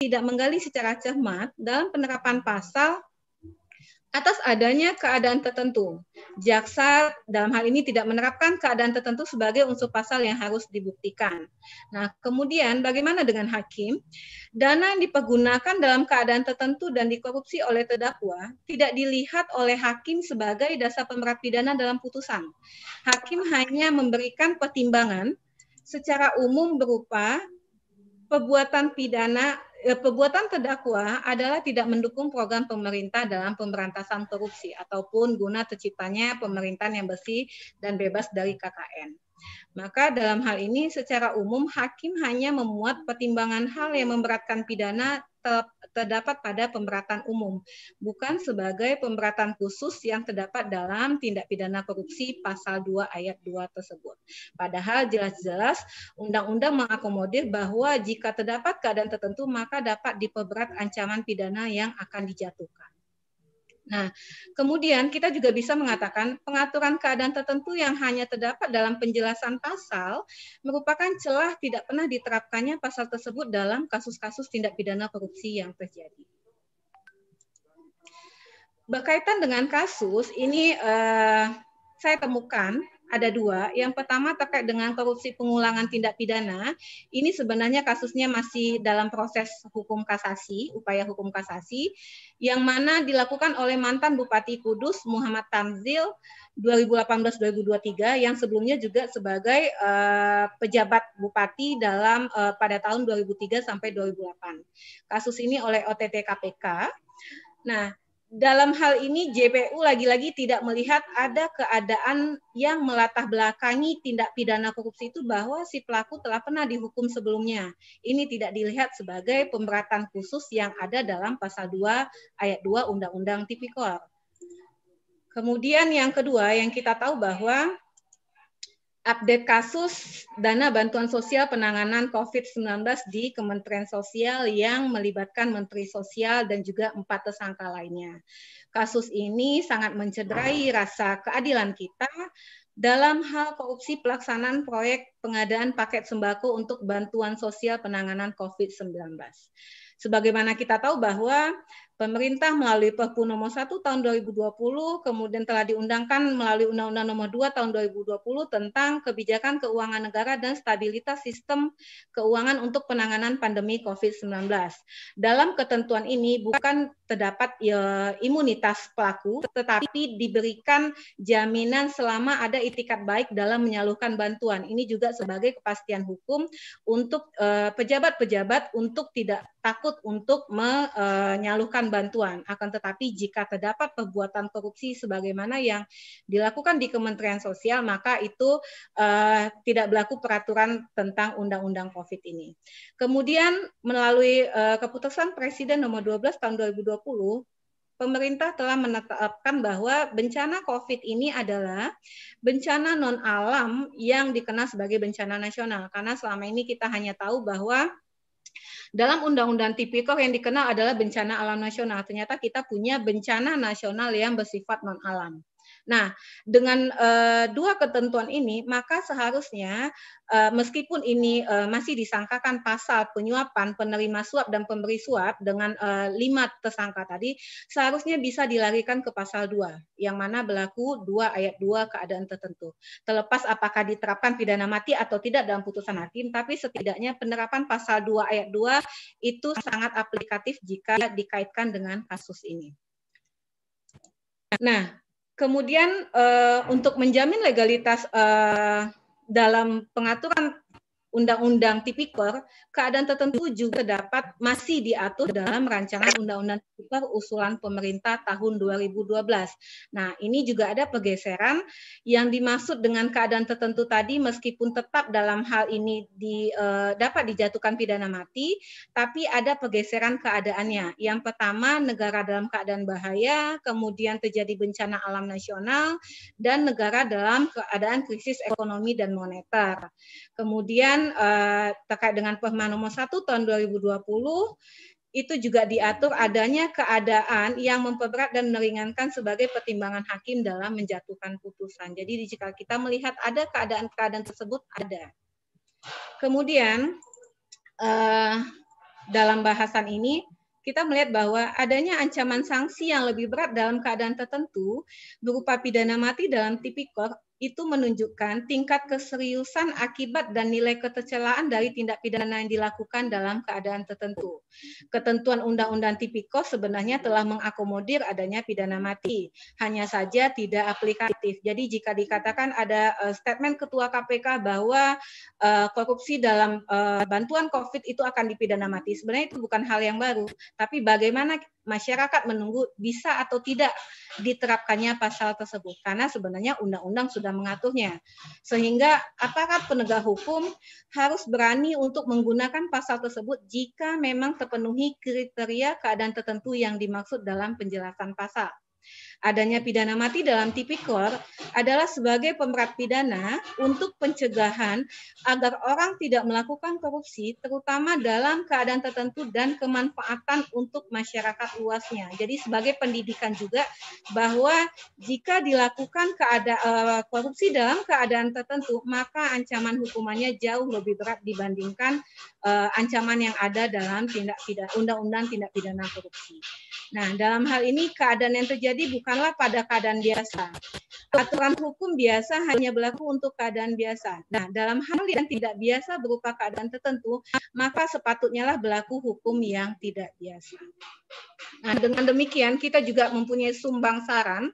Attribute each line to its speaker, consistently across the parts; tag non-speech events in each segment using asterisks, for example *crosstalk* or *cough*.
Speaker 1: tidak menggali secara cermat dalam penerapan pasal atas adanya keadaan tertentu. Jaksa dalam hal ini tidak menerapkan keadaan tertentu sebagai unsur pasal yang harus dibuktikan. Nah, kemudian bagaimana dengan hakim? Dana yang dipergunakan dalam keadaan tertentu dan dikorupsi oleh terdakwa tidak dilihat oleh hakim sebagai dasar pemberat pidana dalam putusan. Hakim hanya memberikan pertimbangan secara umum berupa Pembuatan pidana eh, pembuatan terdakwa adalah tidak mendukung program pemerintah dalam pemberantasan korupsi ataupun guna terciptanya pemerintahan yang bersih dan bebas dari KKN. Maka dalam hal ini secara umum hakim hanya memuat pertimbangan hal yang memberatkan pidana terdapat pada pemberatan umum, bukan sebagai pemberatan khusus yang terdapat dalam tindak pidana korupsi pasal 2 ayat 2 tersebut. Padahal jelas-jelas undang-undang mengakomodir bahwa jika terdapat keadaan tertentu maka dapat diperberat ancaman pidana yang akan dijatuhkan. Nah, kemudian kita juga bisa mengatakan pengaturan keadaan tertentu yang hanya terdapat dalam penjelasan pasal merupakan celah tidak pernah diterapkannya pasal tersebut dalam kasus-kasus tindak pidana korupsi yang terjadi. Berkaitan dengan kasus, ini eh, saya temukan ada dua. Yang pertama terkait dengan korupsi pengulangan tindak pidana. Ini sebenarnya kasusnya masih dalam proses hukum kasasi, upaya hukum kasasi, yang mana dilakukan oleh mantan Bupati Kudus Muhammad Tamzil 2018-2023 yang sebelumnya juga sebagai uh, pejabat bupati dalam uh, pada tahun 2003 sampai 2008. Kasus ini oleh OTT KPK. Nah, dalam hal ini JPU lagi-lagi tidak melihat ada keadaan yang melatah belakangi tindak pidana korupsi itu bahwa si pelaku telah pernah dihukum sebelumnya. Ini tidak dilihat sebagai pemberatan khusus yang ada dalam pasal 2 ayat 2 Undang-Undang Tipikor. Kemudian yang kedua yang kita tahu bahwa update kasus dana bantuan sosial penanganan COVID-19 di Kementerian Sosial yang melibatkan Menteri Sosial dan juga empat tersangka lainnya. Kasus ini sangat mencederai rasa keadilan kita dalam hal korupsi pelaksanaan proyek pengadaan paket sembako untuk bantuan sosial penanganan COVID-19. Sebagaimana kita tahu bahwa pemerintah melalui Perpu nomor 1 tahun 2020, kemudian telah diundangkan melalui Undang-Undang nomor 2 tahun 2020 tentang kebijakan keuangan negara dan stabilitas sistem keuangan untuk penanganan pandemi COVID-19. Dalam ketentuan ini bukan terdapat ya, imunitas pelaku, tetapi diberikan jaminan selama ada itikat baik dalam menyalurkan bantuan. Ini juga sebagai kepastian hukum untuk eh, pejabat-pejabat uh, pejabat -pejabat untuk tidak takut untuk menyalurkan eh, bantuan. Akan tetapi jika terdapat perbuatan korupsi sebagaimana yang dilakukan di Kementerian Sosial, maka itu uh, tidak berlaku peraturan tentang Undang-Undang COVID ini. Kemudian melalui uh, keputusan Presiden nomor 12 tahun 2020, pemerintah telah menetapkan bahwa bencana COVID ini adalah bencana non alam yang dikenal sebagai bencana nasional. Karena selama ini kita hanya tahu bahwa dalam undang-undang tipikor yang dikenal adalah bencana alam nasional. Ternyata kita punya bencana nasional yang bersifat non alam. Nah, dengan uh, dua ketentuan ini, maka seharusnya uh, meskipun ini uh, masih disangkakan pasal penyuapan, penerima suap dan pemberi suap dengan uh, lima tersangka tadi, seharusnya bisa dilarikan ke pasal 2, yang mana berlaku dua ayat 2 keadaan tertentu. Terlepas apakah diterapkan pidana mati atau tidak dalam putusan hakim, tapi setidaknya penerapan pasal 2 ayat 2 itu sangat aplikatif jika dikaitkan dengan kasus ini. Nah, Kemudian eh, untuk menjamin legalitas eh, dalam pengaturan Undang-Undang Tipikor, keadaan tertentu juga dapat masih diatur dalam rancangan Undang-Undang Tipikor usulan pemerintah tahun 2012. Nah, ini juga ada pergeseran yang dimaksud dengan keadaan tertentu tadi meskipun tetap dalam hal ini di, eh, dapat dijatuhkan pidana mati, tapi ada pergeseran keadaannya. Yang pertama, negara dalam keadaan bahaya, kemudian terjadi bencana alam nasional, dan negara dalam keadaan krisis ekonomi dan moneter. Kemudian Kemudian eh, terkait dengan Perma nomor 1 tahun 2020 itu juga diatur adanya keadaan yang memperberat dan meringankan sebagai pertimbangan hakim dalam menjatuhkan putusan. Jadi jika kita melihat ada keadaan-keadaan tersebut ada. Kemudian eh, dalam bahasan ini kita melihat bahwa adanya ancaman sanksi yang lebih berat dalam keadaan tertentu berupa pidana mati dalam tipikor itu menunjukkan tingkat keseriusan akibat dan nilai ketercelaan dari tindak pidana yang dilakukan dalam keadaan tertentu. Ketentuan Undang-Undang Tipikor sebenarnya telah mengakomodir adanya pidana mati, hanya saja tidak aplikatif. Jadi jika dikatakan ada uh, statement Ketua KPK bahwa uh, korupsi dalam uh, bantuan COVID itu akan dipidana mati, sebenarnya itu bukan hal yang baru, tapi bagaimana masyarakat menunggu bisa atau tidak diterapkannya pasal tersebut karena sebenarnya undang-undang sudah mengaturnya sehingga aparat penegak hukum harus berani untuk menggunakan pasal tersebut jika memang terpenuhi kriteria keadaan tertentu yang dimaksud dalam penjelasan pasal adanya pidana mati dalam tipikor adalah sebagai pemberat pidana untuk pencegahan agar orang tidak melakukan korupsi terutama dalam keadaan tertentu dan kemanfaatan untuk masyarakat luasnya. Jadi sebagai pendidikan juga bahwa jika dilakukan keadaan eh, korupsi dalam keadaan tertentu maka ancaman hukumannya jauh lebih berat dibandingkan uh, ancaman yang ada dalam tindak pidana undang-undang tindak pidana korupsi. Nah, dalam hal ini keadaan yang terjadi bukan karena pada keadaan biasa. Aturan hukum biasa hanya berlaku untuk keadaan biasa. Nah, dalam hal yang tidak biasa berupa keadaan tertentu, maka sepatutnya lah berlaku hukum yang tidak biasa. Nah, dengan demikian kita juga mempunyai sumbang saran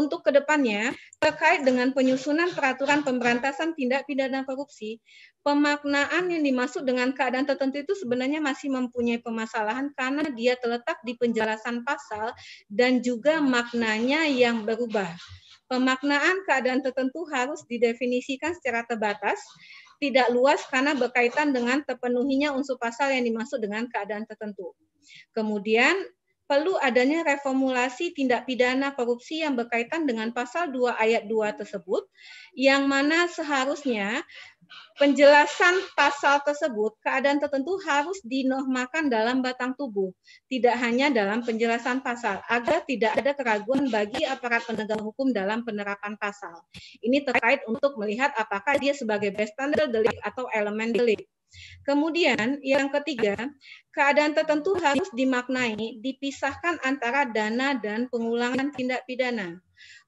Speaker 1: untuk kedepannya terkait dengan penyusunan peraturan pemberantasan tindak pidana korupsi. Pemaknaan yang dimaksud dengan keadaan tertentu itu sebenarnya masih mempunyai permasalahan karena dia terletak di penjelasan pasal dan juga maknanya yang berubah. Pemaknaan keadaan tertentu harus didefinisikan secara terbatas tidak luas karena berkaitan dengan terpenuhinya unsur pasal yang dimaksud dengan keadaan tertentu. Kemudian perlu adanya reformulasi tindak pidana korupsi yang berkaitan dengan pasal 2 ayat 2 tersebut yang mana seharusnya penjelasan pasal tersebut keadaan tertentu harus dinormakan dalam batang tubuh, tidak hanya dalam penjelasan pasal, agar tidak ada keraguan bagi aparat penegak hukum dalam penerapan pasal. Ini terkait untuk melihat apakah dia sebagai best standard delik atau elemen delik. Kemudian yang ketiga, keadaan tertentu harus dimaknai dipisahkan antara dana dan pengulangan tindak pidana.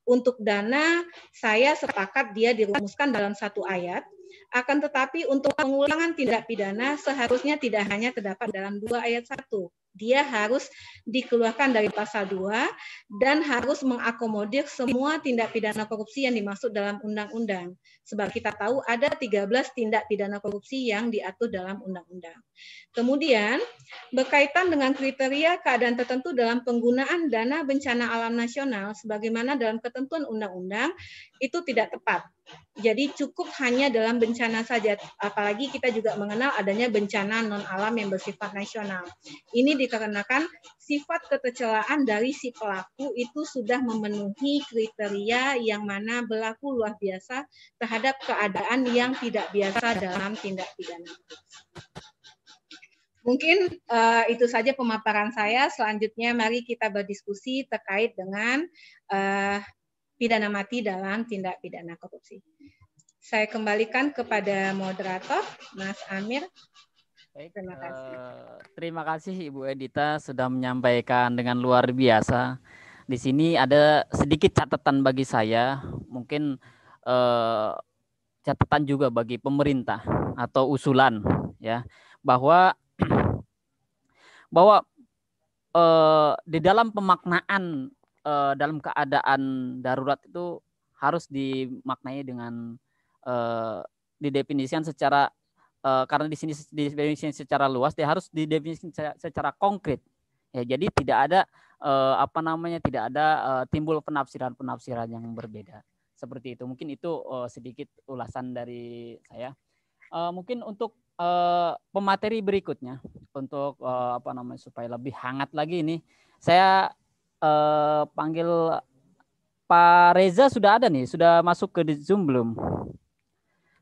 Speaker 1: Untuk dana, saya sepakat dia dirumuskan dalam satu ayat, akan tetapi untuk pengulangan tindak pidana seharusnya tidak hanya terdapat dalam dua ayat satu dia harus dikeluarkan dari pasal 2 dan harus mengakomodir semua tindak pidana korupsi yang dimaksud dalam undang-undang. Sebab kita tahu ada 13 tindak pidana korupsi yang diatur dalam undang-undang. Kemudian, berkaitan dengan kriteria keadaan tertentu dalam penggunaan dana bencana alam nasional sebagaimana dalam ketentuan undang-undang itu tidak tepat jadi cukup hanya dalam bencana saja, apalagi kita juga mengenal adanya bencana non alam yang bersifat nasional. Ini dikarenakan sifat ketercelaan dari si pelaku itu sudah memenuhi kriteria yang mana berlaku luar biasa terhadap keadaan yang tidak biasa dalam tindak pidana. Mungkin uh, itu saja pemaparan saya. Selanjutnya mari kita berdiskusi terkait dengan uh, pidana mati dalam tindak pidana korupsi. Saya kembalikan kepada moderator Mas Amir. Baik, terima eh, kasih. Uh,
Speaker 2: terima kasih Ibu Edita sudah menyampaikan dengan luar biasa. Di sini ada sedikit catatan bagi saya, mungkin uh, catatan juga bagi pemerintah atau usulan ya bahwa *clears throat* bahwa eh, di dalam pemaknaan uh, dalam keadaan darurat itu harus dimaknai dengan uh, didefinisikan secara uh, karena di sini didefinisikan secara luas dia harus didefinisikan secara, secara konkret ya jadi tidak ada uh, apa namanya tidak ada uh, timbul penafsiran-penafsiran yang berbeda seperti itu mungkin itu uh, sedikit ulasan dari saya uh, mungkin untuk uh, pemateri berikutnya untuk uh, apa namanya supaya lebih hangat lagi ini saya uh, panggil Pak Reza sudah ada nih, sudah masuk ke Zoom belum?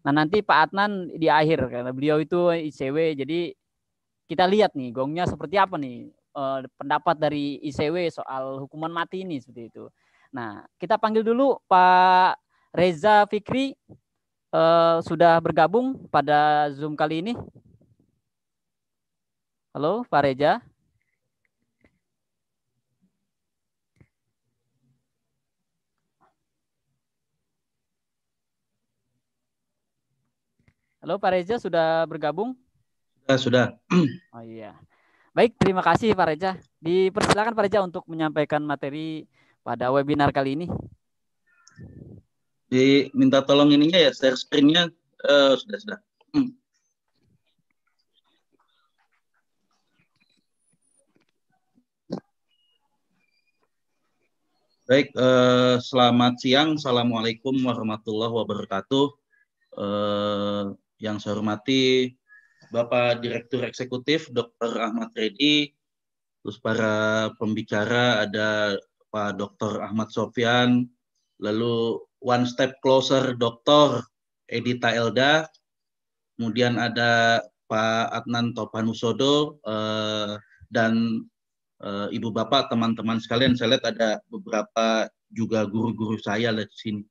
Speaker 2: Nah nanti Pak Adnan di akhir karena beliau itu ICW, jadi kita lihat nih gongnya seperti apa nih uh, pendapat dari ICW soal hukuman mati ini seperti itu. Nah kita panggil dulu Pak Reza Fikri uh, sudah bergabung pada Zoom kali ini. Halo Pak Reza. Halo Pak Reza sudah bergabung? Sudah, sudah. Oh iya. Baik, terima kasih Pak Reza. Dipersilakan Pak Reza untuk menyampaikan materi pada webinar kali ini.
Speaker 3: Diminta tolong ininya ya, share screen-nya uh, sudah sudah. Hmm. Baik, eh, selamat siang. Assalamualaikum warahmatullahi wabarakatuh. Eh, yang saya hormati Bapak Direktur Eksekutif Dr. Ahmad Redi, terus para pembicara ada Pak Dr. Ahmad Sofyan, lalu One Step Closer Dr. Edita Elda, kemudian ada Pak Adnan Topanusodo eh, dan eh, Ibu Bapak, teman-teman sekalian, saya lihat ada beberapa juga guru-guru saya di sini.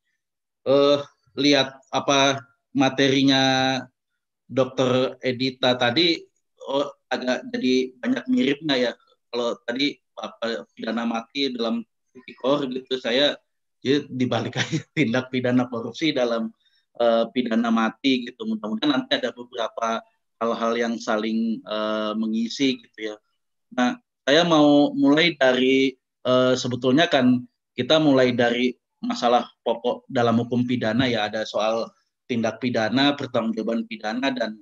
Speaker 3: Uh, lihat apa materinya Dokter Edita tadi oh, agak jadi banyak miripnya ya. Kalau tadi apa pidana mati dalam tipikor gitu saya jadi ya dibalik *laughs* aja tindak pidana korupsi dalam uh, pidana mati gitu. Mudah-mudahan nanti ada beberapa hal-hal yang saling uh, mengisi gitu ya. Nah, saya mau mulai dari uh, sebetulnya kan kita mulai dari masalah pokok dalam hukum pidana ya ada soal tindak pidana, pertanggungjawaban pidana dan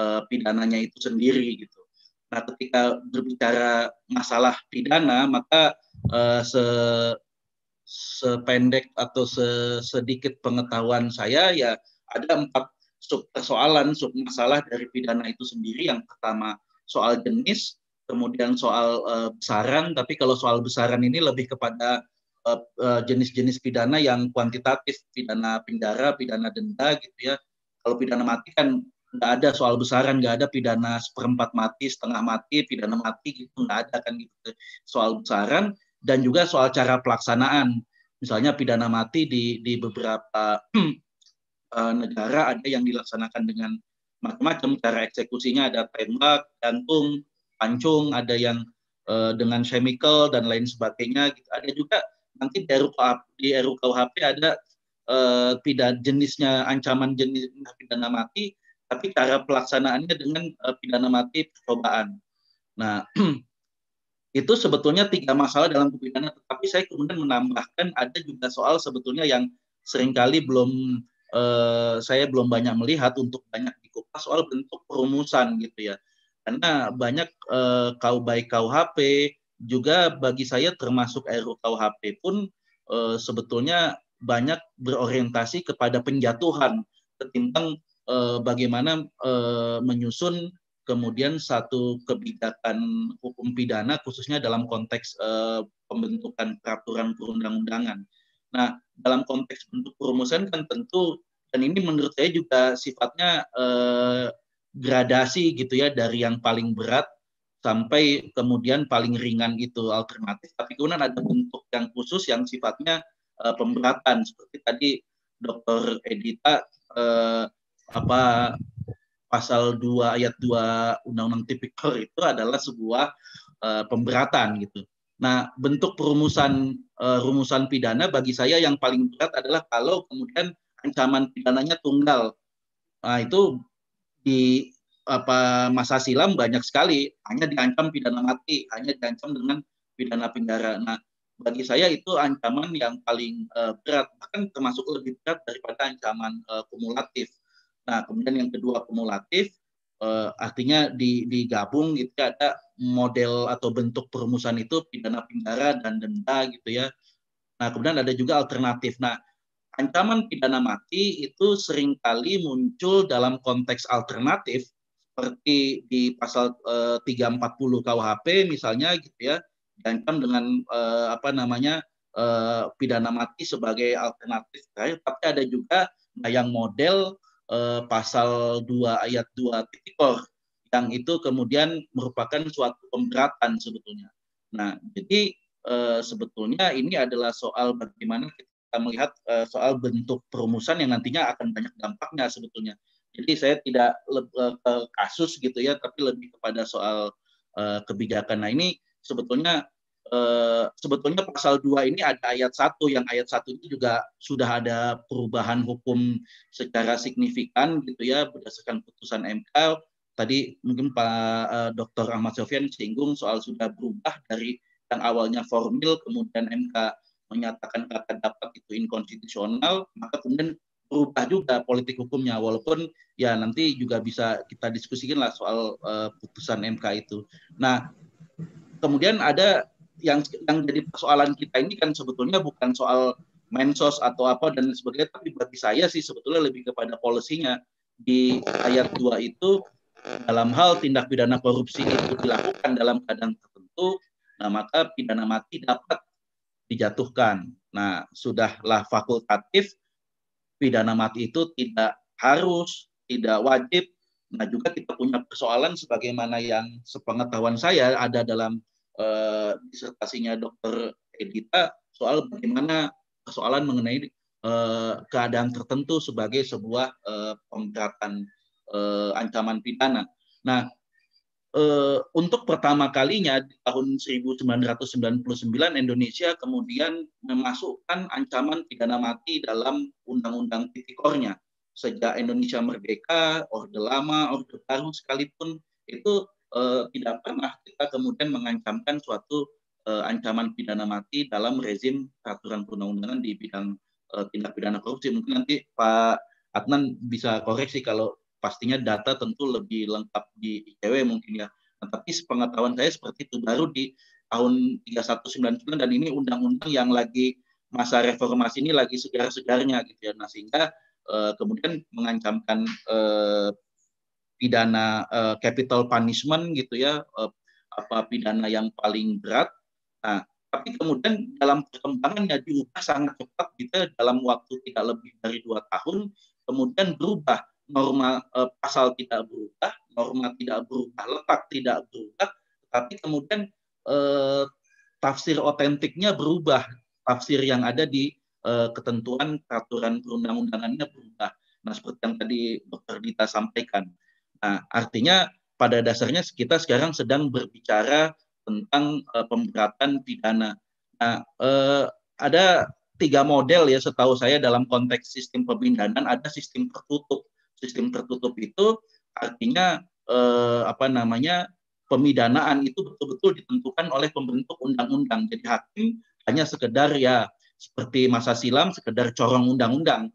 Speaker 3: uh, pidananya itu sendiri gitu. Nah, ketika berbicara masalah pidana, maka uh, se sependek atau sedikit pengetahuan saya ya ada empat sub persoalan, sub masalah dari pidana itu sendiri. Yang pertama soal jenis, kemudian soal uh, besaran. Tapi kalau soal besaran ini lebih kepada Eh, eh, jenis-jenis pidana yang kuantitatif, pidana penjara, pidana denda gitu ya. Kalau pidana mati kan nggak ada soal besaran, nggak ada pidana seperempat mati, setengah mati, pidana mati gitu nggak ada kan gitu soal besaran dan juga soal cara pelaksanaan. Misalnya pidana mati di di beberapa *clears throat* eh, negara ada yang dilaksanakan dengan macam-macam cara eksekusinya ada tembak, gantung, pancung, ada yang dengan chemical dan lain sebagainya gitu. Ada juga nanti di RUKHP, di RUKHP ada eh, pidana jenisnya ancaman jenis pidana mati, tapi cara pelaksanaannya dengan eh, pidana mati percobaan. Nah, *clears throat* itu sebetulnya tiga masalah dalam pidana, tetapi saya kemudian menambahkan ada juga soal sebetulnya yang seringkali belum eh, saya belum banyak melihat untuk banyak dikupas soal bentuk perumusan gitu ya. Karena banyak eh, kau baik kau HP juga bagi saya termasuk RUKUHP pun e, sebetulnya banyak berorientasi kepada penjatuhan tentang e, eh, bagaimana e, menyusun kemudian satu kebijakan hukum pidana khususnya dalam konteks e, pembentukan peraturan perundang-undangan. Nah, dalam konteks bentuk perumusan kan tentu dan ini menurut saya juga sifatnya eh, gradasi gitu ya dari yang paling berat sampai kemudian paling ringan itu alternatif. Tapi kemudian ada bentuk yang khusus yang sifatnya uh, pemberatan seperti tadi dokter Edita eh, apa pasal 2 ayat 2 Undang-Undang Tipikor itu adalah sebuah eh, pemberatan gitu. Nah, bentuk perumusan eh, rumusan pidana bagi saya yang paling berat adalah kalau kemudian ancaman pidananya tunggal. Nah, itu di apa masa silam banyak sekali hanya diancam pidana mati, hanya diancam dengan pidana penjara. Nah, bagi saya itu ancaman yang paling uh, berat, bahkan termasuk lebih berat daripada ancaman uh, kumulatif. Nah, kemudian yang kedua kumulatif uh, artinya di, digabung itu ya, ada model atau bentuk perumusan itu pidana penjara dan denda gitu ya. Nah, kemudian ada juga alternatif. Nah, ancaman pidana mati itu seringkali muncul dalam konteks alternatif seperti di pasal e, 340 KUHP misalnya gitu ya diancam dengan e, apa namanya e, pidana mati sebagai alternatif ya. tapi ada juga nah, yang model e, pasal 2 ayat 2 tipikor yang itu kemudian merupakan suatu pemberatan sebetulnya. Nah, jadi e, sebetulnya ini adalah soal bagaimana kita melihat e, soal bentuk perumusan yang nantinya akan banyak dampaknya sebetulnya. Jadi saya tidak eh, ke kasus gitu ya, tapi lebih kepada soal uh, kebijakan. Nah ini sebetulnya uh, sebetulnya pasal 2 ini ada ayat satu. yang ayat satu ini juga sudah ada perubahan hukum secara signifikan gitu ya berdasarkan putusan MK. Tadi mungkin Pak uh, Dr. Ahmad Sofian singgung soal sudah berubah dari yang awalnya formil kemudian MK menyatakan kata dapat itu inkonstitusional, maka kemudian berubah juga politik hukumnya walaupun ya nanti juga bisa kita diskusikan lah soal uh, putusan MK itu. Nah, kemudian ada yang yang jadi persoalan kita ini kan sebetulnya bukan soal mensos atau apa dan sebagainya tapi bagi saya sih sebetulnya lebih kepada polisinya di ayat 2 itu dalam hal tindak pidana korupsi itu dilakukan dalam keadaan tertentu nah maka pidana mati dapat dijatuhkan nah sudahlah fakultatif pidana mati itu tidak harus, tidak wajib. Nah, juga kita punya persoalan sebagaimana yang sepengetahuan saya ada dalam eh, disertasinya Dr. Edita soal bagaimana persoalan mengenai eh, keadaan tertentu sebagai sebuah eh, pemberatan eh, ancaman pidana. Nah, eh, untuk pertama kalinya di tahun 1999 Indonesia kemudian memasukkan ancaman pidana mati dalam undang-undang tipikornya. Sejak Indonesia merdeka, Orde Lama, Orde Baru sekalipun itu eh, tidak pernah kita kemudian mengancamkan suatu eh, ancaman pidana mati dalam rezim peraturan perundang-undangan di bidang eh, tindak pidana korupsi. Mungkin nanti Pak Adnan bisa koreksi kalau pastinya data tentu lebih lengkap di ICW mungkin ya. Nah, tapi sepengetahuan saya seperti itu baru di tahun 3199 dan ini undang-undang yang lagi masa reformasi ini lagi segar-segarnya gitu ya. Nah, sehingga uh, kemudian mengancamkan uh, pidana uh, capital punishment gitu ya, uh, apa pidana yang paling berat. Nah, tapi kemudian dalam perkembangannya diubah sangat cepat gitu ya, dalam waktu tidak lebih dari dua tahun kemudian berubah norma eh, pasal tidak berubah, norma tidak berubah, letak tidak berubah, tapi kemudian eh, tafsir otentiknya berubah, tafsir yang ada di eh, ketentuan peraturan perundang-undangannya berubah. Nah, seperti yang tadi Dr. Dita sampaikan. Nah, artinya pada dasarnya kita sekarang sedang berbicara tentang eh, pemberatan pidana. Nah, eh, ada tiga model ya setahu saya dalam konteks sistem pemindahan ada sistem tertutup sistem tertutup itu artinya eh, apa namanya pemidanaan itu betul-betul ditentukan oleh pembentuk undang-undang. Jadi hakim hanya sekedar ya seperti masa silam sekedar corong undang-undang.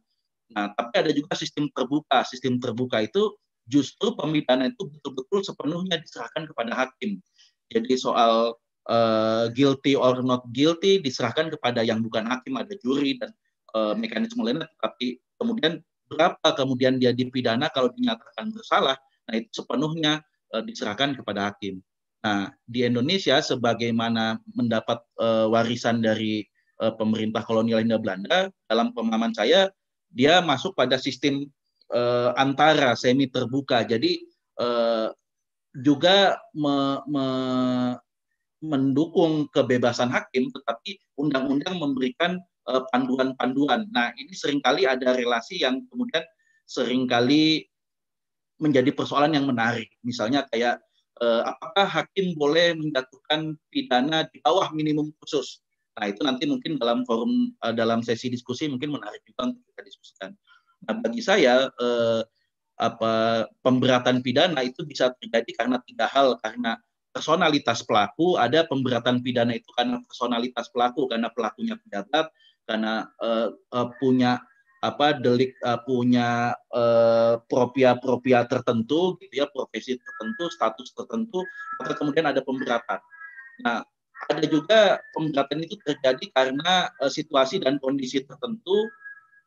Speaker 3: Nah, tapi ada juga sistem terbuka. Sistem terbuka itu justru pemidanaan itu betul-betul sepenuhnya diserahkan kepada hakim. Jadi soal uh, guilty or not guilty diserahkan kepada yang bukan hakim, ada juri dan uh, mekanisme lainnya. Tapi kemudian berapa kemudian dia dipidana kalau dinyatakan bersalah, nah itu sepenuhnya uh, diserahkan kepada hakim. Nah, di Indonesia sebagaimana mendapat uh, warisan dari uh, pemerintah kolonial Hindia Belanda, dalam pemahaman saya dia masuk pada sistem uh, antara semi terbuka. Jadi uh, juga me, me, mendukung kebebasan hakim, tetapi undang-undang memberikan Eh, panduan-panduan. Nah, ini seringkali ada relasi yang kemudian seringkali menjadi persoalan yang menarik. Misalnya kayak eh, apakah hakim boleh menjatuhkan pidana di bawah minimum khusus? Nah, itu nanti mungkin dalam forum eh, dalam sesi diskusi mungkin menarik juga untuk kita diskusikan. Nah, bagi saya eh, apa pemberatan pidana itu bisa terjadi karena tiga hal karena personalitas pelaku, ada pemberatan pidana itu karena personalitas pelaku, karena pelakunya pejabat, karena uh, uh, punya apa delik uh, punya uh, propia propia tertentu gitu ya profesi tertentu status tertentu maka kemudian ada pemberatan nah ada juga pemberatan itu terjadi karena uh, situasi dan kondisi tertentu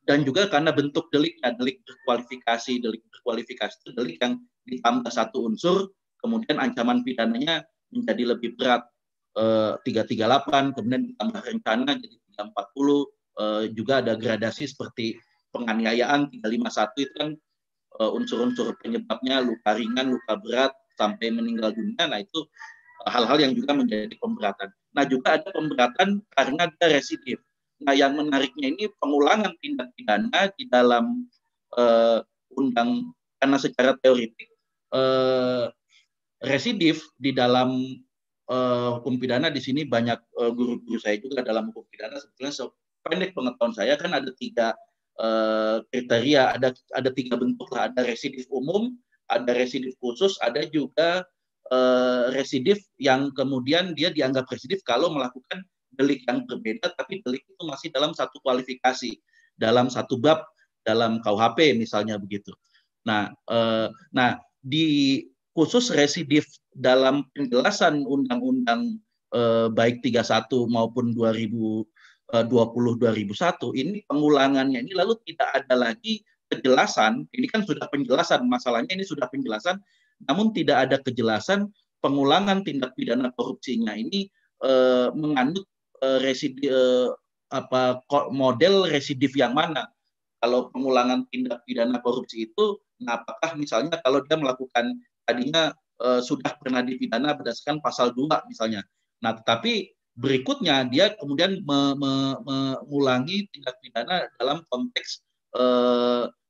Speaker 3: dan juga karena bentuk deliknya delik berkualifikasi delik berkualifikasi itu delik yang ditambah satu unsur kemudian ancaman pidananya menjadi lebih berat tiga tiga delapan kemudian ditambah rencana jadi 340 uh, eh, juga ada gradasi seperti penganiayaan 351 itu kan eh, unsur-unsur uh, penyebabnya luka ringan, luka berat sampai meninggal dunia. Nah, itu eh, hal-hal yang juga menjadi pemberatan. Nah, juga ada pemberatan karena ada residif. Nah, yang menariknya ini pengulangan tindak pidana di dalam uh, undang karena secara teoritik uh, residif di dalam uh, hukum pidana di sini banyak eh, guru-guru uh, saya juga dalam hukum pidana sebetulnya sependek pengetahuan saya kan ada tiga uh, kriteria, ada ada tiga bentuk lah, ada residif umum, ada residif khusus, ada juga uh, residif yang kemudian dia dianggap residif kalau melakukan delik yang berbeda tapi delik itu masih dalam satu kualifikasi, dalam satu bab dalam KUHP misalnya begitu. Nah, uh, nah di khusus residif dalam penjelasan undang-undang eh, baik 31 maupun 2020 2001 eh, ini pengulangannya ini lalu tidak ada lagi kejelasan ini kan sudah penjelasan masalahnya ini sudah penjelasan namun tidak ada kejelasan pengulangan tindak pidana korupsinya ini eh, mengandung eh, residi eh, apa model residif yang mana kalau pengulangan tindak pidana korupsi itu nah apakah misalnya kalau dia melakukan tadinya e, sudah pernah dipidana berdasarkan pasal 2 misalnya. Nah, tetapi berikutnya dia kemudian me, me, mengulangi tindak pidana dalam konteks e,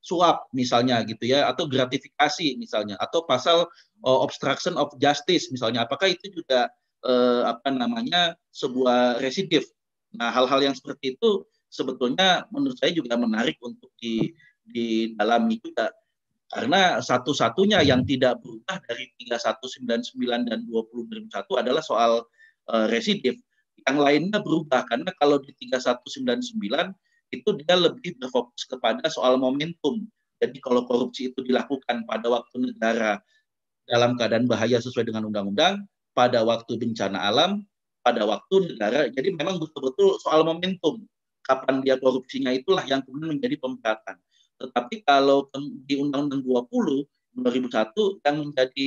Speaker 3: suap misalnya gitu ya atau gratifikasi misalnya atau pasal e, obstruction of justice misalnya. Apakah itu juga e, apa namanya sebuah residif? Nah, hal-hal yang seperti itu sebetulnya menurut saya juga menarik untuk di di dalam itu karena satu-satunya yang tidak berubah dari 3199 dan 2021 adalah soal uh, eh, residif. Yang lainnya berubah karena kalau di 3199 itu dia lebih berfokus kepada soal momentum. Jadi kalau korupsi itu dilakukan pada waktu negara dalam keadaan bahaya sesuai dengan undang-undang, pada waktu bencana alam, pada waktu negara. Jadi memang betul-betul soal momentum. Kapan dia korupsinya itulah yang kemudian menjadi pemberatan. Tetapi kalau di Undang-Undang 20 2001 yang menjadi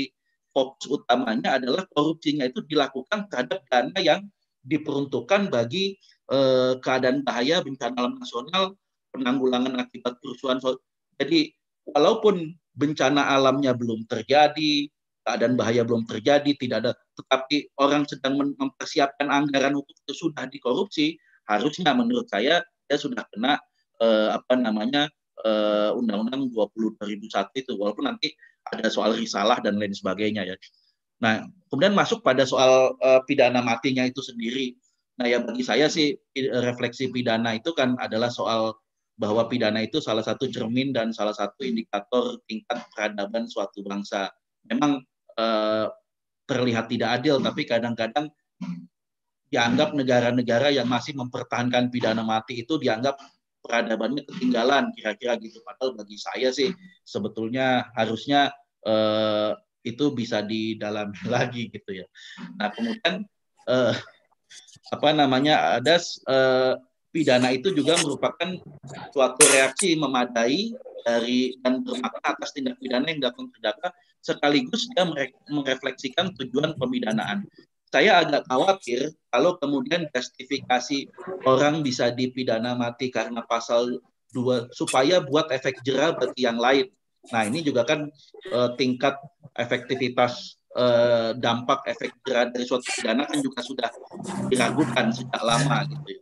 Speaker 3: fokus utamanya adalah korupsinya itu dilakukan terhadap dana yang diperuntukkan bagi eh, keadaan bahaya bencana alam nasional, penanggulangan akibat kerusuhan. Jadi walaupun bencana alamnya belum terjadi, keadaan bahaya belum terjadi, tidak ada, tetapi orang sedang mempersiapkan anggaran untuk itu sudah dikorupsi, harusnya menurut saya dia sudah kena eh, apa namanya Eh, Undang-Undang uh, Undang 2001 itu walaupun nanti ada soal risalah dan lain sebagainya ya. Nah, kemudian masuk pada soal uh, pidana matinya itu sendiri. Nah, ya bagi saya sih eh, refleksi pidana itu kan adalah soal bahwa pidana itu salah satu cermin dan salah satu indikator tingkat peradaban suatu bangsa. Memang uh, terlihat tidak adil, tapi kadang-kadang dianggap negara-negara yang masih mempertahankan pidana mati itu dianggap peradabannya ketinggalan kira-kira gitu padahal bagi saya sih sebetulnya harusnya eh, itu bisa didalami *laughs* lagi gitu ya nah kemudian eh, apa namanya ada eh, pidana itu juga merupakan suatu reaksi memadai dari dan bermakna atas tindak pidana yang dilakukan terdakwa sekaligus dia merefleksikan tujuan pemidanaan saya agak khawatir kalau kemudian justifikasi orang bisa dipidana mati karena pasal dua supaya buat efek jerah bagi yang lain. Nah ini juga kan uh, tingkat efektivitas uh, dampak efek jerah dari suatu pidana kan juga sudah diragukan sejak lama gitu.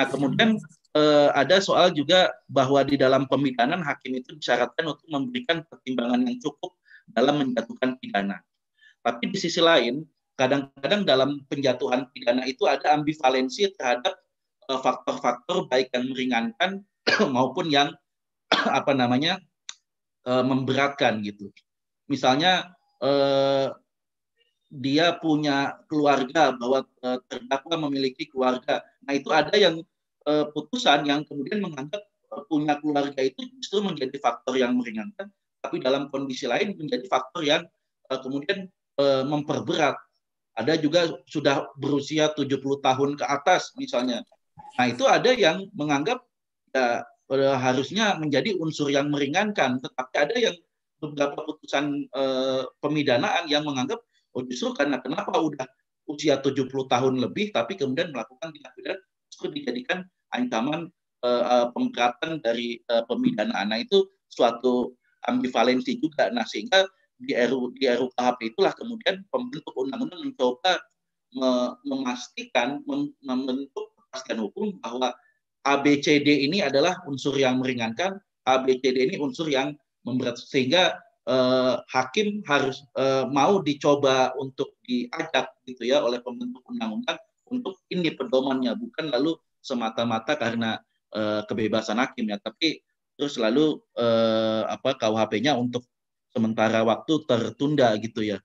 Speaker 3: Nah kemudian uh, ada soal juga bahwa di dalam pemidanan hakim itu disyaratkan untuk memberikan pertimbangan yang cukup dalam menjatuhkan pidana. Tapi di sisi lain, kadang-kadang dalam penjatuhan pidana itu ada ambivalensi terhadap eh, faktor-faktor baik yang meringankan *clears throat* maupun yang *clears throat* apa namanya eh, memberatkan gitu. Misalnya eh, dia punya keluarga bahwa terdakwa memiliki keluarga. Nah itu ada yang putusan yang kemudian menganggap punya keluarga itu justru menjadi faktor yang meringankan, tapi dalam kondisi lain menjadi faktor yang kemudian memperberat ada juga sudah berusia 70 tahun ke atas misalnya. Nah, itu ada yang menganggap ya, eh, harusnya menjadi unsur yang meringankan, tetapi ada yang beberapa putusan eh, pemidanaan yang menganggap oh justru karena kenapa udah usia 70 tahun lebih tapi kemudian melakukan tindak pidana justru dijadikan ancaman eh, eh, pemberatan dari eh, pemidanaan. Nah, itu suatu ambivalensi juga. Nah, sehingga di RU di KHP itulah kemudian pembentuk undang-undang mencoba memastikan membentuk kepastian hukum bahwa ABCD ini adalah unsur yang meringankan, ABCD ini unsur yang memberat sehingga eh, hakim harus eh, mau dicoba untuk diajak gitu ya oleh pembentuk undang-undang untuk ini pedomannya bukan lalu semata-mata karena eh, kebebasan hakim ya, tapi terus lalu eh, apa KUHP-nya untuk sementara waktu tertunda gitu ya.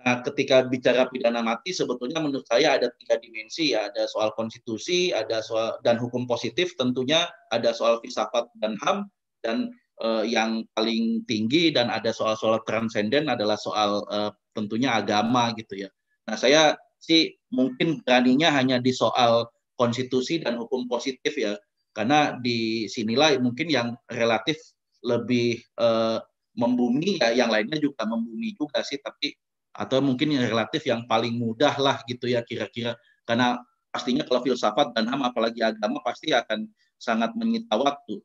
Speaker 3: Nah, ketika bicara pidana mati sebetulnya menurut saya ada tiga dimensi ya, ada soal konstitusi, ada soal dan hukum positif tentunya, ada soal filsafat dan HAM dan eh, yang paling tinggi dan ada soal-soal transenden adalah soal eh, tentunya agama gitu ya. Nah, saya sih mungkin beraninya hanya di soal konstitusi dan hukum positif ya. Karena di sinilah mungkin yang relatif lebih eh, membumi ya yang lainnya juga membumi juga sih tapi atau mungkin yang relatif yang paling mudah lah gitu ya kira-kira karena pastinya kalau filsafat dan ham apalagi agama pasti akan sangat menyita waktu.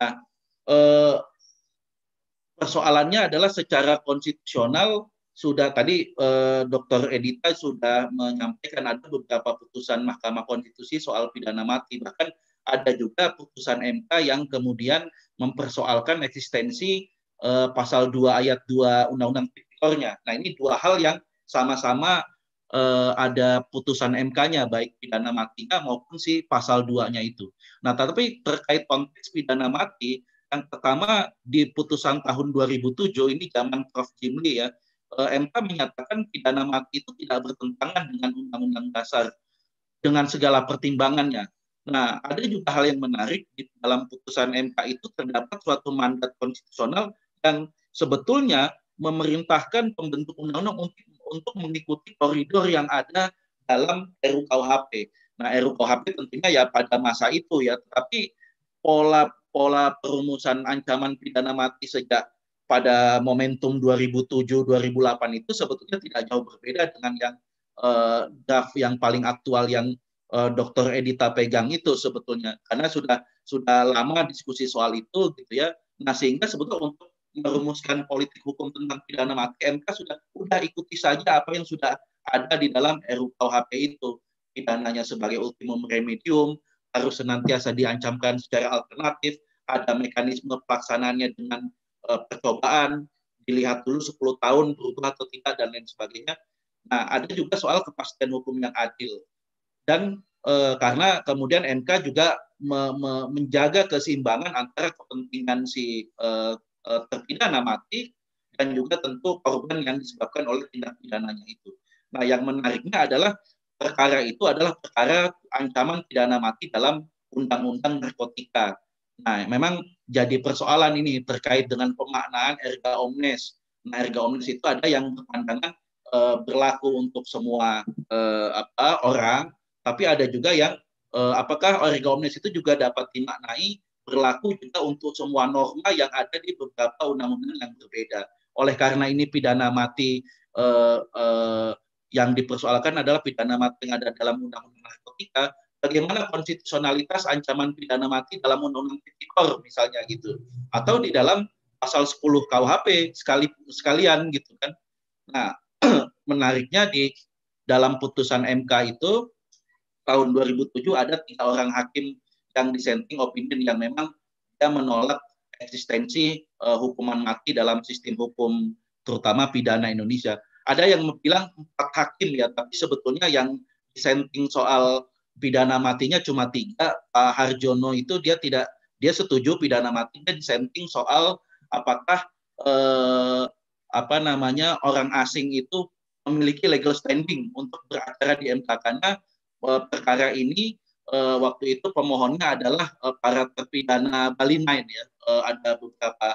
Speaker 3: Nah, eh, persoalannya adalah secara konstitusional sudah tadi eh, dokter Edita sudah menyampaikan ada beberapa putusan Mahkamah Konstitusi soal pidana mati bahkan ada juga putusan MK yang kemudian mempersoalkan eksistensi uh, pasal 2 ayat 2 Undang-Undang Tipikornya. Nah, ini dua hal yang sama-sama uh, ada putusan MK-nya baik pidana matinya maupun si pasal 2-nya itu. Nah, tetapi terkait konteks pidana mati yang pertama di putusan tahun 2007 ini zaman Prof Jimli ya, eh, MK menyatakan pidana mati itu tidak bertentangan dengan undang-undang dasar dengan segala pertimbangannya. Nah, ada juga hal yang menarik di dalam putusan MK itu terdapat suatu mandat konstitusional yang sebetulnya memerintahkan pembentuk undang-undang untuk, untuk mengikuti koridor yang ada dalam RUKHP. Nah, RUKHP tentunya ya pada masa itu ya, tapi pola pola perumusan ancaman pidana mati sejak pada momentum 2007-2008 itu sebetulnya tidak jauh berbeda dengan yang uh, draft yang paling aktual yang uh, eh, Dr. Edita pegang itu sebetulnya karena sudah sudah lama diskusi soal itu gitu ya. Nah, sehingga sebetulnya untuk merumuskan politik hukum tentang pidana mati MK sudah udah ikuti saja apa yang sudah ada di dalam RUKUHP itu pidananya sebagai ultimum remedium harus senantiasa diancamkan secara alternatif ada mekanisme pelaksanaannya dengan e, percobaan dilihat dulu 10 tahun berubah atau tidak dan lain sebagainya nah ada juga soal kepastian hukum yang adil dan e, karena kemudian MK juga me, me, menjaga keseimbangan antara kepentingan si e, Eh, terpidana mati dan juga tentu korban yang disebabkan oleh tindak pidananya itu. Nah, yang menariknya adalah perkara itu adalah perkara ancaman pidana mati dalam undang-undang narkotika. Nah, memang jadi persoalan ini terkait dengan pemaknaan erga omnes. Nah, erga omnes itu ada yang berpandangan e, berlaku untuk semua e, apa, orang, tapi ada juga yang e, apakah erga omnes itu juga dapat dimaknai berlaku juga untuk semua norma yang ada di beberapa undang-undang yang berbeda. Oleh karena ini pidana mati eh, eh, yang dipersoalkan adalah pidana mati yang ada dalam undang-undang narkotika, bagaimana konstitusionalitas ancaman pidana mati dalam undang-undang tipikor misalnya gitu, atau di dalam pasal 10 KUHP sekali sekalian gitu kan. Nah, *clears throat* menariknya di dalam putusan MK itu tahun 2007 ada tiga orang hakim yang dissenting opinion yang memang dia menolak eksistensi uh, hukuman mati dalam sistem hukum terutama pidana Indonesia. Ada yang bilang empat hakim ya, tapi sebetulnya yang dissenting soal pidana matinya cuma tiga. Pak Harjono itu dia tidak dia setuju pidana matinya dissenting soal apakah eh, apa namanya orang asing itu memiliki legal standing untuk beracara di MK karena eh, perkara ini uh, waktu itu pemohonnya adalah uh, para terpidana Bali Nine ya, uh, ada beberapa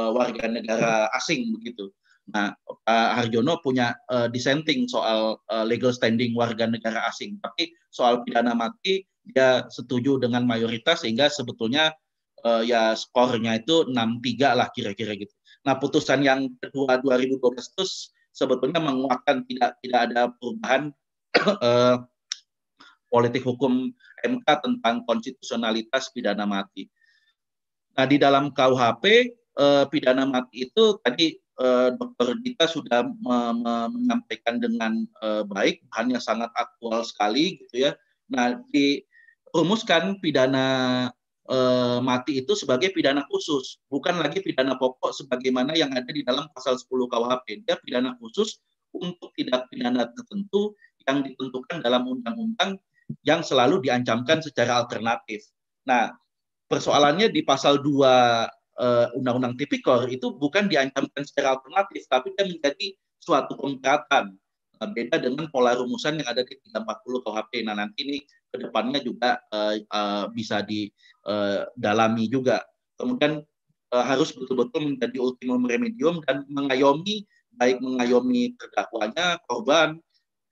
Speaker 3: uh, warga negara asing begitu. Nah, Pak Harjono punya uh, dissenting soal uh, legal standing warga negara asing, tapi soal pidana mati dia setuju dengan mayoritas sehingga sebetulnya uh, ya skornya itu 6-3 lah kira-kira gitu. Nah, putusan yang kedua 2012 itu sebetulnya menguatkan tidak tidak ada perubahan uh, *clears throat* politik hukum MK tentang konstitusionalitas pidana mati. Nah, di dalam KUHP eh, pidana mati itu tadi eh, Dr. Dita sudah me me menyampaikan dengan eh, baik, hanya sangat aktual sekali gitu ya. Nah, di rumuskan pidana eh, mati itu sebagai pidana khusus, bukan lagi pidana pokok sebagaimana yang ada di dalam pasal 10 KUHP. Dia pidana khusus untuk tidak pidana tertentu yang ditentukan dalam undang-undang yang selalu diancamkan secara alternatif. Nah, persoalannya di pasal 2 eh, Undang-Undang Tipikor itu bukan diancamkan secara alternatif, tapi dia menjadi suatu pengkatan nah, beda dengan pola rumusan yang ada di 340 KUHP. Nah, nanti ini depannya juga uh, uh, bisa didalami uh, juga. Kemudian uh, harus betul-betul menjadi ultimum remedium dan mengayomi, baik mengayomi terdakwanya, korban,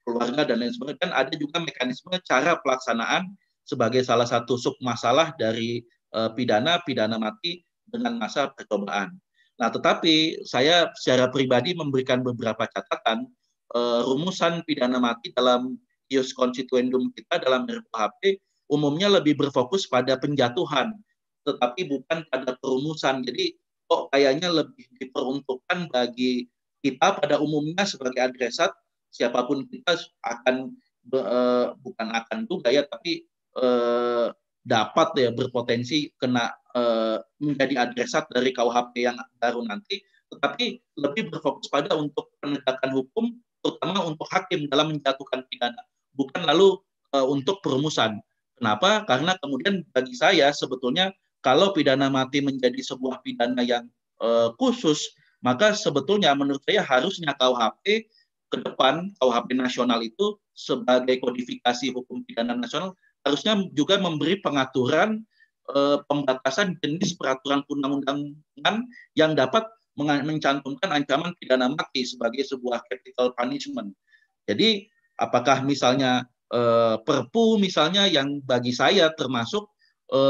Speaker 3: keluarga dan lain sebagainya kan ada juga mekanisme cara pelaksanaan sebagai salah satu sub masalah dari uh, pidana pidana mati dengan masa percobaan. Nah, tetapi saya secara pribadi memberikan beberapa catatan uh, rumusan pidana mati dalam ius constituendum kita dalam RkuHP umumnya lebih berfokus pada penjatuhan tetapi bukan pada perumusan. Jadi kok kayaknya lebih diperuntukkan bagi kita pada umumnya sebagai adresat siapapun kita akan uh, bukan akan juga ya tapi uh, dapat ya berpotensi kena uh, menjadi adresat dari KUHP yang baru nanti tetapi lebih berfokus pada untuk penegakan hukum terutama untuk hakim dalam menjatuhkan pidana bukan lalu uh, untuk perumusan kenapa karena kemudian bagi saya sebetulnya kalau pidana mati menjadi sebuah pidana yang uh, khusus maka sebetulnya menurut saya harusnya KUHP ke depan KUHP nasional itu sebagai kodifikasi hukum pidana nasional harusnya juga memberi pengaturan e, pembatasan jenis peraturan perundang-undangan yang dapat mencantumkan ancaman pidana mati sebagai sebuah capital punishment. Jadi apakah misalnya e, perpu misalnya yang bagi saya termasuk e,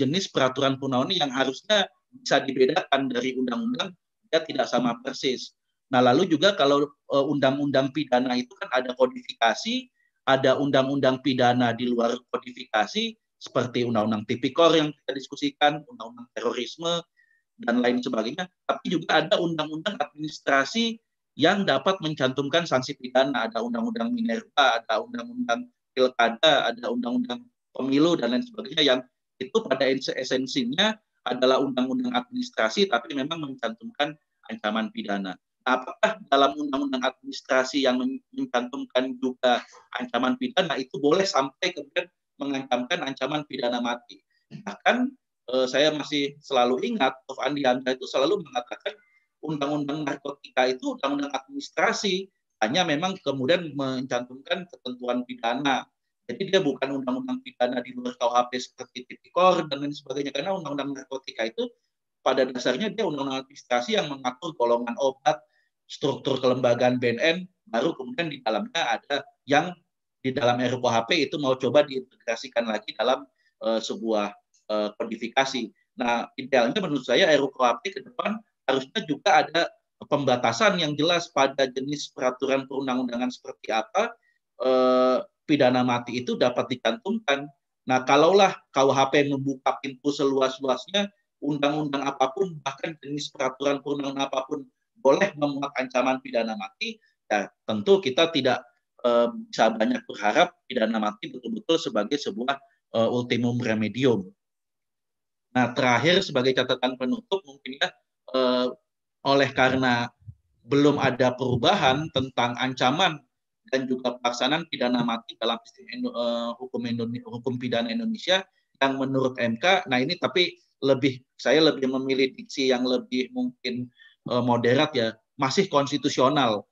Speaker 3: jenis peraturan perundang-undangan yang harusnya bisa dibedakan dari undang-undang dia tidak sama persis. Nah, lalu juga kalau eh, undang-undang pidana itu kan ada kodifikasi, ada undang-undang pidana di luar kodifikasi seperti undang-undang tipikor yang kita diskusikan, undang-undang terorisme dan lain sebagainya, tapi juga ada undang-undang administrasi yang dapat mencantumkan sanksi pidana, ada undang-undang Minerba, ada undang-undang pilkada, ada undang-undang pemilu dan lain sebagainya yang itu pada esensinya adalah undang-undang administrasi tapi memang mencantumkan ancaman pidana apakah dalam undang-undang administrasi yang mencantumkan juga ancaman pidana itu boleh sampai kemudian mengancamkan ancaman pidana mati. Bahkan eh, saya masih selalu ingat Prof. Andi Hamzah itu selalu mengatakan undang-undang narkotika itu undang-undang administrasi hanya memang kemudian mencantumkan ketentuan pidana. Jadi dia bukan undang-undang pidana di luar KUHP seperti tipikor dan lain sebagainya karena undang-undang narkotika itu pada dasarnya dia undang-undang administrasi yang mengatur golongan obat, struktur kelembagaan BNN, baru kemudian di dalamnya ada yang di dalam RUKHP itu mau coba diintegrasikan lagi dalam uh, sebuah uh, kodifikasi. Nah, idealnya menurut saya RUKHP ke depan harusnya juga ada pembatasan yang jelas pada jenis peraturan perundang-undangan seperti apa eh, pidana mati itu dapat dicantumkan. Nah, kalaulah KUHP membuka pintu seluas-luasnya, undang-undang apapun bahkan jenis peraturan perundang-undangan apapun boleh memuat ancaman pidana mati, ya tentu kita tidak eh, bisa banyak berharap pidana mati betul-betul sebagai sebuah eh, ultimum remedium. Nah, terakhir sebagai catatan penutup mungkin ya eh, oleh karena belum ada perubahan tentang ancaman dan juga pelaksanaan pidana mati dalam sistem hukum Indonesia, hukum pidana Indonesia yang menurut MK. Nah, ini tapi lebih saya lebih memilih diksi yang lebih mungkin Eh, moderat ya, masih konstitusional.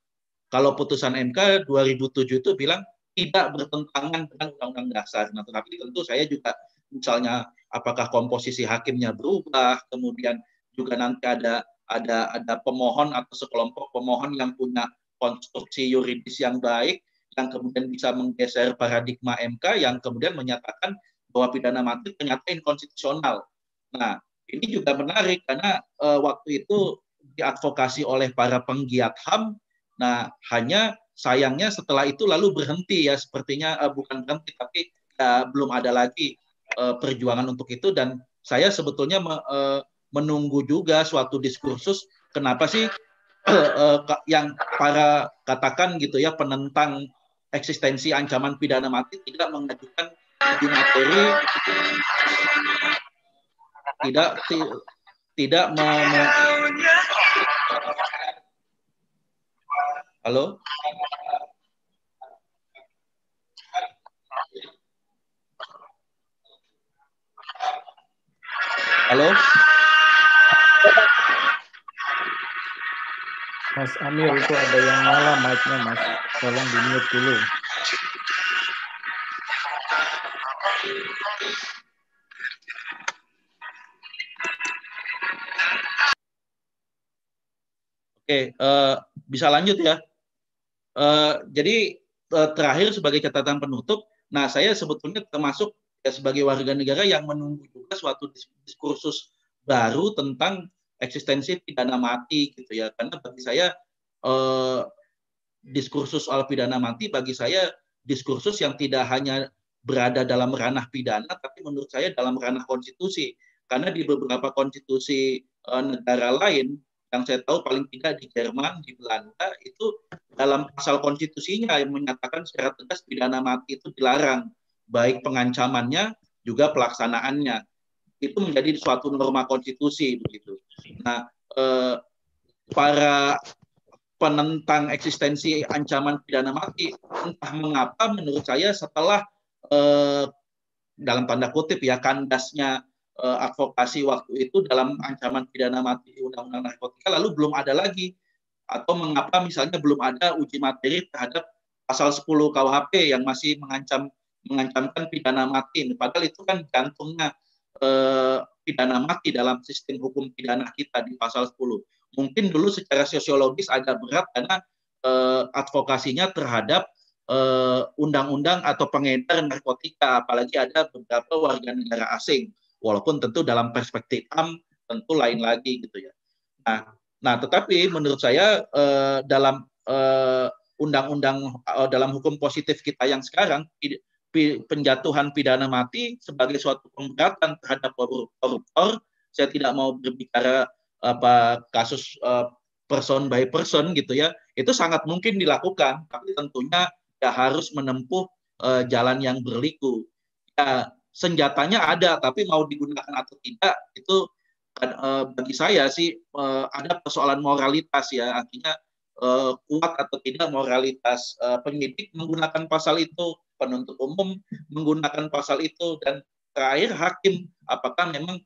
Speaker 3: Kalau putusan MK 2007 itu bilang tidak bertentangan dengan undang-undang dasar. Nah, tetapi tentu saya juga misalnya apakah komposisi hakimnya berubah, kemudian juga nanti ada ada ada pemohon atau sekelompok pemohon yang punya konstruksi yuridis yang baik yang kemudian bisa menggeser paradigma MK yang kemudian menyatakan bahwa pidana mati ternyata inkonstitusional. Nah, ini juga menarik karena uh, waktu itu diadvokasi oleh para penggiat HAM. Nah, hanya sayangnya setelah itu lalu berhenti ya, sepertinya uh, bukan berhenti tapi uh, belum ada lagi uh, perjuangan untuk itu dan saya sebetulnya me, uh, menunggu juga suatu diskursus kenapa sih uh, *clears throat* uh, yang para katakan gitu ya penentang eksistensi ancaman pidana mati tidak mengajukan di materi tidak tidak me, me, Halo?
Speaker 4: Halo?
Speaker 5: Mas Amir itu ada yang nyala mic-nya Mas. Tolong di mute dulu.
Speaker 3: Oke, uh, bisa lanjut ya. Eh, jadi eh, terakhir sebagai catatan penutup, nah saya sebetulnya termasuk ya, sebagai warga negara yang menunggu juga suatu diskursus baru tentang eksistensi pidana mati gitu ya, karena bagi saya eh, diskursus soal pidana mati bagi saya diskursus yang tidak hanya berada dalam ranah pidana, tapi menurut saya dalam ranah konstitusi, karena di beberapa konstitusi eh, negara lain yang saya tahu paling tidak di Jerman, di Belanda itu dalam pasal konstitusinya yang menyatakan secara tegas pidana mati itu dilarang, baik pengancamannya juga pelaksanaannya. Itu menjadi suatu norma konstitusi begitu. Nah, eh, para penentang eksistensi ancaman pidana mati entah mengapa menurut saya setelah eh, dalam tanda kutip ya kandasnya Eh, advokasi waktu itu dalam ancaman pidana mati undang-undang narkotika lalu belum ada lagi atau mengapa misalnya belum ada uji materi terhadap pasal 10 KUHP yang masih mengancam mengancamkan pidana mati padahal itu kan jantungnya eh, pidana mati dalam sistem hukum pidana kita di pasal 10 mungkin dulu secara sosiologis agak berat karena eh, advokasinya terhadap eh, undang-undang eh, atau pengedar narkotika apalagi ada beberapa warga negara asing Walaupun tentu dalam perspektif am tentu lain lagi gitu ya. Nah, nah tetapi menurut saya eh, dalam eh, undang-undang eh, dalam hukum positif kita yang sekarang penjatuhan pidana mati sebagai suatu pemberatan terhadap koruptor, saya tidak mau berbicara apa kasus eh, person by person gitu ya. Itu sangat mungkin dilakukan, tapi tentunya ya harus menempuh eh, jalan yang berliku. Ya, senjatanya ada, tapi mau digunakan atau tidak itu eh, bagi saya sih eh, ada persoalan moralitas ya artinya eh, kuat atau tidak moralitas penyidik menggunakan pasal itu penuntut umum menggunakan pasal itu dan terakhir hakim apakah memang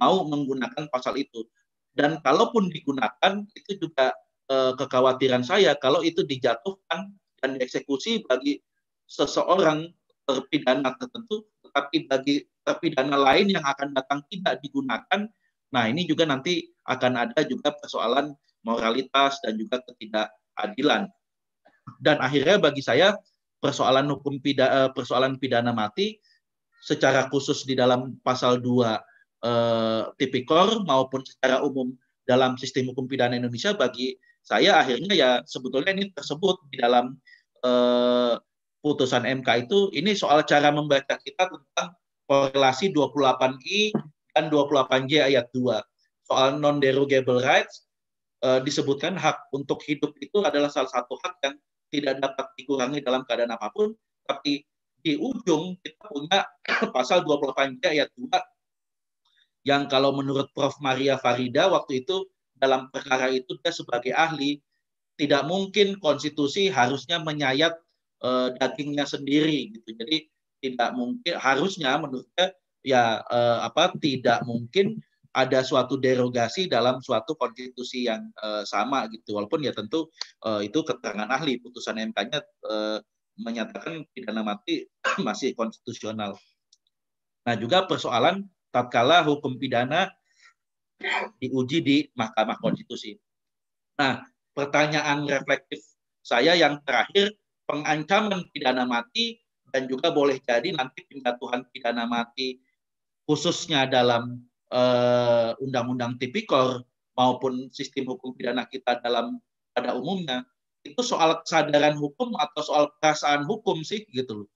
Speaker 3: mau menggunakan pasal itu dan kalaupun digunakan itu juga kekhawatiran saya kalau itu dijatuhkan dan dieksekusi bagi seseorang terpidana tertentu tetapi bagi tapi dana lain yang akan datang tidak digunakan. Nah, ini juga nanti akan ada juga persoalan moralitas dan juga ketidakadilan. Dan akhirnya bagi saya persoalan hukum pidana, eh, persoalan pidana mati secara khusus di dalam pasal 2 eh, tipikor maupun secara umum dalam sistem hukum pidana Indonesia bagi saya akhirnya ya sebetulnya ini tersebut di dalam eh, putusan MK itu ini soal cara membaca kita tentang korelasi 28I dan 28J ayat 2. Soal non-derogable rights eh, disebutkan hak untuk hidup itu adalah salah satu hak yang tidak dapat dikurangi dalam keadaan apapun, tapi di ujung kita punya *clears throat* pasal 28J ayat 2 yang kalau menurut Prof. Maria Farida waktu itu dalam perkara itu dia sebagai ahli tidak mungkin konstitusi harusnya menyayat Eh, dagingnya sendiri gitu. Jadi tidak mungkin harusnya menurut saya ya eh, apa tidak mungkin ada suatu derogasi dalam suatu konstitusi yang eh, sama gitu. Walaupun ya tentu itu keterangan ahli putusan MK-nya menyatakan pidana mati *clears throat* masih konstitusional. Nah, juga persoalan tatkala hukum pidana diuji di Mahkamah Konstitusi. Nah, pertanyaan reflektif saya yang terakhir pengancaman pidana mati dan juga boleh jadi nanti penjatuhan pidana mati khususnya dalam uh, undang-undang tipikor maupun sistem hukum pidana kita dalam pada umumnya itu soal kesadaran hukum atau soal perasaan hukum sih gitu loh.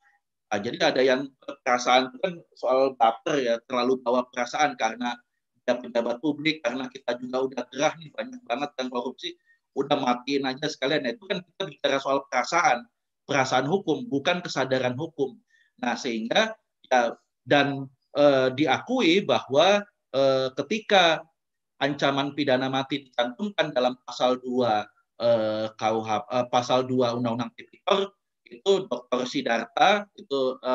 Speaker 3: Nah, jadi ada yang perasaan itu kan soal baper ya terlalu bawa perasaan karena kita pejabat publik karena kita juga udah gerah nih banyak banget yang korupsi udah matiin aja sekalian nah, itu kan kita bicara soal perasaan perasaan hukum, bukan kesadaran hukum. Nah, sehingga ya, dan e, diakui bahwa e, ketika ancaman pidana mati dicantumkan dalam pasal 2 e, eh, KUH e, pasal 2 Undang-Undang Tipikor itu Dr. Sidarta itu e,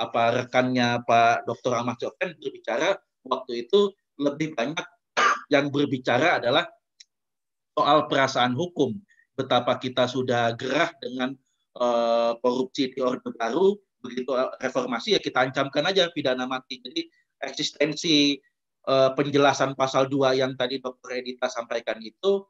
Speaker 3: apa rekannya Pak Dr. Ahmad Sofyan berbicara waktu itu lebih banyak yang berbicara adalah soal perasaan hukum betapa kita sudah gerah dengan uh, korupsi di Orde Baru, begitu reformasi ya kita ancamkan aja pidana mati. Jadi eksistensi eh, penjelasan pasal 2 yang tadi Dr. Edita sampaikan itu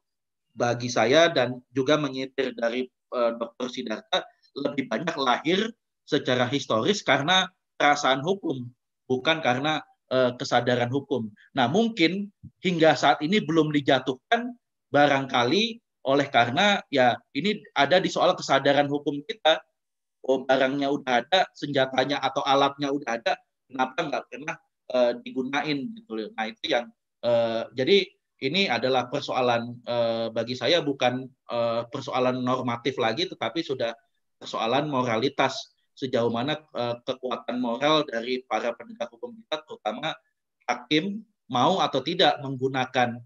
Speaker 3: bagi saya dan juga menyetir dari eh, Dr. Sidarta lebih banyak lahir secara historis karena perasaan hukum bukan karena kesadaran hukum. Nah, mungkin hingga saat ini belum dijatuhkan barangkali oleh karena ya ini ada di soal kesadaran hukum kita, oh barangnya udah ada, senjatanya atau alatnya udah ada, kenapa nggak pernah e, digunain gitu Nah itu yang e, jadi ini adalah persoalan e, bagi saya bukan e, persoalan normatif lagi, tetapi sudah persoalan moralitas sejauh mana e, kekuatan moral dari para penegak hukum kita, terutama hakim mau atau tidak menggunakan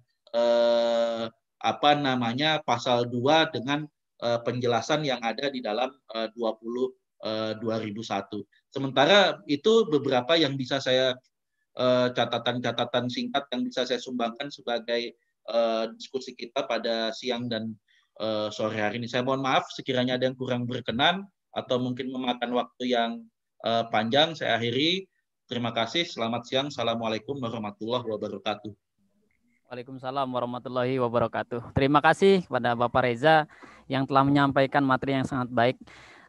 Speaker 3: apa namanya pasal 2 dengan uh, penjelasan yang ada di dalam uh, 20 uh, 2001. Sementara itu beberapa yang bisa saya eh, catatan-catatan singkat yang bisa saya sumbangkan sebagai eh, diskusi kita pada siang dan sore hari ini. Saya mohon maaf sekiranya ada yang kurang berkenan atau mungkin memakan waktu yang panjang. Saya akhiri. Terima kasih. Selamat siang. Assalamualaikum warahmatullahi wabarakatuh.
Speaker 2: Waalaikumsalam warahmatullahi wabarakatuh. Terima kasih kepada Bapak Reza yang telah menyampaikan materi yang sangat baik.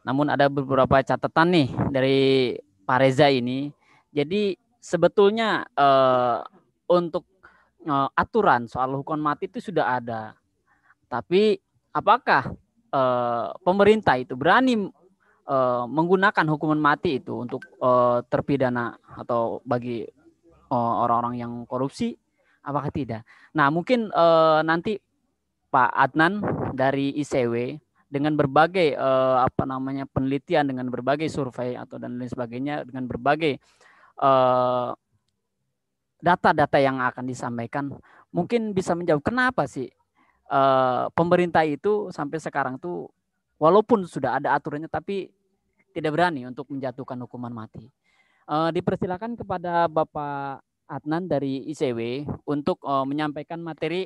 Speaker 2: Namun ada beberapa catatan nih dari Pak Reza ini. Jadi sebetulnya uh, untuk uh, aturan soal hukuman mati itu sudah ada. Tapi apakah uh, pemerintah itu berani uh, menggunakan hukuman mati itu untuk uh, terpidana atau bagi orang-orang yang korupsi apakah tidak? Nah, mungkin eh, nanti Pak Adnan dari ICW dengan berbagai eh, apa namanya penelitian dengan berbagai survei atau dan lain sebagainya dengan berbagai data eh, data-data yang akan disampaikan mungkin bisa menjawab kenapa sih eh, pemerintah itu sampai sekarang tuh walaupun sudah ada aturannya tapi tidak berani untuk menjatuhkan hukuman mati. Uh, dipersilakan kepada Bapak Adnan dari ICW untuk uh, menyampaikan materi.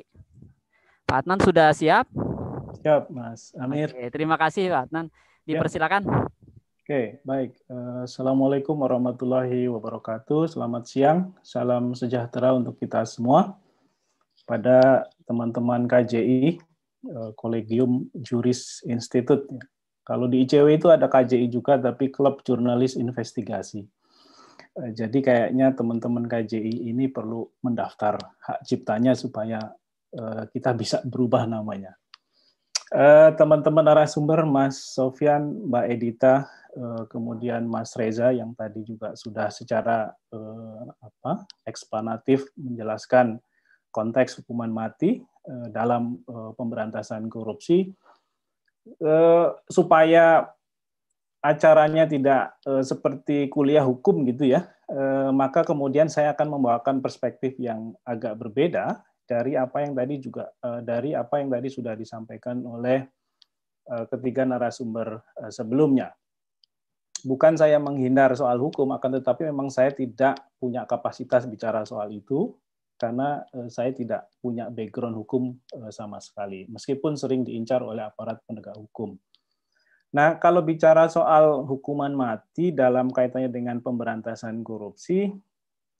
Speaker 2: Pak Adnan sudah siap? Siap, Mas Amir. Oke, terima kasih Pak Adnan. Dipersilakan. Ya. Oke,
Speaker 5: baik. Eh, Assalamualaikum warahmatullahi wabarakatuh. Selamat siang. Salam sejahtera untuk kita semua. Pada teman-teman KJI, Kolegium eh, Juris Institute. Kalau di ICW itu ada KJI juga, tapi Klub Jurnalis Investigasi. Eh, jadi kayaknya teman-teman KJI ini perlu mendaftar hak ciptanya supaya eh, kita bisa berubah namanya. Eh, teman-teman narasumber, Mas Sofian, Mbak Edita, kemudian Mas Reza yang tadi juga sudah secara apa eksplanatif menjelaskan konteks hukuman mati dalam pemberantasan korupsi supaya acaranya tidak e, seperti kuliah hukum gitu ya, e, maka kemudian saya akan membawakan perspektif yang agak berbeda dari apa yang tadi juga e, dari apa yang tadi sudah disampaikan oleh e, ketiga narasumber e, sebelumnya. Bukan saya menghindar soal hukum, akan tetapi memang saya tidak punya kapasitas bicara soal itu karena saya tidak punya background hukum sama sekali, meskipun sering diincar oleh aparat penegak hukum Nah, kalau bicara soal hukuman mati dalam kaitannya dengan pemberantasan korupsi,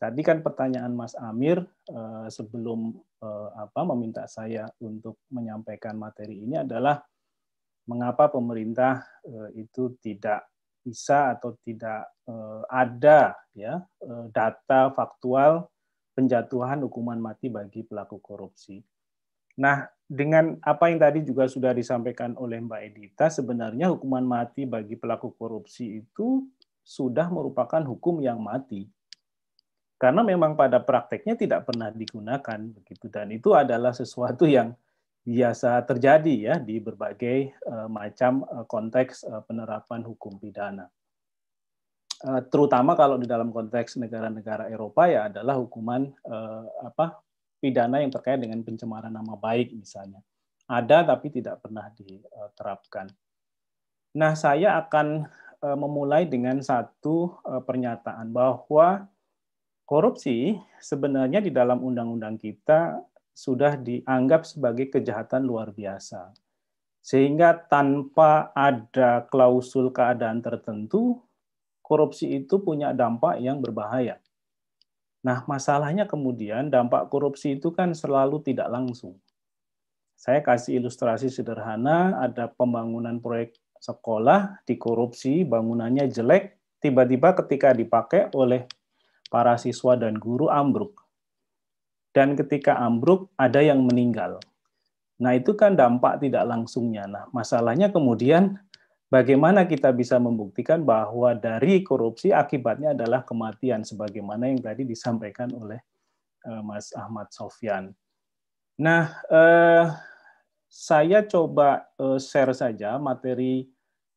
Speaker 5: tadi kan pertanyaan Mas Amir eh, sebelum eh, apa meminta saya untuk menyampaikan materi ini adalah mengapa pemerintah eh, itu tidak bisa atau tidak ada ya data faktual penjatuhan hukuman mati bagi pelaku korupsi. Nah, dengan apa yang tadi juga sudah disampaikan oleh Mbak Edita, sebenarnya hukuman mati bagi pelaku korupsi itu sudah merupakan hukum yang mati. Karena memang pada prakteknya tidak pernah digunakan begitu dan itu adalah sesuatu yang biasa terjadi ya di berbagai eh, macam eh, konteks eh, penerapan hukum pidana. terutama kalau di dalam konteks negara-negara Eropa ya adalah hukuman apa pidana yang terkait dengan pencemaran nama baik misalnya. Ada tapi tidak pernah diterapkan. Nah, saya akan e, memulai dengan satu e, pernyataan bahwa korupsi sebenarnya di dalam undang-undang kita sudah dianggap sebagai kejahatan luar biasa. Sehingga tanpa ada klausul keadaan tertentu, korupsi itu punya dampak yang berbahaya. Nah, masalahnya kemudian dampak korupsi itu kan selalu tidak langsung. Saya kasih ilustrasi sederhana, ada pembangunan proyek sekolah dikorupsi, bangunannya jelek, tiba-tiba ketika dipakai oleh para siswa dan guru ambruk. Dan ketika ambruk ada yang meninggal. Nah, itu kan dampak tidak langsungnya. Nah, masalahnya kemudian bagaimana kita bisa membuktikan bahwa dari korupsi akibatnya adalah kematian sebagaimana yang tadi disampaikan oleh eh, Mas Ahmad Sofyan. Nah, eh, saya coba eh, share saja materi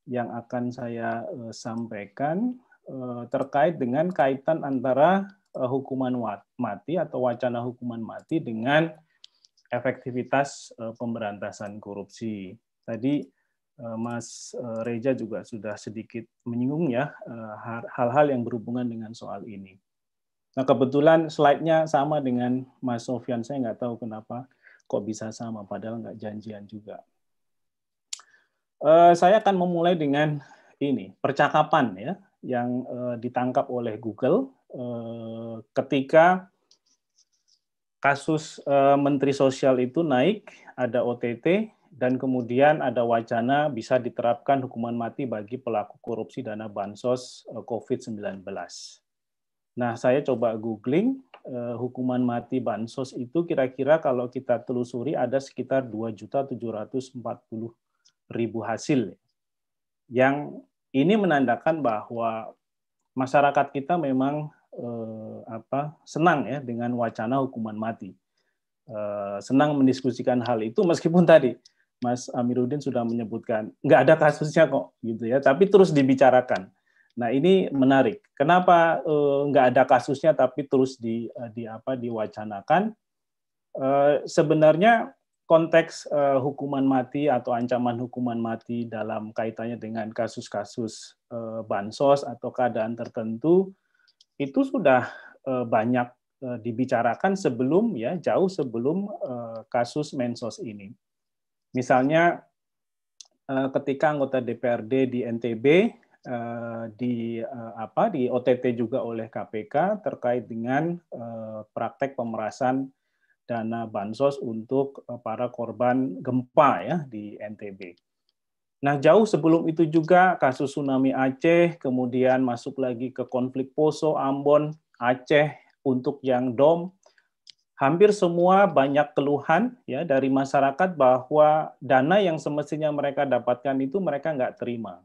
Speaker 5: yang akan saya sampaikan terkait dengan kaitan antara hukuman mati atau wacana hukuman mati dengan efektivitas pemberantasan korupsi. Tadi Eh, Mas eh, Reja juga sudah sedikit menyinggung ya eh, hal-hal yang berhubungan dengan soal ini. Nah kebetulan slide-nya sama dengan Mas Sofian. saya nggak tahu kenapa kok bisa sama, padahal nggak janjian juga. Saya akan memulai dengan ini percakapan ya yang ditangkap oleh Google ketika kasus Menteri Sosial itu naik, ada OTT, dan kemudian ada wacana bisa diterapkan hukuman mati bagi pelaku korupsi dana bansos eh, COVID-19. Nah, saya coba googling eh, hukuman mati bansos itu kira-kira kalau kita telusuri ada sekitar 2.740.000 hasil. Yang ini menandakan bahwa masyarakat kita memang eh, apa senang ya dengan wacana hukuman mati. Eh, senang mendiskusikan hal itu meskipun tadi Mas Amiruddin sudah menyebutkan nggak ada kasusnya kok gitu ya tapi terus dibicarakan nah ini menarik kenapa uh, nggak ada kasusnya tapi terus di, eh, di apa diwacanakan Uh, sebenarnya konteks uh, hukuman mati atau ancaman hukuman mati dalam kaitannya dengan kasus-kasus uh, bansos atau keadaan tertentu itu sudah uh, banyak uh, dibicarakan sebelum ya jauh sebelum uh, kasus mensos ini Misalnya eh, ketika anggota DPRD di NTB eh, di eh, apa di OTT juga oleh KPK terkait dengan praktek pemerasan dana bansos untuk para korban gempa ya di NTB. Nah, jauh sebelum itu juga kasus tsunami Aceh, kemudian masuk lagi ke konflik Poso, Ambon, Aceh untuk yang DOM, hampir semua banyak keluhan ya dari masyarakat bahwa dana yang semestinya mereka dapatkan itu mereka nggak terima.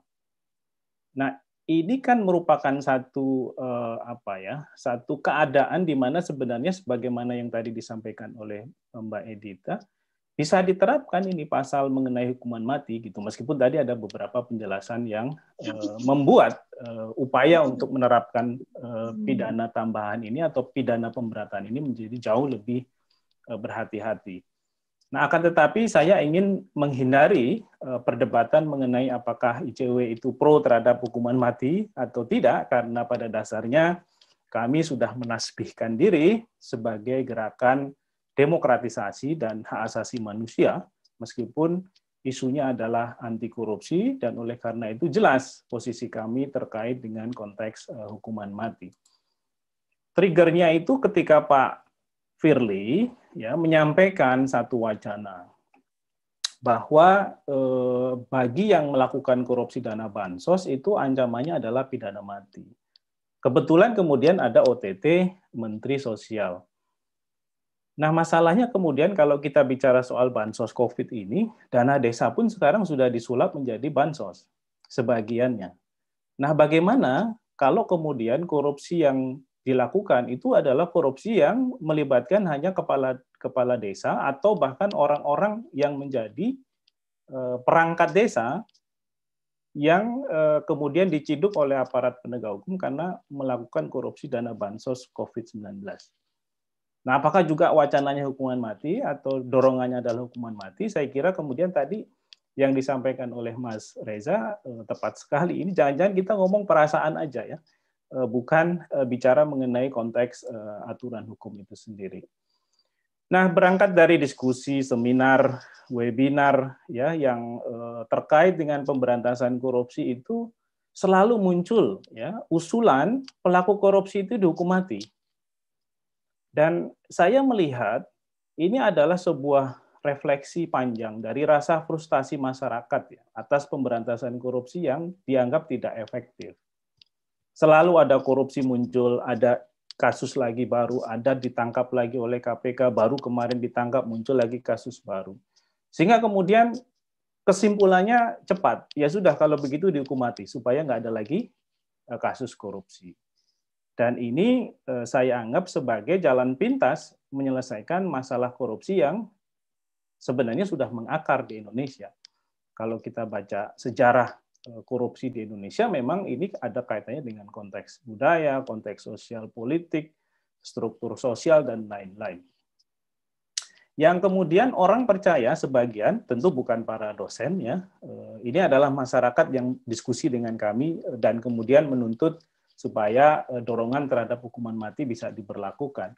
Speaker 5: Nah, ini kan merupakan satu eh, apa ya, satu keadaan di mana sebenarnya sebagaimana yang tadi disampaikan oleh eh, Mbak Edita, bisa diterapkan ini pasal mengenai hukuman mati gitu meskipun tadi ada beberapa penjelasan yang e, membuat e, upaya untuk menerapkan e, pidana tambahan ini atau pidana pemberatan ini menjadi jauh lebih e, berhati-hati. Nah, akan tetapi saya ingin menghindari e, perdebatan mengenai apakah ICW itu pro terhadap hukuman mati atau tidak karena pada dasarnya kami sudah menasbihkan diri sebagai gerakan demokratisasi dan hak asasi manusia, meskipun isunya adalah anti korupsi dan oleh karena itu jelas posisi kami terkait dengan konteks eh, hukuman mati. Triggernya itu ketika Pak Firly ya menyampaikan satu wacana bahwa eh, bagi yang melakukan korupsi dana bansos itu ancamannya adalah pidana mati. Kebetulan kemudian ada OTT Menteri Sosial Nah, masalahnya kemudian kalau kita bicara soal bansos COVID ini, dana desa pun sekarang sudah disulap menjadi bansos sebagiannya. Nah, bagaimana kalau kemudian korupsi yang dilakukan itu adalah korupsi yang melibatkan hanya kepala kepala desa atau bahkan orang-orang yang menjadi eh, perangkat desa yang eh, kemudian diciduk oleh aparat penegak hukum karena melakukan korupsi dana bansos COVID-19. Nah, apakah juga wacananya hukuman mati atau dorongannya adalah hukuman mati? Saya kira kemudian tadi yang disampaikan oleh Mas Reza eh, tepat sekali. Ini jangan-jangan kita ngomong perasaan aja ya, eh, bukan eh, bicara mengenai konteks aturan hukum itu sendiri. Nah, berangkat dari diskusi, seminar, webinar ya yang terkait dengan pemberantasan korupsi itu selalu muncul ya usulan pelaku korupsi itu dihukum mati. Dan saya melihat ini adalah sebuah refleksi panjang dari rasa frustasi masyarakat ya, atas pemberantasan korupsi yang dianggap tidak efektif. Selalu ada korupsi muncul, ada kasus lagi baru, ada ditangkap lagi oleh KPK, baru kemarin ditangkap muncul lagi kasus baru. Sehingga kemudian kesimpulannya cepat, ya sudah kalau begitu dihukum mati supaya nggak ada lagi eh, kasus korupsi. Dan ini eh, saya anggap sebagai jalan pintas menyelesaikan masalah korupsi yang sebenarnya sudah mengakar di Indonesia. Kalau kita baca sejarah eh, korupsi di Indonesia, memang ini ada kaitannya dengan konteks budaya, konteks sosial politik, struktur sosial, dan lain-lain. Yang kemudian orang percaya sebagian, tentu bukan para dosen ya, eh, ini adalah masyarakat yang diskusi dengan kami dan kemudian menuntut supaya eh, dorongan terhadap hukuman mati bisa diberlakukan.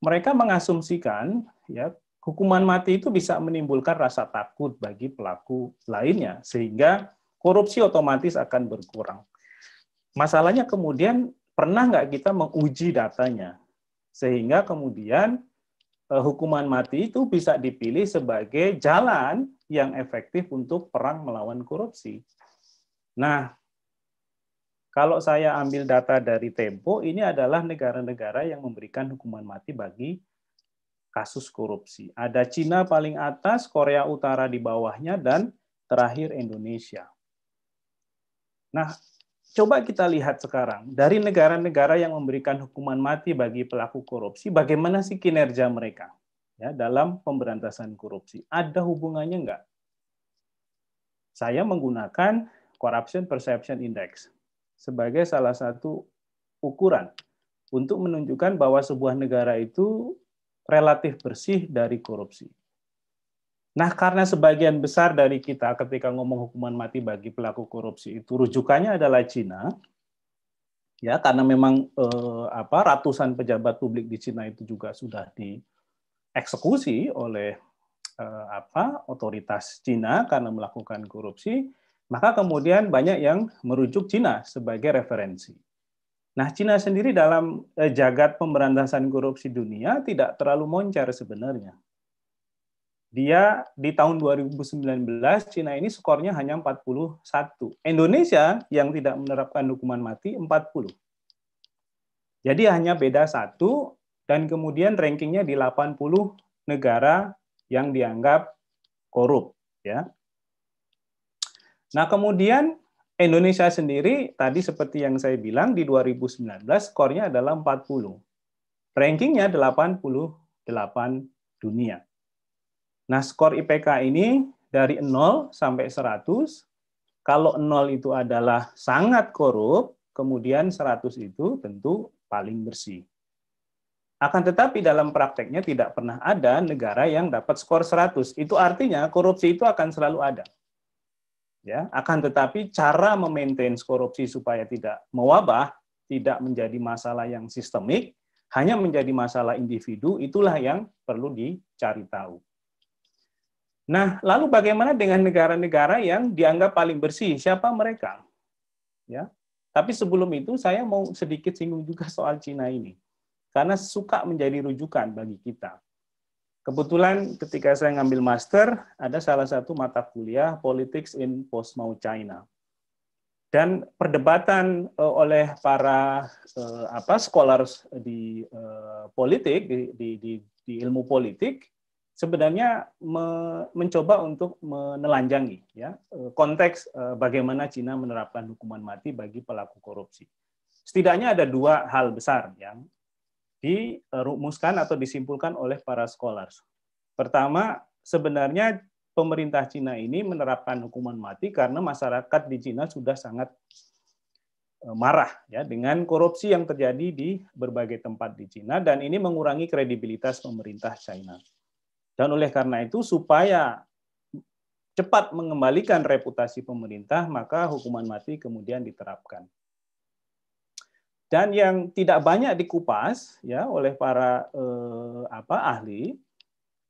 Speaker 5: Mereka mengasumsikan ya hukuman mati itu bisa menimbulkan rasa takut bagi pelaku lainnya sehingga korupsi otomatis akan berkurang. Masalahnya kemudian pernah nggak kita menguji datanya sehingga kemudian eh, hukuman mati itu bisa dipilih sebagai jalan yang efektif untuk perang melawan korupsi. Nah, kalau saya ambil data dari Tempo, ini adalah negara-negara yang memberikan hukuman mati bagi kasus korupsi. Ada Cina paling atas, Korea Utara di bawahnya, dan terakhir Indonesia. Nah, coba kita lihat sekarang dari negara-negara yang memberikan hukuman mati bagi pelaku korupsi, bagaimana sih kinerja mereka ya dalam pemberantasan korupsi? Ada hubungannya nggak? Saya menggunakan Corruption Perception Index sebagai salah satu ukuran untuk menunjukkan bahwa sebuah negara itu relatif bersih dari korupsi. Nah, karena sebagian besar dari kita ketika ngomong hukuman mati bagi pelaku korupsi itu rujukannya adalah Cina, ya karena memang eh, apa ratusan pejabat publik di Cina itu juga sudah dieksekusi oleh eh, apa otoritas Cina karena melakukan korupsi. Maka kemudian banyak yang merujuk Cina sebagai referensi. Nah, Cina sendiri dalam eh, jagat pemberantasan korupsi dunia tidak terlalu moncer sebenarnya. Dia di tahun 2019 Cina ini skornya hanya 41. Indonesia yang tidak menerapkan hukuman mati 40. Jadi hanya beda satu dan kemudian rankingnya di 80 negara yang dianggap korup ya. Nah, kemudian Indonesia sendiri tadi seperti yang saya bilang di 2019 skornya adalah 40. Rankingnya 88 dunia. Nah, skor IPK ini dari 0 sampai 100. Kalau 0 itu adalah sangat korup, kemudian 100 itu tentu paling bersih. Akan tetapi dalam prakteknya tidak pernah ada negara yang dapat skor 100. Itu artinya korupsi itu akan selalu ada Ya, akan tetapi cara memaintain korupsi supaya tidak mewabah, tidak menjadi masalah yang sistemik, hanya menjadi masalah individu, itulah yang perlu dicari tahu. Nah, lalu bagaimana dengan negara-negara yang dianggap paling bersih? Siapa mereka? Ya. Tapi sebelum itu saya mau sedikit singgung juga soal Cina ini. Karena suka menjadi rujukan bagi kita Kebetulan ketika saya ngambil master, ada salah satu mata kuliah Politics in Post-Mao China. Dan perdebatan eh, oleh para eh, apa scholars di eh, politik di, di, di, di ilmu politik sebenarnya me, mencoba untuk menelanjangi ya konteks bagaimana China menerapkan hukuman mati bagi pelaku korupsi. Setidaknya ada dua hal besar yang dirumuskan atau disimpulkan oleh para scholars. Pertama, sebenarnya pemerintah Cina ini menerapkan hukuman mati karena masyarakat di Cina sudah sangat e, marah ya dengan korupsi yang terjadi di berbagai tempat di Cina dan ini mengurangi kredibilitas pemerintah China. Dan oleh karena itu supaya cepat mengembalikan reputasi pemerintah maka hukuman mati kemudian diterapkan. Dan yang tidak banyak dikupas ya oleh para eh, apa ahli,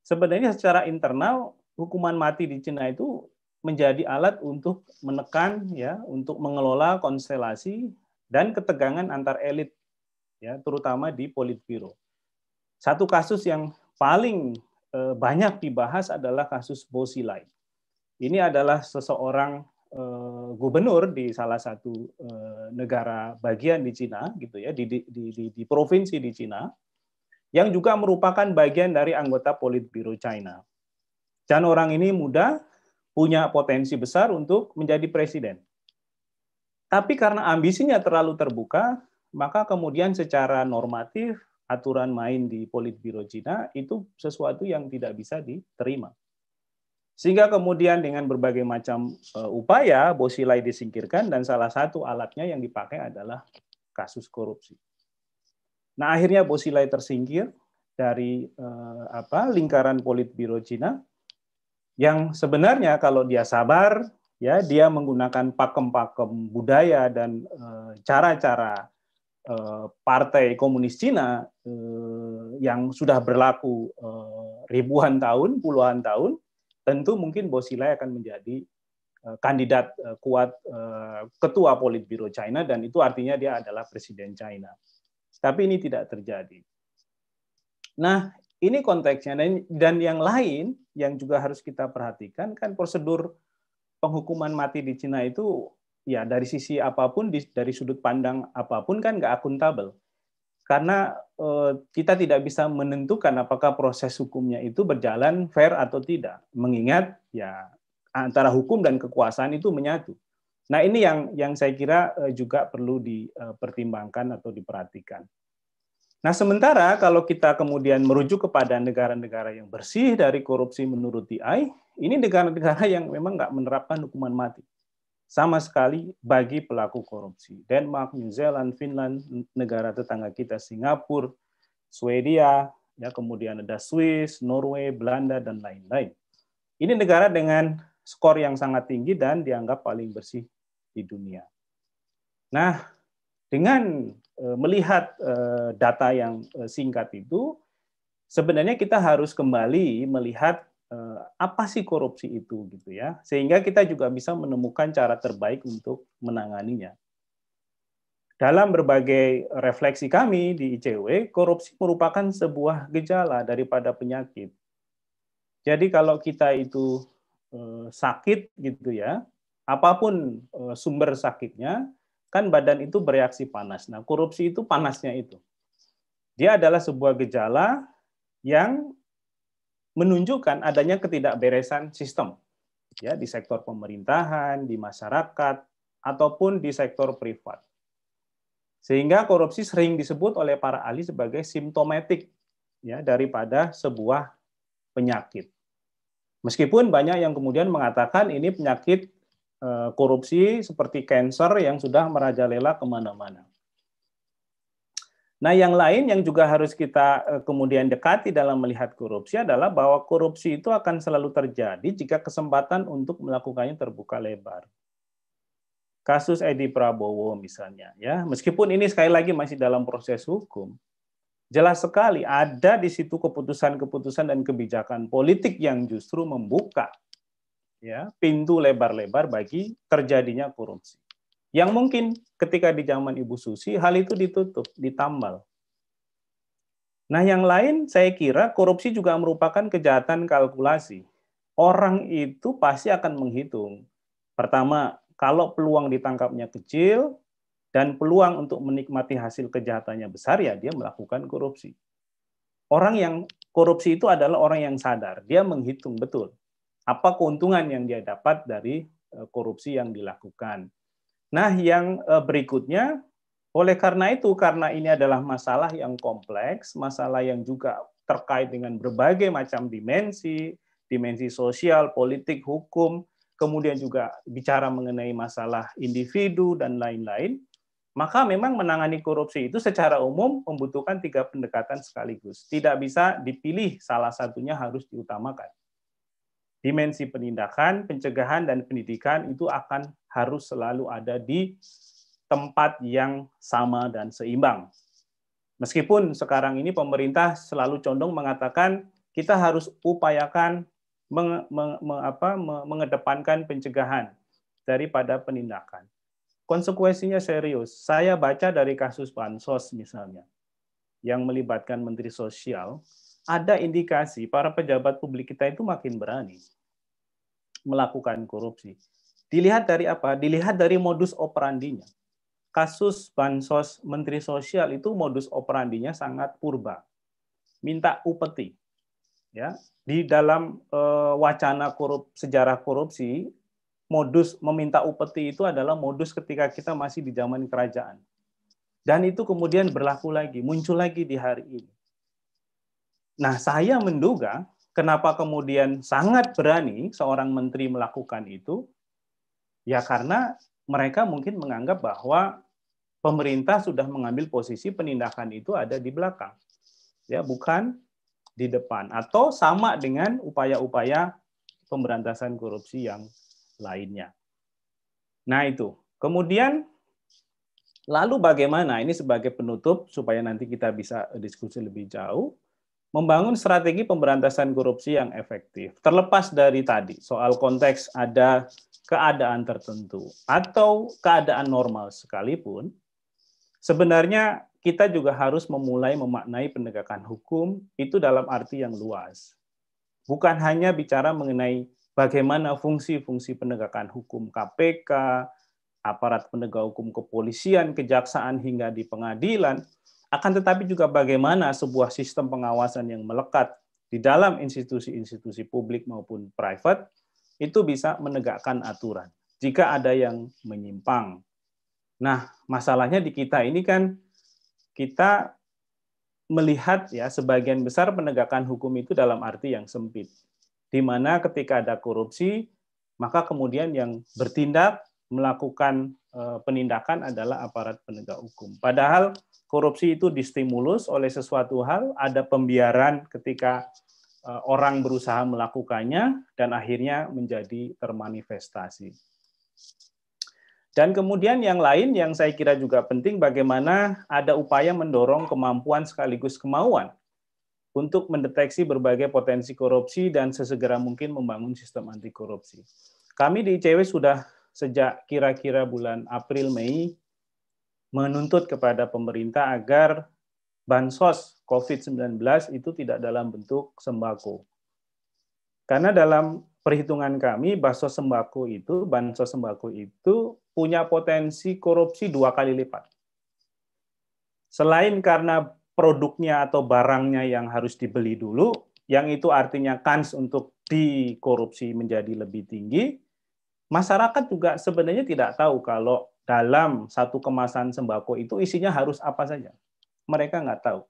Speaker 5: sebenarnya secara internal hukuman mati di Cina itu menjadi alat untuk menekan ya, untuk mengelola konstelasi dan ketegangan antar elit ya, terutama di Politbiro. Satu kasus yang paling eh, banyak dibahas adalah kasus Bo Xilai. Ini adalah seseorang Eh, gubernur di salah satu eh, negara bagian di Cina gitu ya di di di, di provinsi di Cina yang juga merupakan bagian dari anggota Politbiro China. Dan orang ini muda, punya potensi besar untuk menjadi presiden. Tapi karena ambisinya terlalu terbuka, maka kemudian secara normatif aturan main di Politbiro Cina itu sesuatu yang tidak bisa diterima. Sehingga kemudian dengan berbagai macam eh, upaya Bosilai disingkirkan dan salah satu alatnya yang dipakai adalah kasus korupsi. Nah, akhirnya Bosilai tersingkir dari uh, apa lingkaran Politbiro Cina yang sebenarnya kalau dia sabar ya dia menggunakan pakem-pakem budaya dan eh, cara-cara uh, partai komunis Cina yang sudah berlaku ribuan tahun, puluhan tahun tentu mungkin Bosilai akan menjadi eh, kandidat eh, kuat eh, ketua Politbiro China dan itu artinya dia adalah presiden China. Tapi ini tidak terjadi. Nah, ini konteksnya dan yang lain yang juga harus kita perhatikan kan prosedur penghukuman mati di Cina itu ya dari sisi apapun dari sudut pandang apapun kan nggak akuntabel karena eh, kita tidak bisa menentukan apakah proses hukumnya itu berjalan fair atau tidak mengingat ya antara hukum dan kekuasaan itu menyatu nah ini yang yang saya kira eh, juga perlu dipertimbangkan eh, atau diperhatikan nah sementara kalau kita kemudian merujuk kepada negara-negara yang bersih dari korupsi menurut TI ini negara-negara yang memang nggak menerapkan hukuman mati sama sekali bagi pelaku korupsi. Denmark, New Zealand, Finland, negara tetangga kita Singapura, Swedia, ya kemudian ada Swiss, Norway, Belanda dan lain-lain. Ini negara dengan skor yang sangat tinggi dan dianggap paling bersih di dunia. Nah, dengan e, melihat e, data yang e, singkat itu, sebenarnya kita harus kembali melihat Eh, apa sih korupsi itu gitu ya sehingga kita juga bisa menemukan cara terbaik untuk menanganinya dalam berbagai refleksi kami di ICW e, korupsi merupakan sebuah gejala daripada penyakit jadi kalau kita itu eh, sakit gitu ya apapun eh, sumber sakitnya kan badan itu bereaksi panas nah korupsi itu panasnya itu dia adalah sebuah gejala yang menunjukkan adanya ketidakberesan sistem ya di sektor pemerintahan, di masyarakat ataupun di sektor privat. Sehingga korupsi sering disebut oleh para ahli sebagai simptomatik ya daripada sebuah penyakit. Meskipun banyak yang kemudian mengatakan ini penyakit eh, korupsi seperti kanker yang sudah merajalela kemana-mana. Nah, yang lain yang juga harus kita eh, kemudian dekati dalam melihat korupsi adalah bahwa korupsi itu akan selalu terjadi jika kesempatan untuk melakukannya terbuka lebar. Kasus Edi Prabowo misalnya, ya, meskipun ini sekali lagi masih dalam proses hukum, jelas sekali ada di situ keputusan-keputusan dan kebijakan politik yang justru membuka ya pintu lebar-lebar bagi terjadinya korupsi. Yang mungkin ketika di zaman Ibu Susi, hal itu ditutup, ditambal. Nah yang lain saya kira korupsi juga merupakan kejahatan kalkulasi. Orang itu pasti akan menghitung. Pertama, kalau peluang ditangkapnya kecil, dan peluang untuk menikmati hasil kejahatannya besar, ya dia melakukan korupsi. Orang yang korupsi itu adalah orang yang sadar, dia menghitung betul apa keuntungan yang dia dapat dari e, korupsi yang dilakukan. Nah, yang eh, berikutnya, oleh karena itu, karena ini adalah masalah yang kompleks, masalah yang juga terkait dengan berbagai macam dimensi, dimensi sosial, politik, hukum, kemudian juga bicara mengenai masalah individu dan lain-lain, maka memang menangani korupsi itu secara umum membutuhkan tiga pendekatan sekaligus. Tidak bisa dipilih salah satunya harus diutamakan dimensi penindakan, pencegahan, dan pendidikan itu akan harus selalu ada di tempat yang sama dan seimbang. Meskipun sekarang ini pemerintah selalu condong mengatakan kita harus upayakan meng, meng, meng, apa, mengedepankan pencegahan daripada penindakan. Konsekuensinya serius. Saya baca dari kasus Bansos misalnya, yang melibatkan Menteri Sosial, ada indikasi para pejabat publik kita itu makin berani melakukan korupsi. Dilihat dari apa? Dilihat dari modus operandinya. Kasus bansos Menteri Sosial itu modus operandinya sangat purba. Minta upeti. Ya, di dalam e, wacana korup sejarah korupsi, modus meminta upeti itu adalah modus ketika kita masih di zaman kerajaan. Dan itu kemudian berlaku lagi, muncul lagi di hari ini. Nah, saya menduga kenapa kemudian sangat berani seorang menteri melakukan itu? Ya karena mereka mungkin menganggap bahwa pemerintah sudah mengambil posisi penindakan itu ada di belakang. Ya, bukan di depan atau sama dengan upaya-upaya pemberantasan korupsi yang lainnya. Nah, itu. Kemudian lalu bagaimana ini sebagai penutup supaya nanti kita bisa diskusi lebih jauh membangun strategi pemberantasan korupsi yang efektif, terlepas dari tadi soal konteks ada keadaan tertentu atau keadaan normal sekalipun, sebenarnya kita juga harus memulai memaknai penegakan hukum itu dalam arti yang luas. Bukan hanya bicara mengenai bagaimana fungsi-fungsi penegakan hukum KPK, aparat penegak hukum kepolisian, kejaksaan hingga di pengadilan, akan tetapi juga bagaimana sebuah sistem pengawasan yang melekat di dalam institusi-institusi publik maupun private itu bisa menegakkan aturan jika ada yang menyimpang. Nah, masalahnya di kita ini kan kita melihat ya sebagian besar penegakan hukum itu dalam arti yang sempit. Di mana ketika ada korupsi, maka kemudian yang bertindak melakukan eh, penindakan adalah aparat penegak hukum. Padahal korupsi itu distimulus oleh sesuatu hal, ada pembiaran ketika eh, orang berusaha melakukannya dan akhirnya menjadi termanifestasi. Dan kemudian yang lain yang saya kira juga penting bagaimana ada upaya mendorong kemampuan sekaligus kemauan untuk mendeteksi berbagai potensi korupsi dan sesegera mungkin membangun sistem anti korupsi. Kami di ICW sudah sejak kira-kira bulan April Mei menuntut kepada pemerintah agar bansos COVID-19 itu tidak dalam bentuk sembako. Karena dalam perhitungan kami bansos sembako itu bansos sembako itu punya potensi korupsi dua kali lipat. Selain karena produknya atau barangnya yang harus dibeli dulu, yang itu artinya kans untuk dikorupsi menjadi lebih tinggi, masyarakat juga sebenarnya tidak tahu kalau dalam satu kemasan sembako itu isinya harus apa saja. Mereka nggak tahu.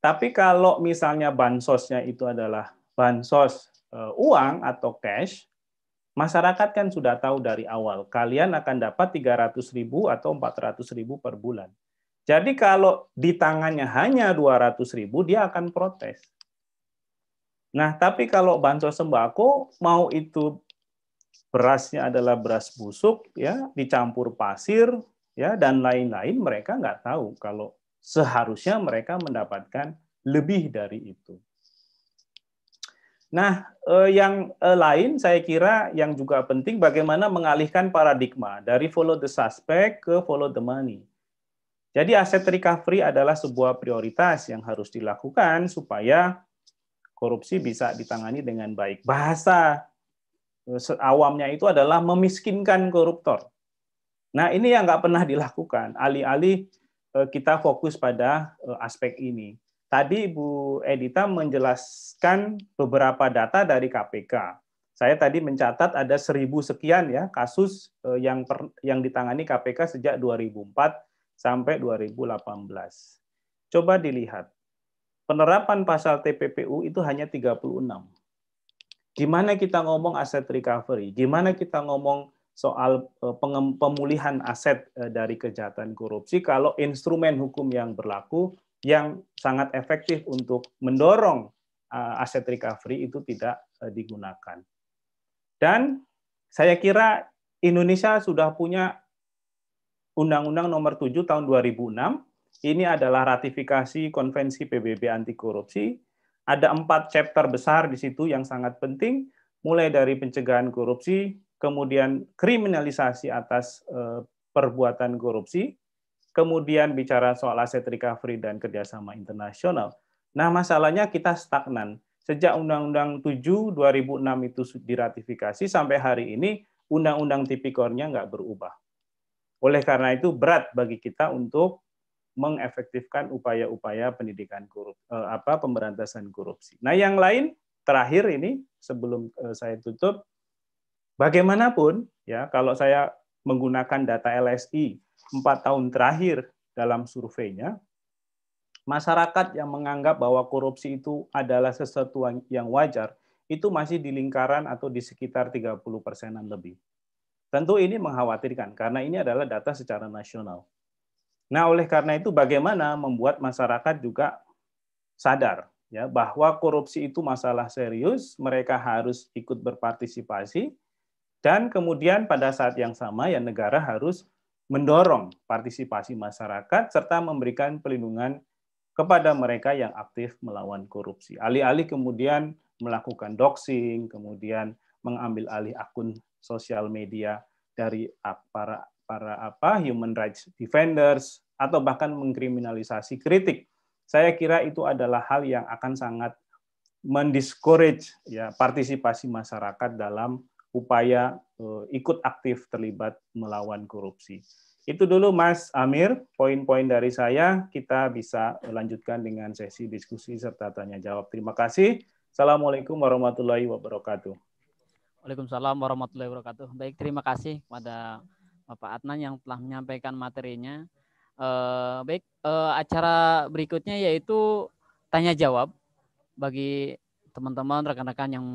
Speaker 5: Tapi kalau misalnya bansosnya itu adalah bansos eh, uang atau cash, masyarakat kan sudah tahu dari awal. Kalian akan dapat 300 ribu atau 400 ribu per bulan. Jadi kalau di tangannya hanya 200 ribu, dia akan protes. Nah, tapi kalau bansos sembako, mau itu berasnya adalah beras busuk ya dicampur pasir ya dan lain-lain mereka nggak tahu kalau seharusnya mereka mendapatkan lebih dari itu. Nah, eh, yang eh, lain saya kira yang juga penting bagaimana mengalihkan paradigma dari follow the suspect ke follow the money. Jadi aset recovery adalah sebuah prioritas yang harus dilakukan supaya korupsi bisa ditangani dengan baik. Bahasa Eh, awamnya itu adalah memiskinkan koruptor. Nah ini yang nggak pernah dilakukan. Alih-alih eh, kita fokus pada eh, aspek ini. Tadi Bu Edita menjelaskan beberapa data dari KPK. Saya tadi mencatat ada seribu sekian ya kasus yang per, yang ditangani KPK sejak 2004 sampai 2018. Coba dilihat penerapan pasal TPPU itu hanya 36. Gimana kita ngomong aset recovery? Gimana kita ngomong soal eh, pemulihan aset eh, dari kejahatan korupsi kalau instrumen hukum yang berlaku yang sangat efektif untuk mendorong eh, aset recovery itu tidak digunakan. Dan saya kira Indonesia sudah punya Undang-Undang Nomor 7 tahun 2006. Ini adalah ratifikasi Konvensi PBB Anti Korupsi ada empat chapter besar di situ yang sangat penting, mulai dari pencegahan korupsi, kemudian kriminalisasi atas eh, perbuatan korupsi, kemudian bicara soal aset recovery dan kerjasama internasional. Nah, masalahnya kita stagnan. Sejak Undang-Undang 7 2006 itu diratifikasi sampai hari ini, Undang-Undang tipikornya nggak berubah. Oleh karena itu berat bagi kita untuk mengefektifkan upaya-upaya pendidikan korup, eh, apa pemberantasan korupsi. Nah, yang lain terakhir ini sebelum eh, saya tutup, bagaimanapun ya kalau saya menggunakan data LSI empat tahun terakhir dalam surveinya, masyarakat yang menganggap bahwa korupsi itu adalah sesuatu yang wajar itu masih di lingkaran atau di sekitar 30 persenan lebih. Tentu ini mengkhawatirkan karena ini adalah data secara nasional. Nah, oleh karena itu bagaimana membuat masyarakat juga sadar ya bahwa korupsi itu masalah serius, mereka harus ikut berpartisipasi dan kemudian pada saat yang sama ya negara harus mendorong partisipasi masyarakat serta memberikan pelindungan kepada mereka yang aktif melawan korupsi. Alih-alih kemudian melakukan doxing, kemudian mengambil alih akun sosial media dari para para apa human rights defenders atau bahkan mengkriminalisasi kritik. Saya kira itu adalah hal yang akan sangat mendiscourage ya partisipasi masyarakat dalam upaya uh, ikut aktif terlibat melawan korupsi. Itu dulu Mas Amir, poin-poin dari saya. Kita bisa lanjutkan dengan sesi diskusi serta tanya jawab. Terima kasih. Assalamualaikum warahmatullahi wabarakatuh.
Speaker 2: Waalaikumsalam warahmatullahi wabarakatuh. Baik, terima kasih kepada Bapak Adnan yang telah menyampaikan materinya. Uh, baik, uh, acara berikutnya yaitu tanya jawab bagi teman-teman rekan-rekan yang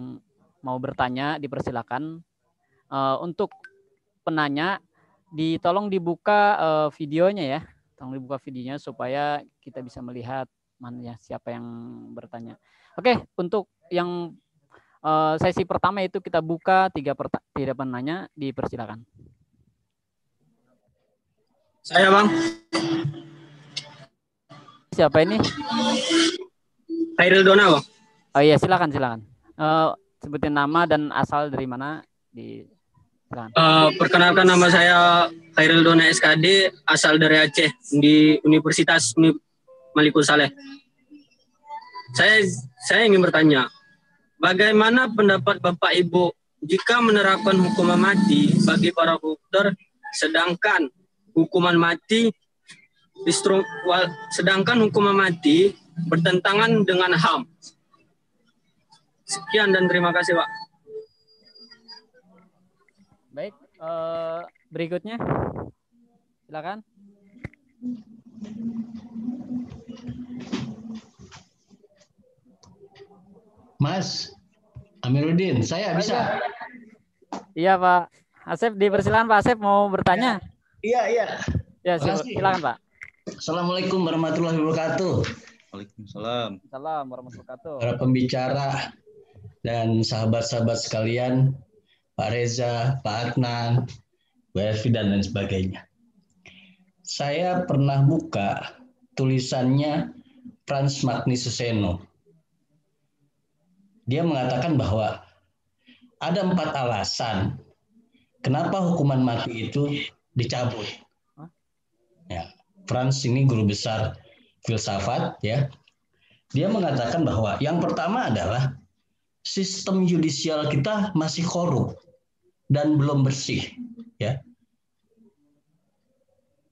Speaker 2: mau bertanya dipersilakan. Uh, untuk penanya ditolong dibuka uh, videonya ya. Tolong dibuka videonya supaya kita bisa melihat mana ya siapa yang bertanya. Oke, untuk yang uh, sesi pertama itu kita buka tiga pertanyaan, penanya dipersilakan. Saya bang. Siapa ini? Khairil Dona bang. Oh iya silakan silakan. Uh, sebutin nama dan asal dari mana di. Uh, perkenalkan nama saya Khairil Dona SKD, asal dari Aceh
Speaker 6: di Universitas Unip Malikul Saleh. Saya saya ingin bertanya, bagaimana pendapat Bapak Ibu jika menerapkan hukuman mati bagi para koruptor sedangkan hukuman mati sedangkan hukuman mati bertentangan dengan HAM.
Speaker 2: Sekian dan terima kasih, Pak. Baik, eh, berikutnya. Silakan.
Speaker 6: Mas Amiruddin, saya bisa.
Speaker 2: Iya, Pak. Asep, di dipersilakan Pak Asep mau bertanya. Ya. Iya, iya. Ya, silakan, Pak. Assalamualaikum warahmatullahi wabarakatuh.
Speaker 6: Waalaikumsalam.
Speaker 2: Salam warahmatullahi wabarakatuh. Para pembicara
Speaker 6: dan sahabat-sahabat sekalian, Pak Reza, Pak Adnan, Bu Evi, dan lain sebagainya. Saya pernah buka tulisannya Franz Magni Dia mengatakan bahwa ada empat alasan kenapa hukuman mati itu dicabut. Ya, Franz ini guru besar filsafat ya. Dia mengatakan bahwa yang pertama adalah sistem yudisial kita masih korup dan belum bersih ya.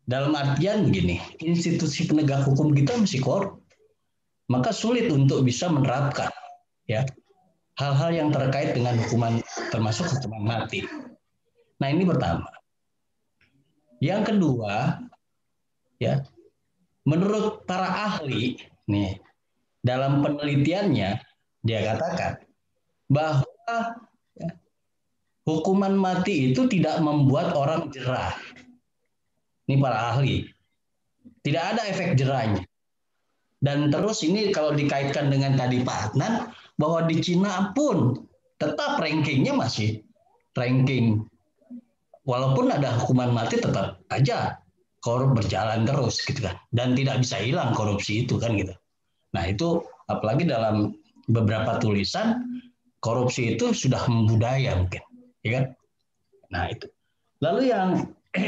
Speaker 6: Dalam artian gini, institusi penegak hukum kita masih korup. Maka sulit untuk bisa menerapkan ya hal-hal yang terkait dengan hukuman termasuk hukuman mati. Nah, ini pertama. Yang kedua, ya, menurut para ahli nih dalam penelitiannya dia katakan bahwa ya, hukuman mati itu tidak membuat orang jerah. Ini para ahli. Tidak ada efek jerahnya. Dan terus ini kalau dikaitkan dengan tadi Pak Adnan, bahwa di Cina pun tetap rankingnya masih ranking walaupun ada hukuman mati tetap aja korup berjalan terus gitu kan dan tidak bisa hilang korupsi itu kan gitu nah itu apalagi dalam beberapa tulisan korupsi itu sudah membudaya mungkin ya kan nah itu lalu yang *clears throat*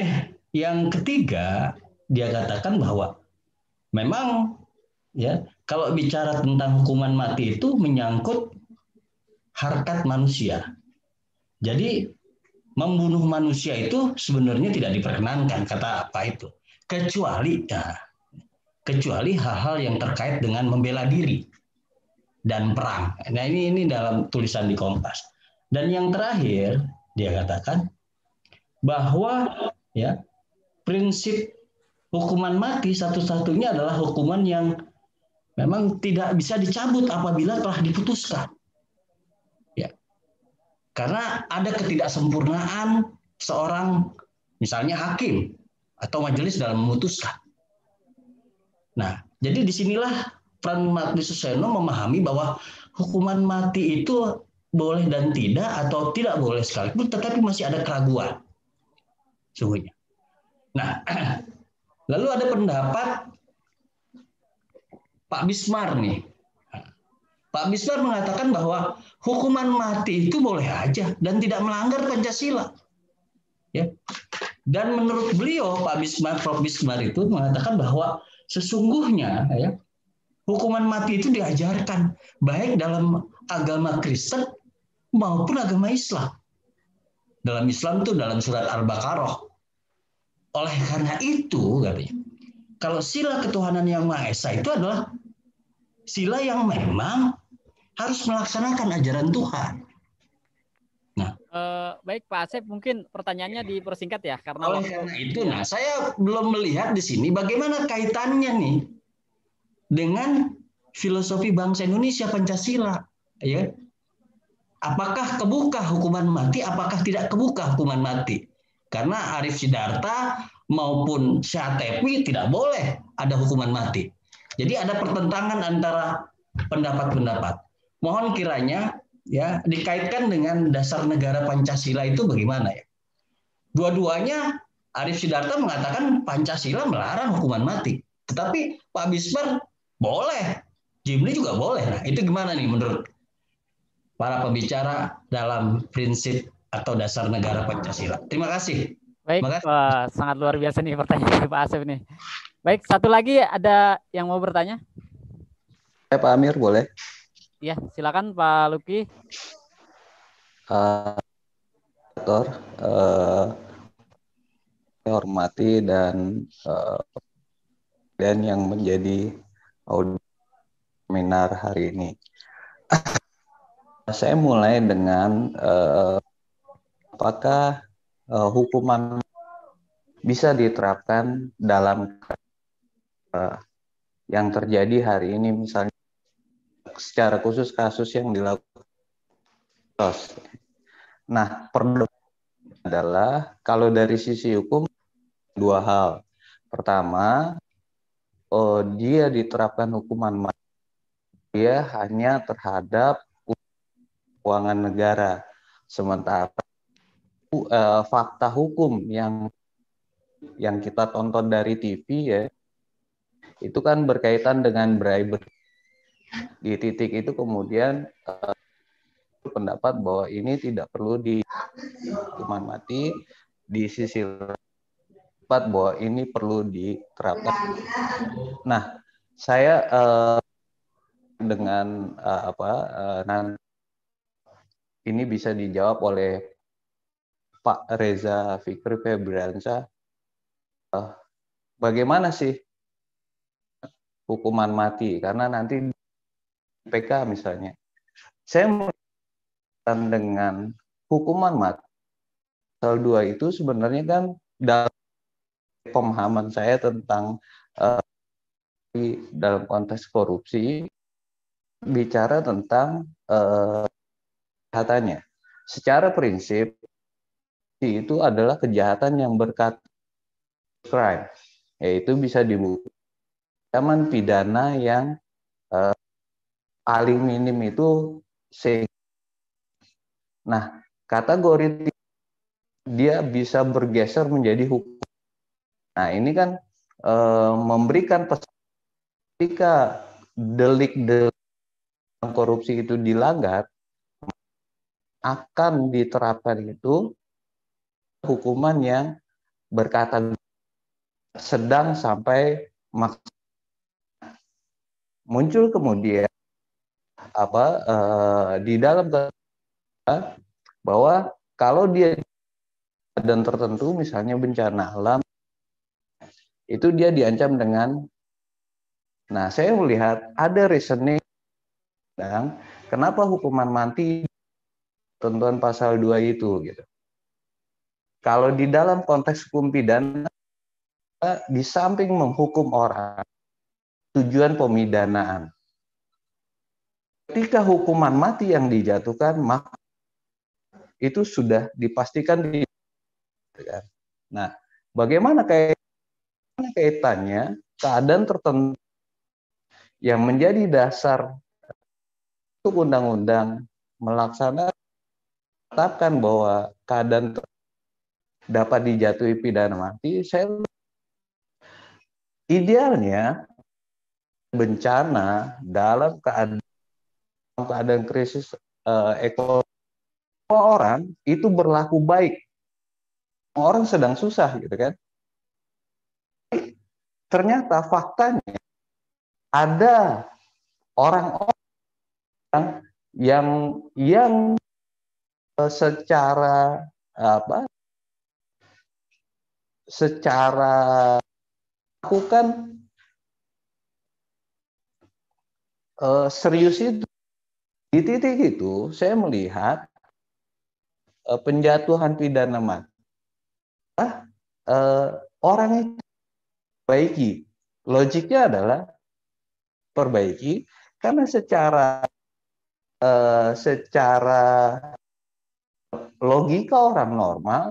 Speaker 6: yang ketiga dia katakan bahwa memang ya kalau bicara tentang hukuman mati itu menyangkut harkat manusia jadi membunuh manusia itu sebenarnya tidak diperkenankan kata apa itu kecuali ya, kecuali hal-hal yang terkait dengan membela diri dan perang. Nah ini ini dalam tulisan di Kompas. Dan yang terakhir dia katakan bahwa ya prinsip hukuman mati satu-satunya adalah hukuman yang memang tidak bisa dicabut apabila telah diputuskan. Karena ada ketidaksempurnaan seorang misalnya hakim atau majelis dalam memutuskan. Nah, jadi disinilah peran Magnus Suseno memahami bahwa hukuman mati itu boleh dan tidak atau tidak boleh sekalipun, tetapi masih ada keraguan sungguhnya. Nah, *clears throat* lalu ada pendapat Pak Bismar nih Pak Miswar mengatakan bahwa hukuman mati itu boleh aja dan tidak melanggar Pancasila. Ya. Dan menurut beliau Pak Bismar, Prof Bismar itu mengatakan bahwa sesungguhnya ya, hukuman mati itu diajarkan baik dalam agama Kristen maupun agama Islam. Dalam Islam itu dalam surat Al-Baqarah. Oleh karena itu katanya, kalau sila ketuhanan yang Maha Esa itu adalah sila yang memang harus melaksanakan ajaran Tuhan.
Speaker 2: Nah, uh, baik Pak Asep, mungkin pertanyaannya dipersingkat ya karena oleh karena itu, nah saya
Speaker 6: belum melihat di sini bagaimana kaitannya nih dengan filosofi bangsa Indonesia Pancasila, ya. Apakah kebuka hukuman mati? Apakah tidak kebuka hukuman mati? Karena Arif Sidarta maupun Syatepi tidak boleh ada hukuman mati. Jadi ada pertentangan antara pendapat-pendapat. Mohon kiranya ya dikaitkan dengan dasar negara Pancasila itu bagaimana ya? Dua-duanya Arif Sidarta mengatakan Pancasila melarang hukuman mati. Tetapi Pak Bismar boleh, Jimli juga boleh. Nah, itu gimana nih menurut para pembicara dalam prinsip atau dasar negara
Speaker 2: Pancasila? Terima kasih. Baik, Terima kasih. Wah, sangat luar biasa nih pertanyaan Pak Asep nih. Baik, satu lagi ada yang mau bertanya?
Speaker 4: Eh, Pak Amir boleh.
Speaker 2: Ya, silakan Pak Luki.
Speaker 4: Uh, uh, hormati dan uh, dan yang menjadi seminar hari ini. *laughs* Saya mulai dengan uh, apakah uh, hukuman bisa diterapkan dalam uh, yang terjadi hari ini misalnya secara khusus kasus yang dilakukan. Nah, perlu adalah kalau dari sisi hukum dua hal. Pertama, oh, dia diterapkan hukuman mati dia hanya terhadap keuangan negara. Sementara uh, fakta hukum yang yang kita tonton dari TV ya itu kan berkaitan dengan bribery di titik itu kemudian uh, pendapat bahwa ini tidak perlu di mati di sisi pendapat bahwa ini perlu diterapkan. Nah, saya uh, dengan uh, apa uh, ini bisa dijawab oleh Pak Reza Fikri Febriansyah. Uh, bagaimana sih hukuman mati? Karena nanti PK misalnya. Saya melihat dengan hukuman mati pasal 2 itu sebenarnya kan dalam pemahaman saya tentang uh, dalam konteks korupsi bicara tentang uh, kejahatannya. Secara prinsip itu adalah kejahatan yang berkat crime, yaitu bisa zaman pidana yang uh, paling minim itu C. Nah, kategori dia bisa bergeser menjadi hukum. Nah, ini kan e, memberikan pesan ketika delik delik korupsi itu dilanggar akan diterapkan itu hukuman yang berkata sedang sampai maksimal. Muncul kemudian apa uh, di dalam bahwa kalau dia dan tertentu misalnya bencana alam itu dia diancam dengan nah saya melihat ada reasoning dan kenapa hukuman mati tentuan pasal 2 itu gitu kalau di dalam konteks hukum pidana di samping menghukum orang tujuan pemidanaan ketika hukuman mati yang dijatuhkan maka itu sudah dipastikan di kan? Nah, bagaimana kaitannya keadaan tertentu yang menjadi dasar untuk undang-undang melaksanakan tetapkan bahwa keadaan dapat dijatuhi pidana mati, saya idealnya bencana dalam keadaan keadaan krisis uh, ekonomi orang itu berlaku baik orang sedang susah gitu kan ternyata faktanya ada orang-orang yang yang eh, secara apa secara lakukan uh, serius itu di titik itu saya melihat eh, penjatuhan pidana mati ah, uh, orang itu perbaiki. Logiknya adalah perbaiki karena secara uh, secara logika orang normal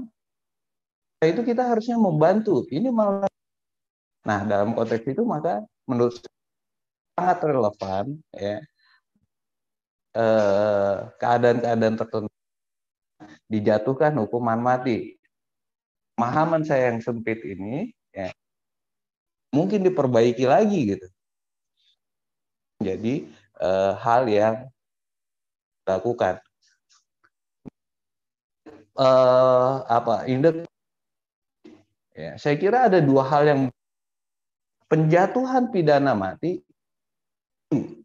Speaker 4: itu kita harusnya membantu. Ini malah Nah, dalam konteks itu maka menurut sangat relevan ya Eh, keadaan-keadaan tertentu dijatuhkan hukuman mati. Pemahaman saya yang sempit ini ya, mungkin diperbaiki lagi gitu. Jadi e, hal yang dilakukan, e, apa indeks ya saya kira ada dua hal yang penjatuhan pidana mati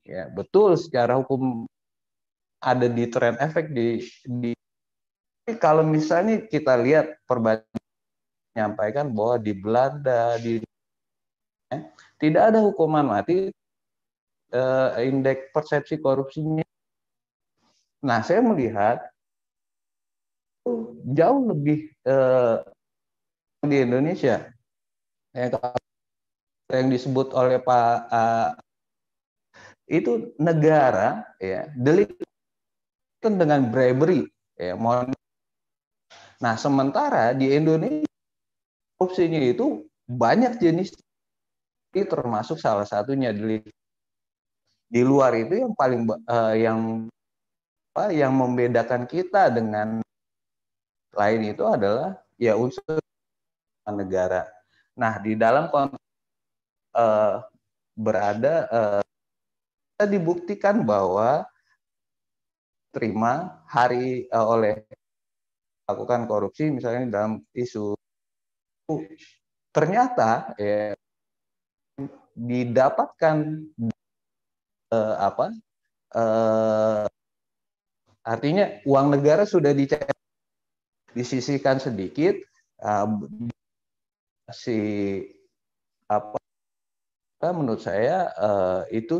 Speaker 4: ya betul secara hukum ada di trend efek di di tapi kalau misalnya kita lihat perbandingan menyampaikan bahwa di Belanda di eh, tidak ada hukuman mati eh, indeks persepsi korupsinya. Nah, saya melihat jauh lebih eh, di Indonesia yang yang disebut oleh Pak eh, itu negara ya delik konsisten dengan bribery. Ya, mohon. Nah, sementara di Indonesia korupsinya itu banyak jenis termasuk salah satunya di di luar itu yang paling uh, yang apa yang membedakan kita dengan lain itu adalah ya unsur negara. Nah, di dalam konteks uh, berada uh, kita dibuktikan bahwa terima hari uh, oleh lakukan korupsi misalnya dalam isu ternyata ya, didapatkan uh, apa uh, artinya uang negara sudah dicetak disisihkan sedikit uh, si apa menurut saya uh, itu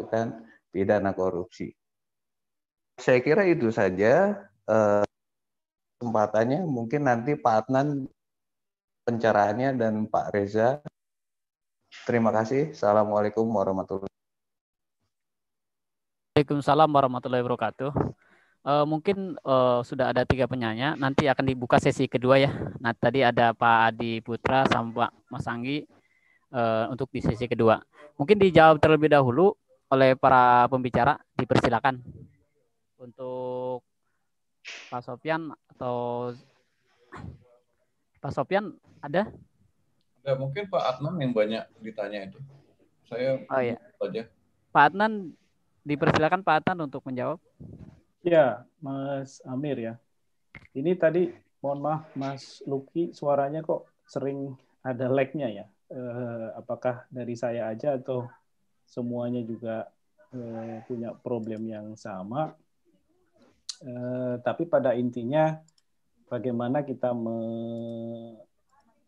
Speaker 4: bukan pidana korupsi saya kira itu saja kesempatannya. Eh, kesempatannya. Mungkin nanti Pak Adnan pencerahannya dan Pak Reza. Terima kasih. Assalamualaikum warahmatullahi wabarakatuh.
Speaker 2: Waalaikumsalam warahmatullahi wabarakatuh. Uh, mungkin uh, sudah ada tiga penyanyi. Nanti akan dibuka sesi kedua ya. Nah tadi ada Pak Adi Putra sama Pak Mas Anggi uh, untuk di sesi kedua. Mungkin dijawab terlebih dahulu oleh para pembicara. Dipersilakan untuk Pak Sofian atau Pak Sofian ada? Ada mungkin Pak Adnan yang banyak
Speaker 7: ditanya itu. Saya oh, iya. aja.
Speaker 2: Pak Adnan dipersilakan Pak Adnan untuk menjawab.
Speaker 7: Ya, Mas Amir ya. Ini
Speaker 2: tadi
Speaker 5: mohon maaf Mas Luki suaranya kok sering ada lagnya ya. Eh, apakah dari saya aja atau semuanya juga eh, punya problem yang sama? eh, tapi pada intinya bagaimana kita me,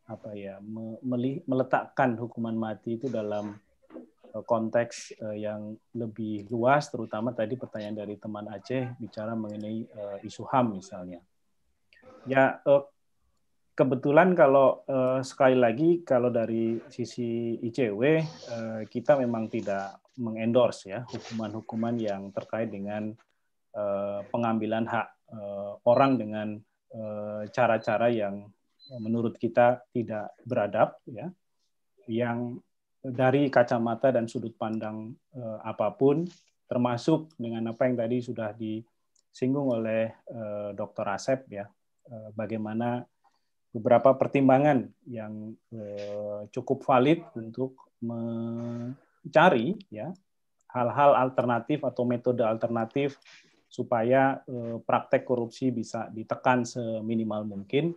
Speaker 5: apa ya me, meletakkan hukuman mati itu dalam eh, konteks eh, yang lebih luas, terutama tadi pertanyaan dari teman Aceh bicara mengenai eh, isu HAM misalnya. Ya kebetulan kalau sekali lagi kalau dari sisi ICW kita memang tidak mengendorse ya hukuman-hukuman yang terkait dengan Eh, pengambilan hak eh, orang dengan eh, cara-cara yang menurut kita tidak beradab ya yang dari kacamata dan sudut pandang apapun termasuk dengan apa yang tadi sudah disinggung oleh Dr. Asep ya bagaimana beberapa pertimbangan yang cukup valid untuk mencari ya hal-hal alternatif atau metode alternatif supaya eh, praktek korupsi bisa ditekan seminimal mungkin,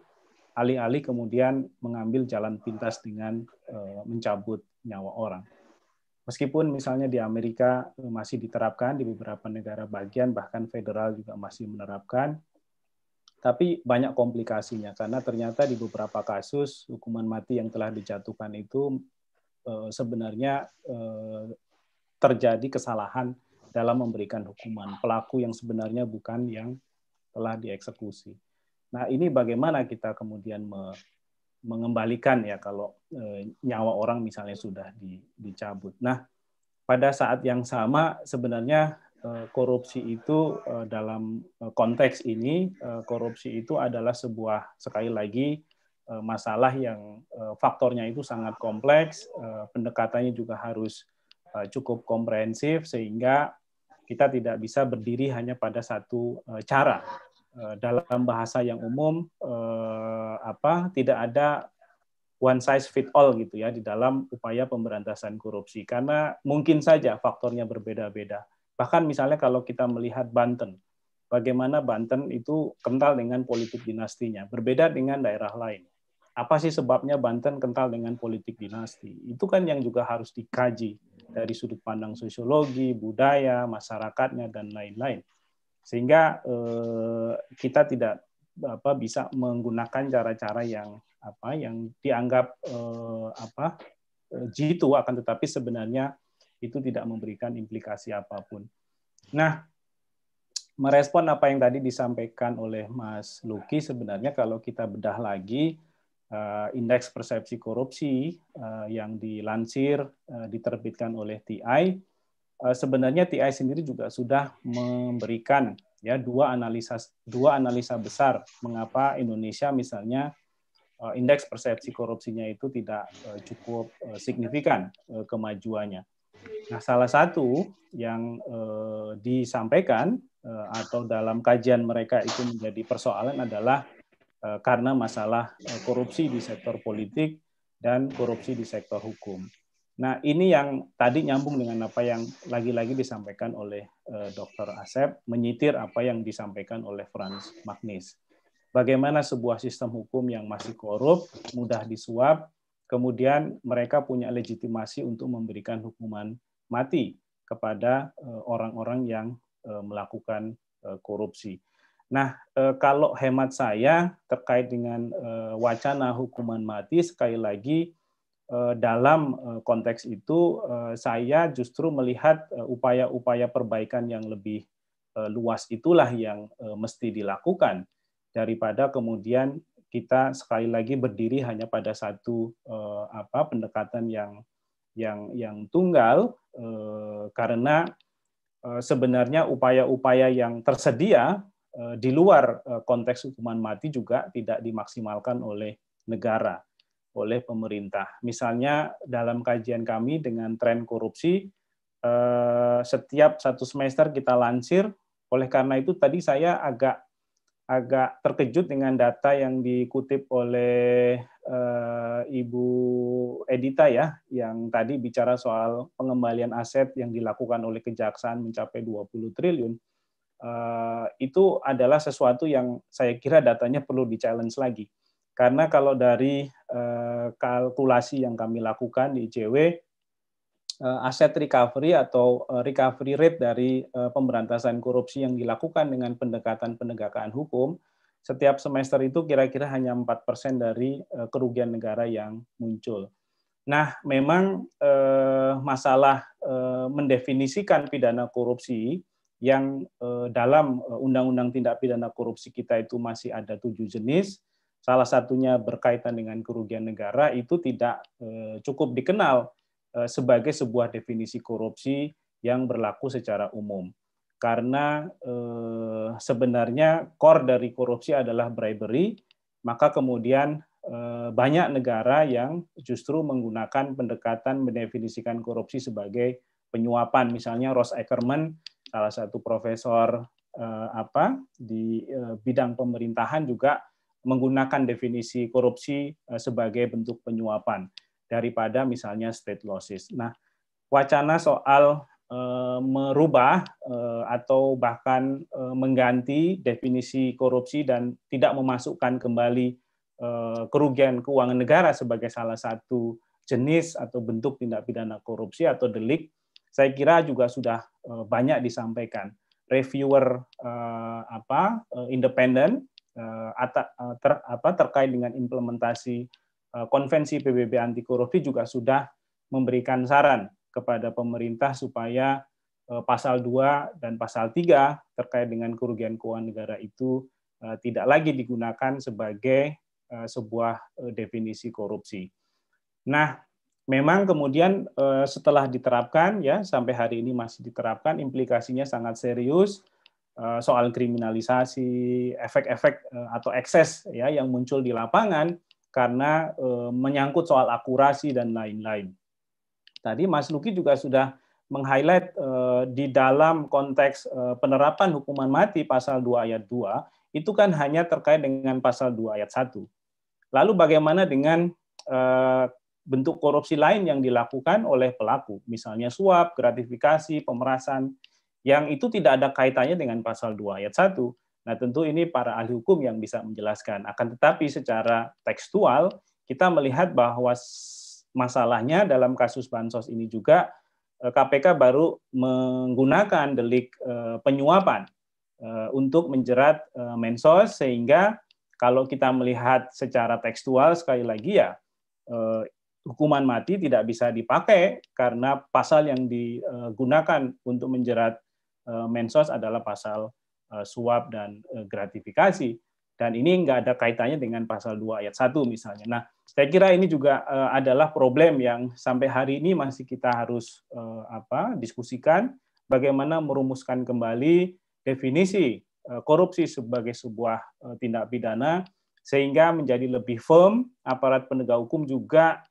Speaker 5: alih-alih kemudian mengambil jalan pintas dengan eh, mencabut nyawa orang. Meskipun misalnya di Amerika eh, masih diterapkan di beberapa negara bagian bahkan federal juga masih menerapkan, tapi banyak komplikasinya karena ternyata di beberapa kasus hukuman mati yang telah dijatuhkan itu sebenarnya terjadi kesalahan dalam memberikan hukuman pelaku yang sebenarnya bukan yang telah dieksekusi. Nah, ini bagaimana kita kemudian me, mengembalikan ya kalau e, nyawa orang misalnya sudah di, dicabut. Nah, pada saat yang sama sebenarnya e, korupsi itu e, dalam e, konteks ini e, korupsi itu adalah sebuah sekali lagi e, masalah yang e, faktornya itu sangat kompleks, e, pendekatannya juga harus e, cukup komprehensif sehingga kita tidak bisa berdiri hanya pada satu eh, cara. Eh, dalam bahasa yang umum, eh, apa tidak ada one size fit all gitu ya di dalam upaya pemberantasan korupsi karena mungkin saja faktornya berbeda-beda. Bahkan misalnya kalau kita melihat Banten, bagaimana Banten itu kental dengan politik dinastinya, berbeda dengan daerah lain. Apa sih sebabnya Banten kental dengan politik dinasti? Itu kan yang juga harus dikaji dari sudut pandang sosiologi, budaya, masyarakatnya dan lain-lain. Sehingga eh, kita tidak apa bisa menggunakan cara-cara yang apa yang dianggap eh, apa eh, jitu akan tetapi sebenarnya itu tidak memberikan implikasi apapun. Nah, merespon apa yang tadi disampaikan oleh Mas Luki sebenarnya kalau kita bedah lagi Eh, indeks persepsi korupsi eh, yang dilansir eh, diterbitkan oleh TI sebenarnya TI sendiri juga sudah memberikan ya dua analisa dua analisa besar mengapa Indonesia misalnya indeks persepsi korupsinya itu tidak cukup signifikan kemajuannya. Nah, salah satu yang disampaikan atau dalam kajian mereka itu menjadi persoalan adalah Eh, karena masalah eh, korupsi di sektor politik dan korupsi di sektor hukum. Nah, ini yang tadi nyambung dengan apa yang lagi-lagi disampaikan oleh eh, Dr. Asep, menyitir apa yang disampaikan oleh Franz Magnis. Bagaimana sebuah sistem hukum yang masih korup, mudah disuap, kemudian mereka punya legitimasi untuk memberikan hukuman mati kepada orang-orang yang melakukan korupsi. Nah, eh, kalau hemat saya terkait dengan eh, wacana hukuman mati, sekali lagi eh, dalam konteks itu saya justru melihat upaya-upaya perbaikan yang lebih luas itulah yang mesti dilakukan daripada kemudian kita sekali lagi berdiri hanya pada satu apa pendekatan yang yang yang tunggal karena sebenarnya upaya-upaya yang tersedia Eh, di luar eh, konteks hukuman mati juga tidak dimaksimalkan oleh negara, oleh pemerintah. Misalnya dalam kajian kami dengan tren korupsi, eh, setiap satu semester kita lansir. Oleh karena itu tadi saya agak agak terkejut dengan data yang dikutip oleh Ibu Edita ya, yang tadi bicara soal pengembalian aset yang dilakukan oleh kejaksaan mencapai 20 triliun Eh, itu adalah sesuatu yang saya kira datanya perlu di challenge lagi. Karena kalau dari eh, kalkulasi yang kami lakukan di ICW, eh, aset recovery atau recovery rate dari pemberantasan korupsi yang dilakukan dengan pendekatan penegakan hukum, setiap semester itu kira-kira hanya 4% dari kerugian negara yang muncul. Nah, memang masalah mendefinisikan pidana korupsi yang eh, dalam eh, Undang-Undang Tindak Pidana Korupsi kita itu masih ada tujuh jenis. Salah satunya berkaitan dengan kerugian negara itu tidak eh, cukup dikenal sebagai sebuah definisi korupsi yang berlaku secara umum. Karena sebenarnya core dari korupsi adalah bribery, maka kemudian banyak negara yang justru menggunakan pendekatan mendefinisikan korupsi sebagai penyuapan. Misalnya Ross Ackerman salah satu profesor uh, apa di uh, bidang pemerintahan juga menggunakan definisi korupsi uh, sebagai bentuk penyuapan daripada misalnya state losses. Nah, wacana soal merubah atau bahkan mengganti definisi korupsi dan tidak memasukkan kembali kerugian keuangan negara sebagai salah satu jenis atau bentuk tindak pidana korupsi atau delik saya kira juga sudah eh, banyak disampaikan. Reviewer eh, apa eh, independen ter, apa, terkait dengan implementasi konvensi PBB anti korupsi juga sudah memberikan saran kepada pemerintah supaya pasal 2 dan pasal 3 terkait dengan kerugian keuangan negara itu tidak lagi digunakan sebagai sebuah definisi korupsi. Nah, Memang kemudian eh, setelah diterapkan ya sampai hari ini masih diterapkan implikasinya sangat serius eh, soal kriminalisasi, efek-efek eh, atau ekses ya yang muncul di lapangan karena menyangkut soal akurasi dan lain-lain. Tadi Mas Luki juga sudah meng-highlight di dalam konteks penerapan hukuman mati pasal 2 ayat 2 itu kan hanya terkait dengan pasal 2 ayat 1. Lalu bagaimana dengan bentuk korupsi lain yang dilakukan oleh pelaku, misalnya suap, gratifikasi, pemerasan, yang itu tidak ada kaitannya dengan pasal 2 ayat 1. Nah, tentu ini para ahli hukum yang bisa menjelaskan. Akan tetapi secara tekstual kita melihat bahwa masalahnya dalam kasus bansos ini juga KPK eh, baru menggunakan delik eh, penyuapan eh, untuk menjerat Mensos sehingga kalau kita melihat secara tekstual sekali lagi ya hukuman mati tidak bisa dipakai karena pasal yang digunakan untuk menjerat e, Mensos adalah pasal e, suap dan e, gratifikasi dan ini enggak ada kaitannya dengan pasal 2 ayat 1 misalnya. Nah, saya kira ini juga adalah problem yang sampai hari ini masih kita harus apa diskusikan bagaimana merumuskan kembali definisi korupsi sebagai sebuah tindak pidana sehingga menjadi lebih firm aparat penegak hukum juga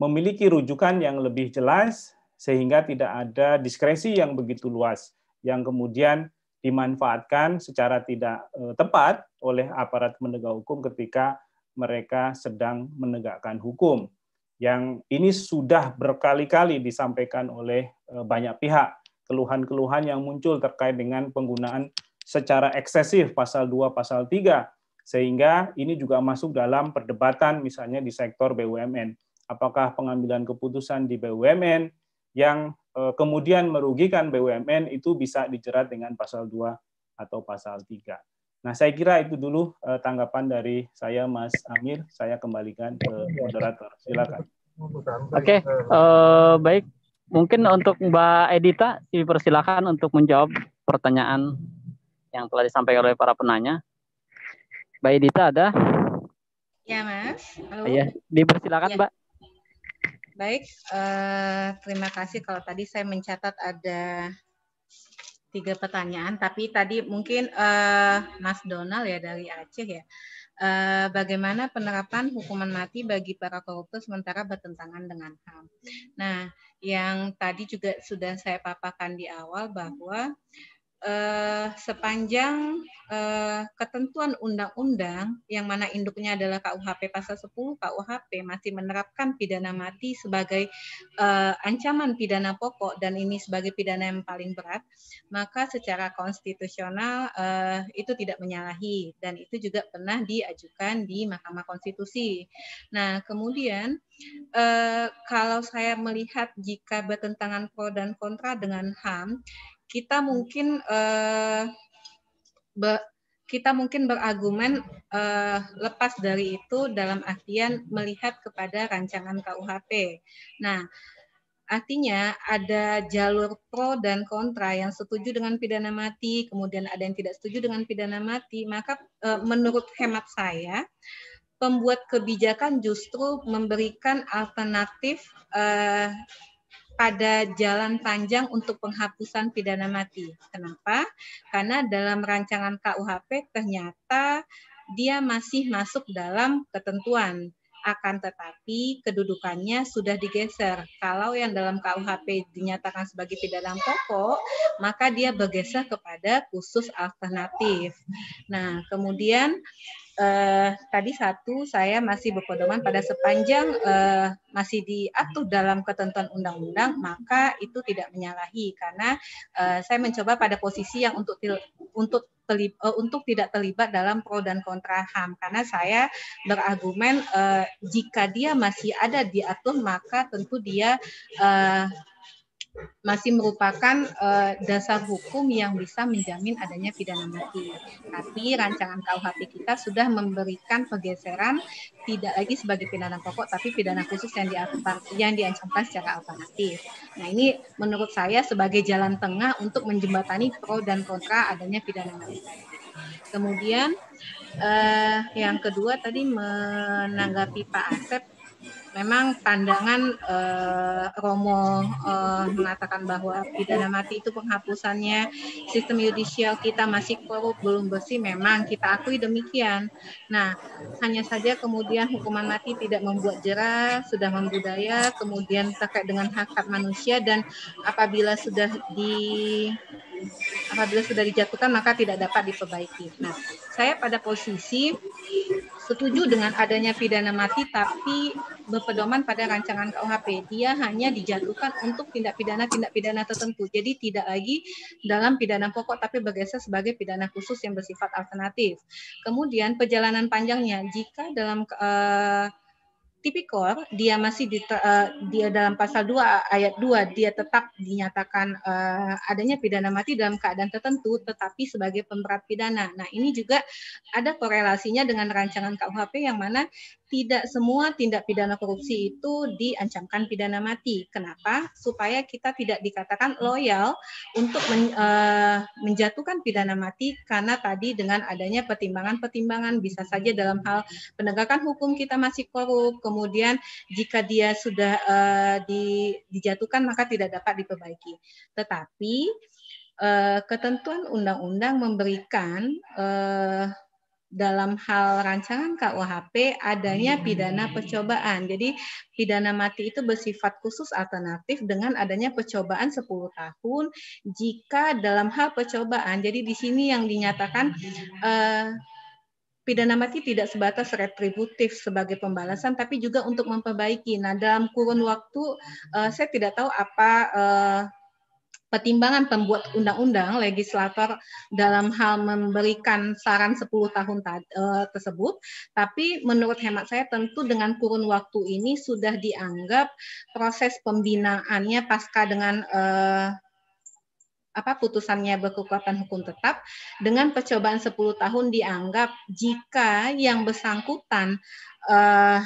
Speaker 5: memiliki rujukan yang lebih jelas sehingga tidak ada diskresi yang begitu luas yang kemudian dimanfaatkan secara tidak e, tepat oleh aparat penegak hukum ketika mereka sedang menegakkan hukum. Yang ini sudah berkali-kali disampaikan oleh e, banyak pihak, keluhan-keluhan yang muncul terkait dengan penggunaan secara eksesif pasal 2, pasal 3 sehingga ini juga masuk dalam perdebatan misalnya di sektor BUMN apakah pengambilan keputusan di BUMN yang eh, kemudian merugikan BUMN itu bisa dijerat dengan pasal 2 atau pasal 3. Nah, saya kira itu dulu eh, tanggapan dari saya Mas Amir. Saya kembalikan ke moderator. Silakan.
Speaker 2: Oke, okay, uh, eh, baik. Mungkin untuk Mbak Edita dipersilakan untuk menjawab pertanyaan yang telah disampaikan oleh para penanya. Mbak Edita ada?
Speaker 1: Ya, Mas. Halo. Iya, dipersilakan, ya. Mbak baik. Uh, terima kasih kalau tadi saya mencatat ada tiga pertanyaan, tapi tadi mungkin uh, Mas Donald ya dari Aceh ya. Uh, bagaimana penerapan hukuman mati bagi para koruptor sementara bertentangan dengan HAM. Nah, yang tadi juga sudah saya paparkan di awal bahwa eh, sepanjang eh, ketentuan undang-undang yang mana induknya adalah KUHP pasal 10 KUHP masih menerapkan pidana mati sebagai eh, ancaman pidana pokok dan ini sebagai pidana yang paling berat, maka secara konstitusional eh, itu tidak menyalahi dan itu juga pernah diajukan di Mahkamah Konstitusi. Nah, kemudian eh, kalau saya melihat jika bertentangan pro dan kontra dengan HAM, kita mungkin uh, be, kita mungkin berargumen uh, eh, lepas dari itu dalam artian melihat kepada rancangan KUHP. Nah, artinya ada jalur pro dan kontra yang setuju dengan pidana mati, kemudian ada yang tidak setuju dengan pidana mati. Maka uh, menurut hemat saya, pembuat kebijakan justru memberikan alternatif uh, pada jalan panjang untuk penghapusan pidana mati. Kenapa? Karena dalam rancangan KUHP ternyata dia masih masuk dalam ketentuan akan tetapi kedudukannya sudah digeser. Kalau yang dalam KUHP dinyatakan sebagai pidana pokok, maka dia bergeser kepada khusus alternatif. Nah, kemudian eh, tadi satu saya masih berpedoman pada sepanjang eh, masih diatur dalam ketentuan undang-undang maka itu tidak menyalahi karena eh, saya mencoba pada posisi yang untuk untuk terlib, uh, eh, untuk tidak terlibat dalam pro dan kontra HAM karena saya berargumen uh, jika dia masih ada diatur maka tentu dia uh, masih merupakan uh, dasar hukum yang bisa menjamin adanya pidana mati. Tapi rancangan KUHP kita sudah memberikan pergeseran tidak lagi sebagai pidana pokok tapi pidana khusus yang diancam yang diancamkan secara alternatif. Nah, ini menurut saya sebagai jalan tengah untuk menjembatani pro dan kontra adanya pidana mati. Kemudian uh, yang kedua tadi menanggapi Pak Asep memang pandangan uh, Romo uh, mengatakan bahwa pidana mati itu penghapusannya sistem yudisial kita masih korup belum bersih memang kita akui demikian. Nah, hanya saja kemudian hukuman mati tidak membuat jerah, sudah membudaya, kemudian terkait dengan hak hak manusia dan apabila sudah di apabila sudah dijatuhkan maka tidak dapat diperbaiki. Nah, saya pada posisi setuju dengan adanya pidana mati tapi berpedoman pada rancangan KUHP. Dia hanya dijatuhkan untuk tindak pidana tindak pidana tertentu. Jadi tidak lagi dalam pidana pokok tapi bergeser sebagai pidana khusus yang bersifat alternatif. Kemudian perjalanan panjangnya jika dalam uh, tipikor dia masih di, uh, dia dalam pasal 2 ayat 2 dia tetap dinyatakan uh, adanya pidana mati dalam keadaan tertentu tetapi sebagai pemberat pidana. Nah, ini juga ada korelasinya dengan rancangan KUHP yang mana tidak semua tindak pidana korupsi itu diancamkan pidana mati. Kenapa? Supaya kita tidak dikatakan loyal untuk men, uh, menjatuhkan pidana mati karena tadi dengan adanya pertimbangan-pertimbangan bisa saja dalam hal penegakan hukum kita masih korup, kemudian jika dia sudah uh, di, dijatuhkan maka tidak dapat diperbaiki. Tetapi uh, ketentuan undang-undang memberikan uh, dalam hal rancangan KUHP adanya hmm. pidana percobaan. Jadi pidana mati itu bersifat khusus alternatif dengan adanya percobaan 10 tahun jika dalam hal percobaan. Jadi di sini yang dinyatakan eh, pidana mati tidak sebatas retributif sebagai pembalasan, tapi juga untuk memperbaiki. Nah, dalam kurun waktu, eh, saya tidak tahu apa eh, pertimbangan pembuat undang-undang legislator dalam hal memberikan saran 10 tahun eh, tersebut tapi menurut hemat saya tentu dengan kurun waktu ini sudah dianggap proses pembinaannya pasca dengan eh, apa putusannya berkekuatan hukum tetap dengan percobaan 10 tahun dianggap jika yang bersangkutan eh,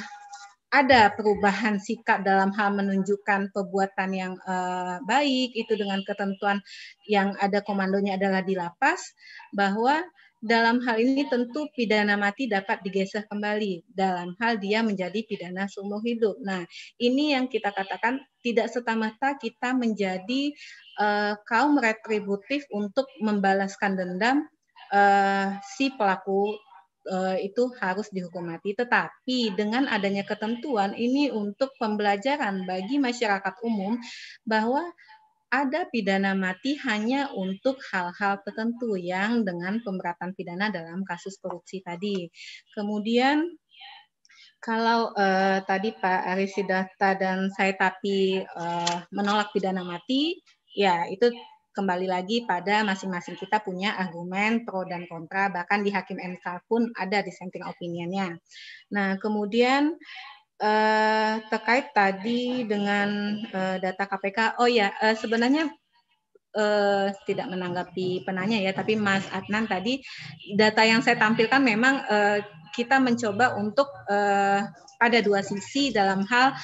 Speaker 1: ada perubahan sikap dalam hal menunjukkan perbuatan yang uh, baik itu dengan ketentuan yang ada komandonya adalah di lapas bahwa dalam hal ini tentu pidana mati dapat digeser kembali dalam hal dia menjadi pidana seumur hidup. Nah, ini yang kita katakan tidak setamata kita menjadi uh, kaum retributif untuk membalaskan dendam uh, si pelaku Eh, itu harus dihukum mati. Tetapi dengan adanya ketentuan ini untuk pembelajaran bagi masyarakat umum bahwa ada pidana mati hanya untuk hal-hal tertentu yang dengan pemberatan pidana dalam kasus korupsi tadi. Kemudian kalau eh, tadi Pak Arisidata dan saya tapi eh, menolak pidana mati, ya itu kembali lagi pada masing-masing kita punya argumen pro dan kontra, bahkan di hakim MK pun ada dissenting opinionnya. Nah, kemudian eh, terkait tadi dengan eh, data KPK, oh ya eh, sebenarnya eh, tidak menanggapi penanya ya, tapi Mas Adnan tadi data yang saya tampilkan memang eh, kita mencoba untuk eh, ada dua sisi dalam hal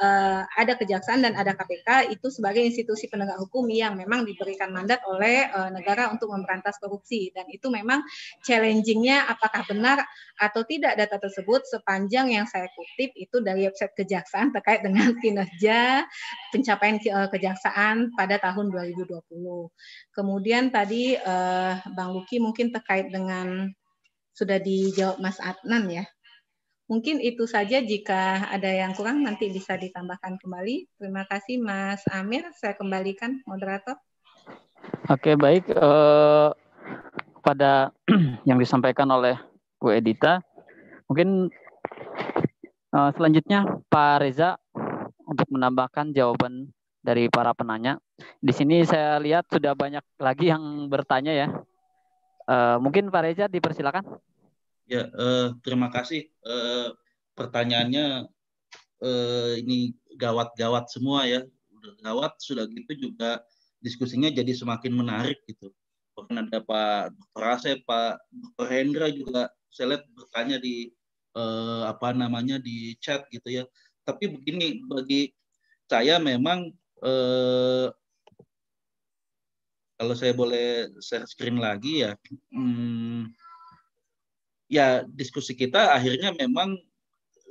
Speaker 1: uh, ada kejaksaan dan ada KPK itu sebagai institusi penegak hukum yang memang diberikan mandat oleh uh, negara untuk memberantas korupsi dan itu memang challengingnya apakah benar atau tidak data tersebut sepanjang yang saya kutip itu dari website kejaksaan terkait dengan *laughs* kinerja pencapaian uh, kejaksaan pada tahun 2020. Kemudian tadi uh, Bang Luki mungkin terkait dengan sudah dijawab Mas Adnan ya Mungkin itu saja jika ada yang kurang nanti bisa ditambahkan kembali. Terima kasih Mas Amir. Saya kembalikan moderator.
Speaker 2: Oke baik eh, pada *clears throat* yang disampaikan oleh Bu Edita. Mungkin eh, selanjutnya Pak Reza untuk menambahkan jawaban dari para penanya. Di sini saya lihat sudah banyak lagi yang bertanya ya. Eh, mungkin Pak Reza dipersilakan.
Speaker 3: Ya, eh, terima kasih. Eh, pertanyaannya eh, ini gawat-gawat semua ya. Udah gawat, sudah gitu juga diskusinya jadi semakin menarik gitu. Bahkan ada Pak Dr. Pak Dr. Hendra juga saya lihat bertanya di eh, apa namanya di chat gitu ya. Tapi begini bagi saya memang eh, kalau saya boleh share screen lagi ya.
Speaker 2: Hmm,
Speaker 3: ya diskusi kita akhirnya memang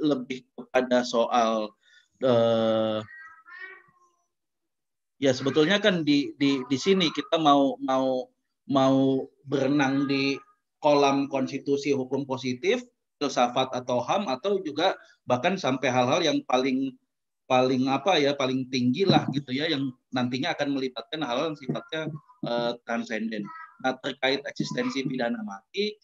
Speaker 3: lebih kepada soal uh, ya sebetulnya kan di di di sini kita mau mau mau berenang di kolam konstitusi hukum positif filsafat atau ham atau juga bahkan sampai hal-hal yang paling paling apa ya paling tinggi lah gitu ya yang nantinya akan melibatkan hal-hal yang sifatnya uh, transenden. Nah terkait eksistensi pidana mati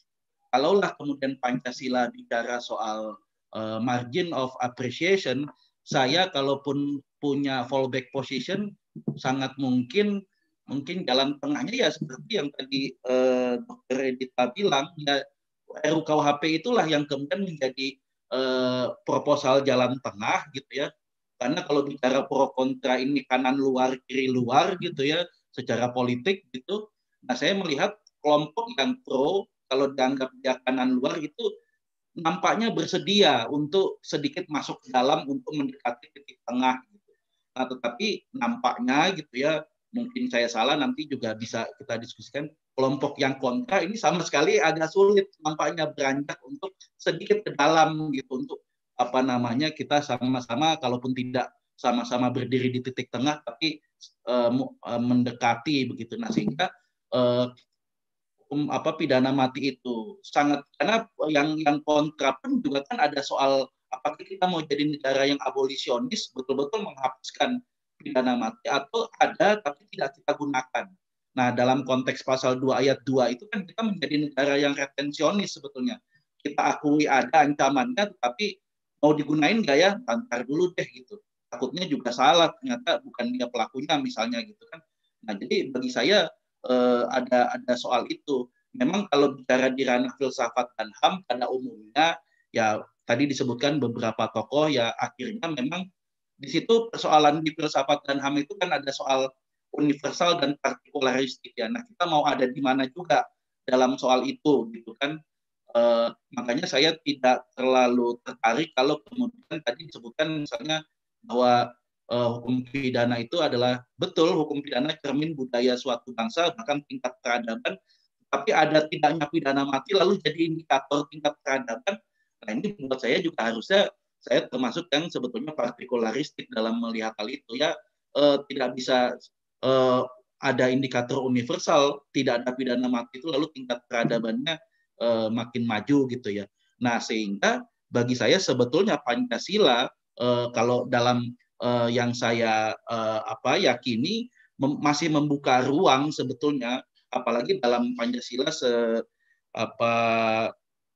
Speaker 3: kalaulah kemudian Pancasila bicara soal uh, margin of appreciation, saya kalaupun punya fallback position sangat mungkin mungkin jalan tengahnya ya seperti yang tadi uh, eh, Dr. Edita bilang ya RUKUHP itulah yang kemudian menjadi uh, proposal jalan tengah gitu ya karena kalau bicara pro kontra ini kanan luar kiri luar gitu ya secara politik gitu nah saya melihat kelompok yang pro kalau dalam kebijakan luar itu nampaknya bersedia untuk sedikit masuk ke dalam untuk mendekati titik tengah. Gitu. Nah, tetapi nampaknya gitu ya, mungkin saya salah nanti juga bisa kita diskusikan kelompok yang kontra ini sama sekali agak sulit nampaknya beranjak untuk sedikit ke dalam gitu untuk apa namanya kita sama-sama kalaupun tidak sama-sama berdiri di titik tengah tapi e, mendekati begitu nah sehingga e, hukum apa pidana mati itu sangat karena yang yang kontra pun juga kan ada soal apakah kita mau jadi negara yang abolisionis betul-betul menghapuskan pidana mati atau ada tapi tidak kita gunakan. Nah, dalam konteks pasal 2 ayat 2 itu kan kita menjadi negara yang retensionis sebetulnya. Kita akui ada ancamannya tapi mau digunain nggak ya? Tantar dulu deh gitu. Takutnya juga salah ternyata bukan dia pelakunya misalnya gitu kan. Nah, jadi bagi saya eh, ada ada soal itu. Memang kalau bicara di ranah filsafat dan HAM pada umumnya ya tadi disebutkan beberapa tokoh ya akhirnya memang di situ persoalan di filsafat dan HAM itu kan ada soal universal dan partikularistik ya. Nah, kita mau ada di mana juga dalam soal itu gitu kan. E, makanya saya tidak terlalu tertarik kalau kemudian tadi disebutkan misalnya bahwa uh, hukum pidana itu adalah betul hukum pidana cermin budaya suatu bangsa bahkan tingkat peradaban tapi ada tidaknya pidana mati lalu jadi indikator tingkat peradaban nah ini menurut saya juga harusnya saya termasuk yang sebetulnya partikularistik dalam melihat hal itu ya eh, tidak bisa eh, ada indikator universal tidak ada pidana mati itu lalu tingkat peradabannya e, makin maju gitu ya nah sehingga bagi saya sebetulnya pancasila e, kalau dalam uh, yang saya uh, apa yakini mem masih membuka ruang sebetulnya apalagi dalam Pancasila se apa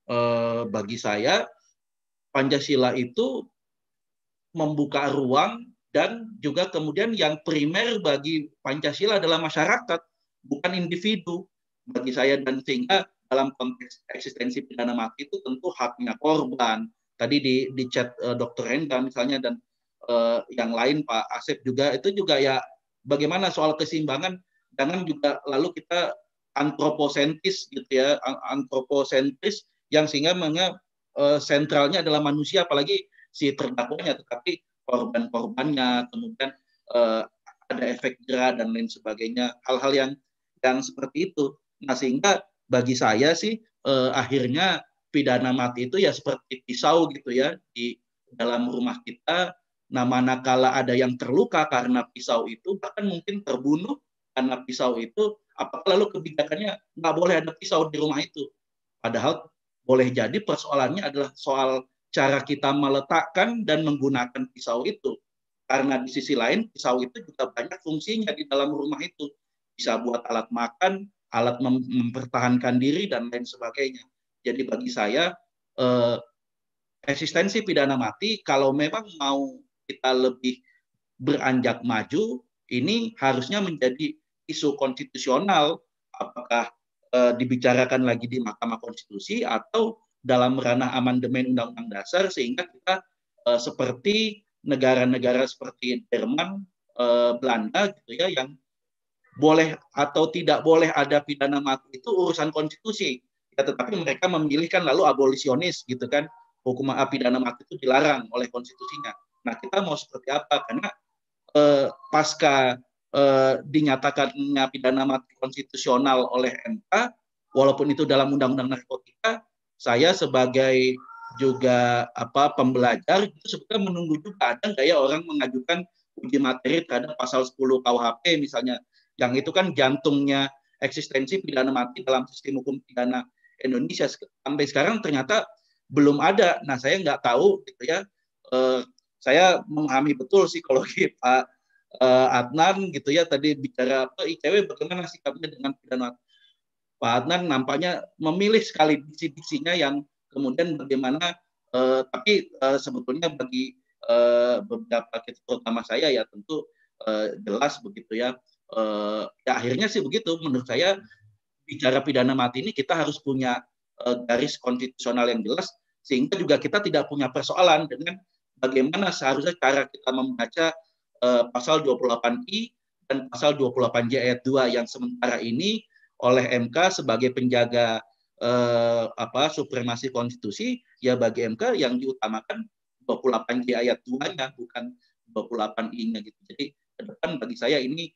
Speaker 3: uh, bagi saya Pancasila itu membuka ruang dan juga kemudian yang primer bagi Pancasila adalah masyarakat bukan individu bagi saya dan sehingga dalam konteks eksistensi pidana mati itu tentu haknya korban tadi di di chat uh, Dr. Renda misalnya dan eh, yang lain Pak Asep juga itu juga ya bagaimana soal keseimbangan jangan juga lalu kita antroposentris gitu ya antroposentris yang sehingga menganggap eh, sentralnya adalah manusia apalagi si terdakwanya tetapi korban-korbannya kemudian eh, ada efek jerah dan lain sebagainya hal-hal yang yang seperti itu nah sehingga bagi saya sih eh, akhirnya pidana mati itu ya seperti pisau gitu ya di dalam rumah kita Nah, manakala ada yang terluka karena pisau itu, bahkan mungkin terbunuh karena pisau itu, apakah lalu kebijakannya nggak boleh ada pisau di rumah itu? Padahal boleh jadi persoalannya adalah soal cara kita meletakkan dan menggunakan pisau itu. Karena di sisi lain, pisau itu juga banyak fungsinya di dalam rumah itu. Bisa buat alat makan, alat mem mempertahankan diri, dan lain sebagainya. Jadi bagi saya, eh, eksistensi pidana mati kalau memang mau kita lebih beranjak maju ini harusnya menjadi isu konstitusional apakah e, dibicarakan lagi di Mahkamah Konstitusi atau dalam ranah amandemen Undang-Undang Dasar sehingga kita e, seperti negara-negara seperti Jerman, e, Belanda gitu ya yang boleh atau tidak boleh ada pidana mati itu urusan konstitusi. Ya, tetapi mereka memilihkan lalu abolisionis gitu kan hukuman pidana mati itu dilarang oleh konstitusinya. Nah, kita mau seperti apa? Karena eh, pasca eh, dinyatakannya pidana mati konstitusional oleh MK, walaupun itu dalam undang-undang narkotika, saya sebagai juga apa pembelajar itu sebetulnya menunggu juga ada nggak ya orang mengajukan uji materi terhadap pasal 10 KUHP misalnya yang itu kan jantungnya eksistensi pidana mati dalam sistem hukum pidana Indonesia sampai sekarang ternyata belum ada. Nah saya nggak tahu gitu ya eh, saya memahami betul psikologi *laughs* Pak eh, Adnan gitu ya tadi bicara apa ICW berkenan sikapnya dengan pidana Pak Adnan nampaknya memilih sekali diksi-diksinya yang kemudian bagaimana uh, tapi uh, sebetulnya bagi uh, beberapa kita terutama saya ya tentu uh, jelas begitu ya uh, ya akhirnya sih begitu menurut saya bicara pidana mati ini kita harus punya uh, garis konstitusional yang jelas sehingga juga kita tidak punya persoalan dengan bagaimana seharusnya cara kita membaca uh, pasal 28I dan pasal 28J ayat 2 yang sementara ini oleh MK sebagai penjaga uh, apa supremasi konstitusi ya bagi MK yang diutamakan 28J ayat 2-nya bukan 28I-nya gitu. Jadi ke depan bagi saya ini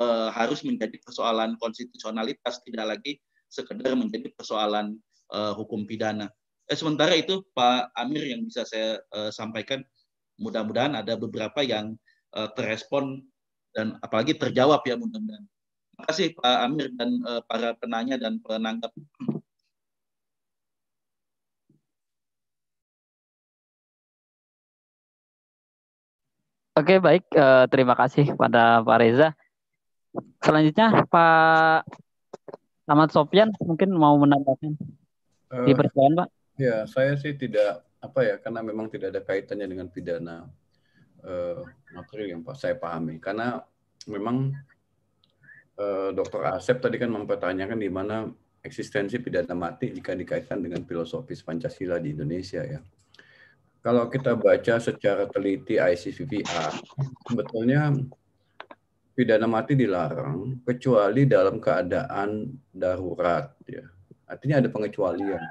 Speaker 3: eh, harus menjadi persoalan konstitusionalitas tidak lagi sekedar menjadi persoalan hukum pidana eh, sementara itu Pak Amir yang bisa saya eh, sampaikan. Mudah-mudahan ada beberapa yang eh, terespon dan apalagi terjawab ya mudah-mudahan. Terima kasih Pak Amir dan eh, para penanya dan penanggap.
Speaker 2: Oke baik, eh, terima kasih pada Pak Reza. Selanjutnya Pak Ahmad Sofyan mungkin mau menambahkan uh, eh, di pertanyaan, Pak.
Speaker 7: Ya, saya sih tidak apa ya karena memang tidak ada kaitannya dengan pidana eh, material yang saya pahami. Karena memang eh, Dokter Asep tadi kan mempertanyakan di mana eksistensi pidana mati jika dikaitkan dengan filosofis Pancasila di Indonesia ya. Kalau kita baca secara teliti ICVVA, sebetulnya pidana mati dilarang kecuali dalam keadaan darurat ya. Artinya ada pengecualian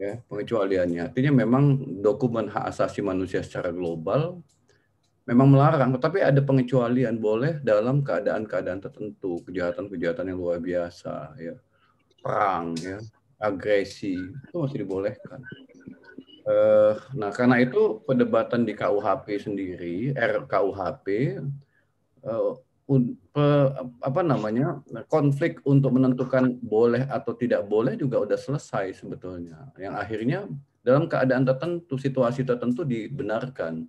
Speaker 7: ya, pengecualiannya. Artinya memang dokumen hak asasi manusia secara global memang melarang, tapi ada pengecualian boleh dalam keadaan-keadaan tertentu, kejahatan-kejahatan yang luar biasa, ya, perang, ya, agresi itu masih dibolehkan. eh, nah, karena itu perdebatan di KUHP sendiri, RKUHP eh, apa namanya konflik untuk menentukan boleh atau tidak boleh juga sudah selesai sebetulnya yang akhirnya dalam keadaan tertentu situasi tertentu dibenarkan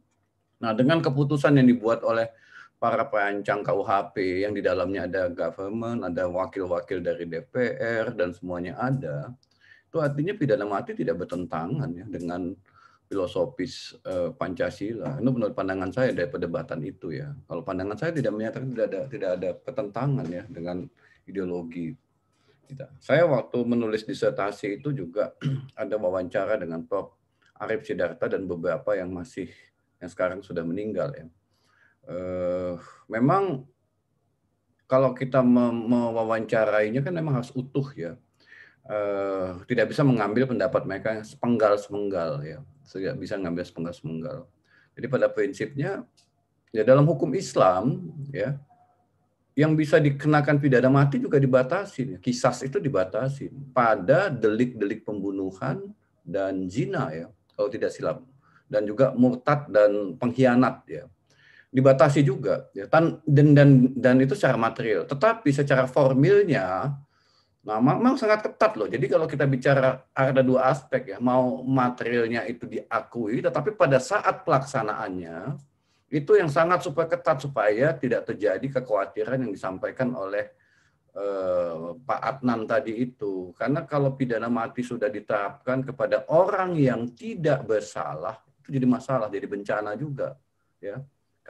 Speaker 7: nah dengan keputusan yang dibuat oleh para perancang KUHP yang di dalamnya ada government ada wakil-wakil dari DPR dan semuanya ada itu artinya pidana mati tidak bertentangan ya dengan filosofis eh, Pancasila. Itu menurut pandangan saya dari perdebatan itu ya. Kalau pandangan saya tidak menyatakan tidak ada tidak ada pertentangan ya dengan ideologi. kita. Saya waktu menulis disertasi itu juga *clears throat* ada wawancara dengan Prof. Arif Sidarta dan beberapa yang masih yang sekarang sudah meninggal ya. Uh, memang kalau kita mewawancarainya kan memang harus utuh ya. Uh, tidak bisa mengambil pendapat mereka yang sepenggal-sepenggal ya sehingga bisa ngambil sepenggal sepenggal. Jadi pada prinsipnya ya dalam hukum Islam ya yang bisa dikenakan pidana mati juga dibatasi. Kisas itu dibatasi pada delik-delik pembunuhan dan zina ya, kalau tidak silam. Dan juga murtad dan pengkhianat ya. Dibatasi juga ya. dan dan dan itu secara material. Tetapi secara formilnya Nah, memang sangat ketat loh. Jadi kalau kita bicara ada dua aspek ya, mau materialnya itu diakui, tetapi pada saat pelaksanaannya itu yang sangat super ketat supaya tidak terjadi kekhawatiran yang disampaikan oleh eh, Pak Adnan tadi itu. Karena kalau pidana mati sudah diterapkan kepada orang yang tidak bersalah, itu jadi masalah, jadi bencana juga, ya.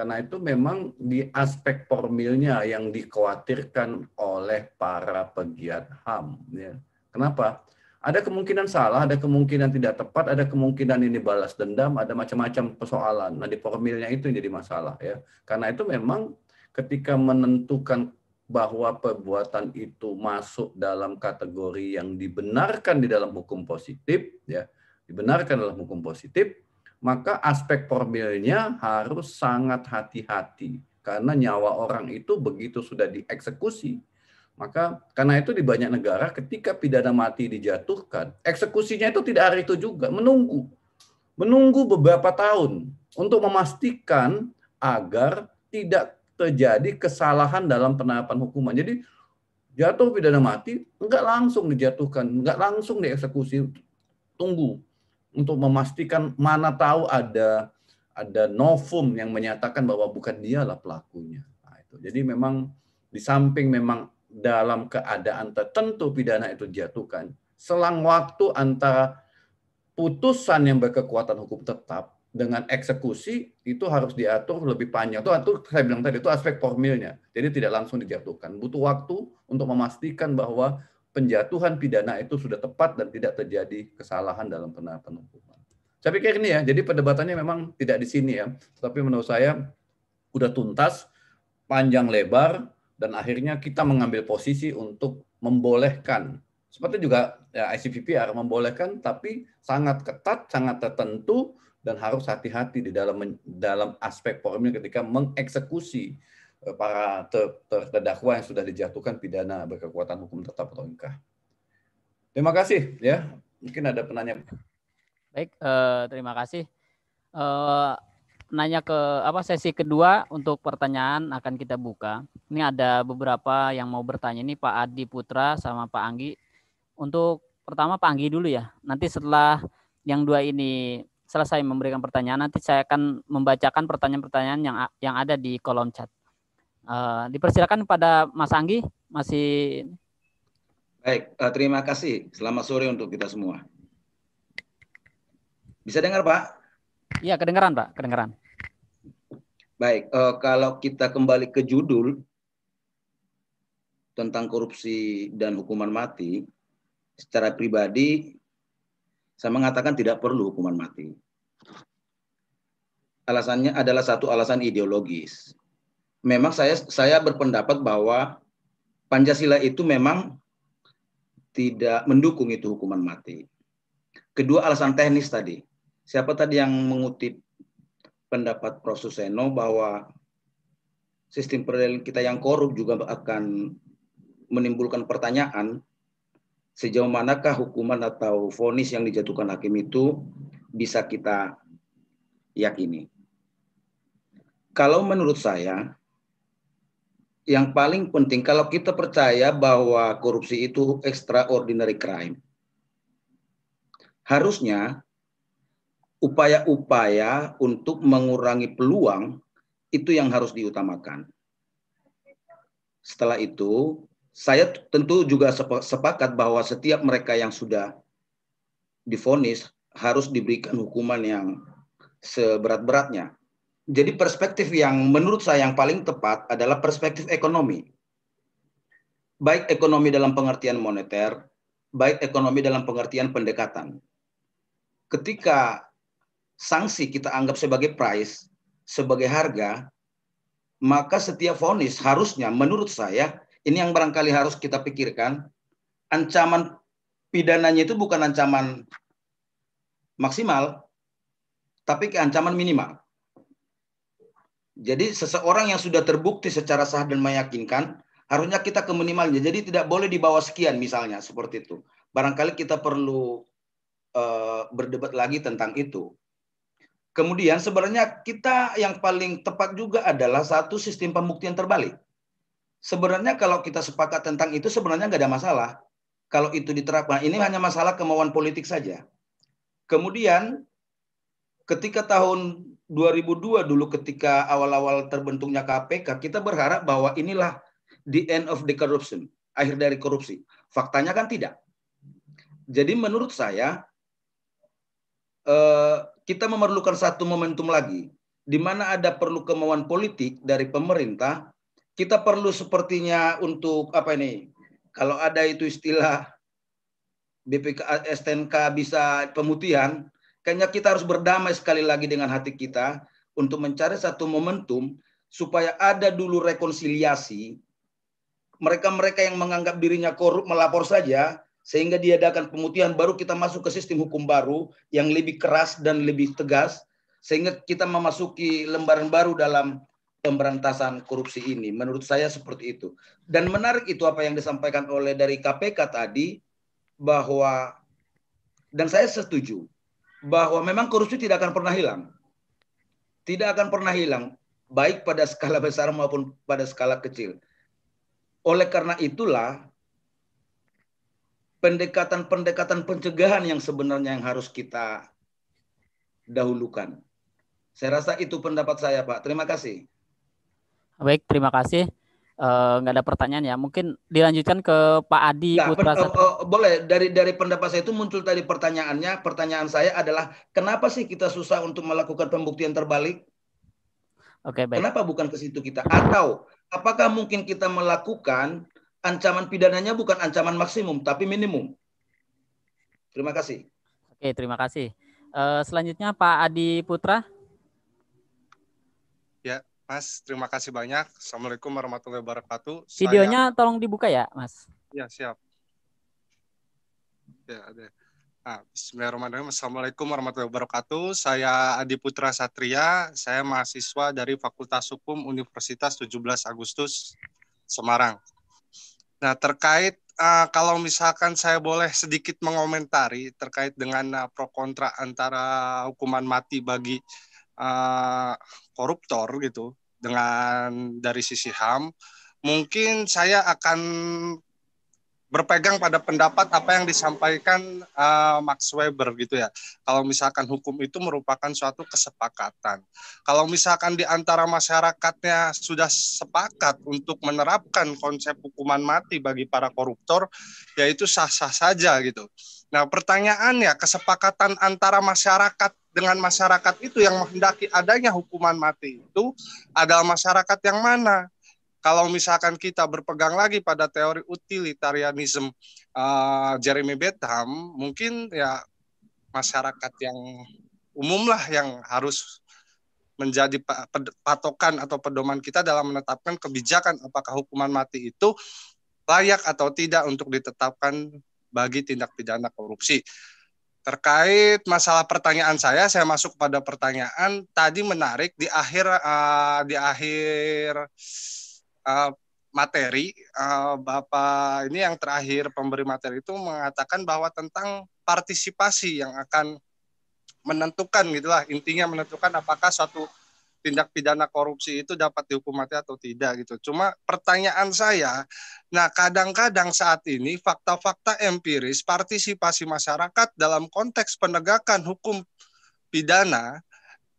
Speaker 7: Karena itu memang di aspek formilnya yang dikhawatirkan oleh para pegiat HAM. Ya. Kenapa? Ada kemungkinan salah, ada kemungkinan tidak tepat, ada kemungkinan ini balas dendam, ada macam-macam persoalan. Nah di formilnya itu jadi masalah ya. Karena itu memang ketika menentukan bahwa perbuatan itu masuk dalam kategori yang dibenarkan di dalam hukum positif ya dibenarkan dalam hukum positif maka aspek formilnya harus sangat hati-hati karena nyawa orang itu begitu sudah dieksekusi maka karena itu di banyak negara ketika pidana mati dijatuhkan eksekusinya itu tidak hari itu juga menunggu menunggu beberapa tahun untuk memastikan agar tidak terjadi kesalahan dalam penerapan hukuman jadi jatuh pidana mati enggak langsung dijatuhkan enggak langsung dieksekusi tunggu untuk memastikan mana tahu ada ada novum yang menyatakan bahwa bukan dialah pelakunya. Nah, itu. Jadi memang di samping memang dalam keadaan tertentu pidana itu dijatuhkan, selang waktu antara putusan yang berkekuatan hukum tetap dengan eksekusi itu harus diatur lebih panjang. Itu, itu saya bilang tadi itu aspek formilnya. Jadi tidak langsung dijatuhkan. Butuh waktu untuk memastikan bahwa penjatuhan pidana itu sudah tepat dan tidak terjadi kesalahan dalam penerapan hukuman. Saya pikir ini ya, jadi perdebatannya memang tidak di sini ya, tapi menurut saya udah tuntas, panjang lebar, dan akhirnya kita mengambil posisi untuk membolehkan. Seperti juga ya, ICPPR membolehkan, tapi sangat ketat, sangat tertentu, dan harus hati-hati di dalam dalam aspek formil ketika mengeksekusi Eh, para terdakwa yang sudah dijatuhkan pidana berkekuatan hukum tetap atau enggak. Terima kasih ya. Mungkin ada penanya.
Speaker 2: Baik, eh, terima kasih. Eh, nanya ke apa sesi kedua untuk pertanyaan akan kita buka. Ini ada beberapa yang mau bertanya nih Pak Adi Putra sama Pak Anggi. Untuk pertama Pak Anggi dulu ya. Nanti setelah yang dua ini selesai memberikan pertanyaan, nanti saya akan membacakan pertanyaan-pertanyaan yang yang ada di kolom chat. Eh, dipersilakan pada Mas Anggi masih. Baik, uh,
Speaker 8: terima kasih. Selamat sore untuk kita semua. Bisa
Speaker 2: dengar Pak? Iya, kedengaran Pak, kedengaran.
Speaker 8: Baik, uh, kalau kita kembali ke judul tentang korupsi dan hukuman mati, secara pribadi saya mengatakan tidak perlu hukuman mati. Alasannya adalah satu alasan ideologis memang saya saya berpendapat bahwa Pancasila itu memang tidak mendukung itu hukuman mati. Kedua alasan teknis tadi. Siapa tadi yang mengutip pendapat Prof. Suseno bahwa sistem peradilan kita yang korup juga akan menimbulkan pertanyaan sejauh manakah hukuman atau vonis yang dijatuhkan hakim itu bisa kita yakini. Kalau menurut saya yang paling penting kalau kita percaya bahwa korupsi itu extraordinary crime, harusnya upaya-upaya untuk mengurangi peluang itu yang harus diutamakan. Setelah itu, saya tentu juga sepakat bahwa setiap mereka yang sudah difonis harus diberikan hukuman yang seberat-beratnya jadi perspektif yang menurut saya yang paling tepat adalah perspektif ekonomi. Baik ekonomi dalam pengertian moneter, baik ekonomi dalam pengertian pendekatan. Ketika sanksi kita anggap sebagai price, sebagai harga, maka setiap vonis harusnya menurut saya ini yang barangkali harus kita pikirkan, ancaman pidananya itu bukan ancaman maksimal, tapi ancaman minimal jadi seseorang yang sudah terbukti secara sah dan meyakinkan, harusnya kita ke minimalnya. Jadi tidak boleh dibawa sekian misalnya seperti itu. Barangkali kita perlu uh, berdebat lagi tentang itu. Kemudian sebenarnya kita yang paling tepat juga adalah satu sistem pembuktian terbalik. Sebenarnya kalau kita sepakat tentang itu sebenarnya nggak ada masalah. Kalau itu diterapkan, nah, ini hanya masalah kemauan politik saja. Kemudian ketika tahun 2002 dulu ketika awal-awal terbentuknya KPK, kita berharap bahwa inilah the end of the corruption, akhir dari korupsi. Faktanya kan tidak. Jadi menurut saya eh, kita memerlukan satu momentum lagi di mana ada perlu kemauan politik dari pemerintah, kita perlu sepertinya untuk apa ini? Kalau ada itu istilah BPK STNK bisa pemutihan, Kayaknya kita harus berdamai sekali lagi dengan hati kita untuk mencari satu momentum supaya ada dulu rekonsiliasi. Mereka-mereka yang menganggap dirinya korup melapor saja sehingga diadakan pemutihan baru kita masuk ke sistem hukum baru yang lebih keras dan lebih tegas sehingga kita memasuki lembaran baru dalam pemberantasan korupsi ini. Menurut saya seperti itu. Dan menarik itu apa yang disampaikan oleh dari KPK tadi bahwa dan saya setuju bahwa memang korupsi tidak akan pernah hilang. Tidak akan pernah hilang, baik pada skala *laughs* besar maupun pada skala kecil. Oleh karena itulah, pendekatan-pendekatan pencegahan yang sebenarnya yang harus kita dahulukan. Saya rasa itu pendapat saya, Pak. Terima kasih.
Speaker 2: Baik, terima kasih. Eh, nggak uh, ada pertanyaan ya. Mungkin dilanjutkan ke Pak Adi nah, Putra. uh, uh,
Speaker 8: boleh dari dari pendapat saya itu muncul tadi pertanyaannya. Pertanyaan saya adalah kenapa sih kita susah untuk melakukan pembuktian terbalik?
Speaker 2: Oke, okay, Kenapa
Speaker 8: bukan ke situ kita? Atau apakah mungkin kita melakukan ancaman pidananya bukan ancaman maksimum tapi minimum?
Speaker 9: Terima kasih.
Speaker 2: Oke, terima kasih. Uh, selanjutnya Pak Adi Putra.
Speaker 9: Mas, terima kasih banyak. Assalamualaikum warahmatullahi wabarakatuh. Videonya
Speaker 2: Saya... tolong dibuka ya, Mas.
Speaker 9: Ya, siap. Ya, ada. Nah, Bismillahirrahmanirrahim. Assalamualaikum warahmatullahi wabarakatuh. Saya Adi Putra Satria. Saya mahasiswa dari Fakultas Hukum Universitas 17 Agustus Semarang. Nah, terkait uh, kalau misalkan saya boleh sedikit mengomentari terkait dengan uh, pro kontra antara hukuman mati bagi uh, koruptor gitu dengan dari sisi HAM mungkin saya akan berpegang pada pendapat apa yang disampaikan uh, Max Weber gitu ya. Kalau misalkan hukum itu merupakan suatu kesepakatan. Kalau misalkan di antara masyarakatnya sudah sepakat untuk menerapkan konsep hukuman mati bagi para koruptor, yaitu sah-sah saja gitu. Nah, pertanyaannya kesepakatan antara masyarakat dengan masyarakat itu yang menghendaki adanya hukuman mati itu adalah masyarakat yang mana? kalau misalkan kita berpegang lagi pada teori utilitarianism uh, eh, Jeremy Bentham, mungkin ya masyarakat yang umum lah yang harus menjadi patokan atau pedoman kita dalam menetapkan kebijakan apakah hukuman mati itu layak atau tidak untuk ditetapkan bagi tindak pidana korupsi. Terkait masalah pertanyaan saya, saya masuk pada pertanyaan tadi menarik di akhir uh, di akhir Eh, materi uh, Bapak ini yang terakhir pemberi materi itu mengatakan bahwa tentang partisipasi yang akan menentukan gitulah intinya menentukan apakah suatu tindak pidana korupsi itu dapat dihukum mati atau tidak gitu. Cuma pertanyaan saya, nah kadang-kadang saat ini fakta-fakta empiris partisipasi masyarakat dalam konteks penegakan hukum pidana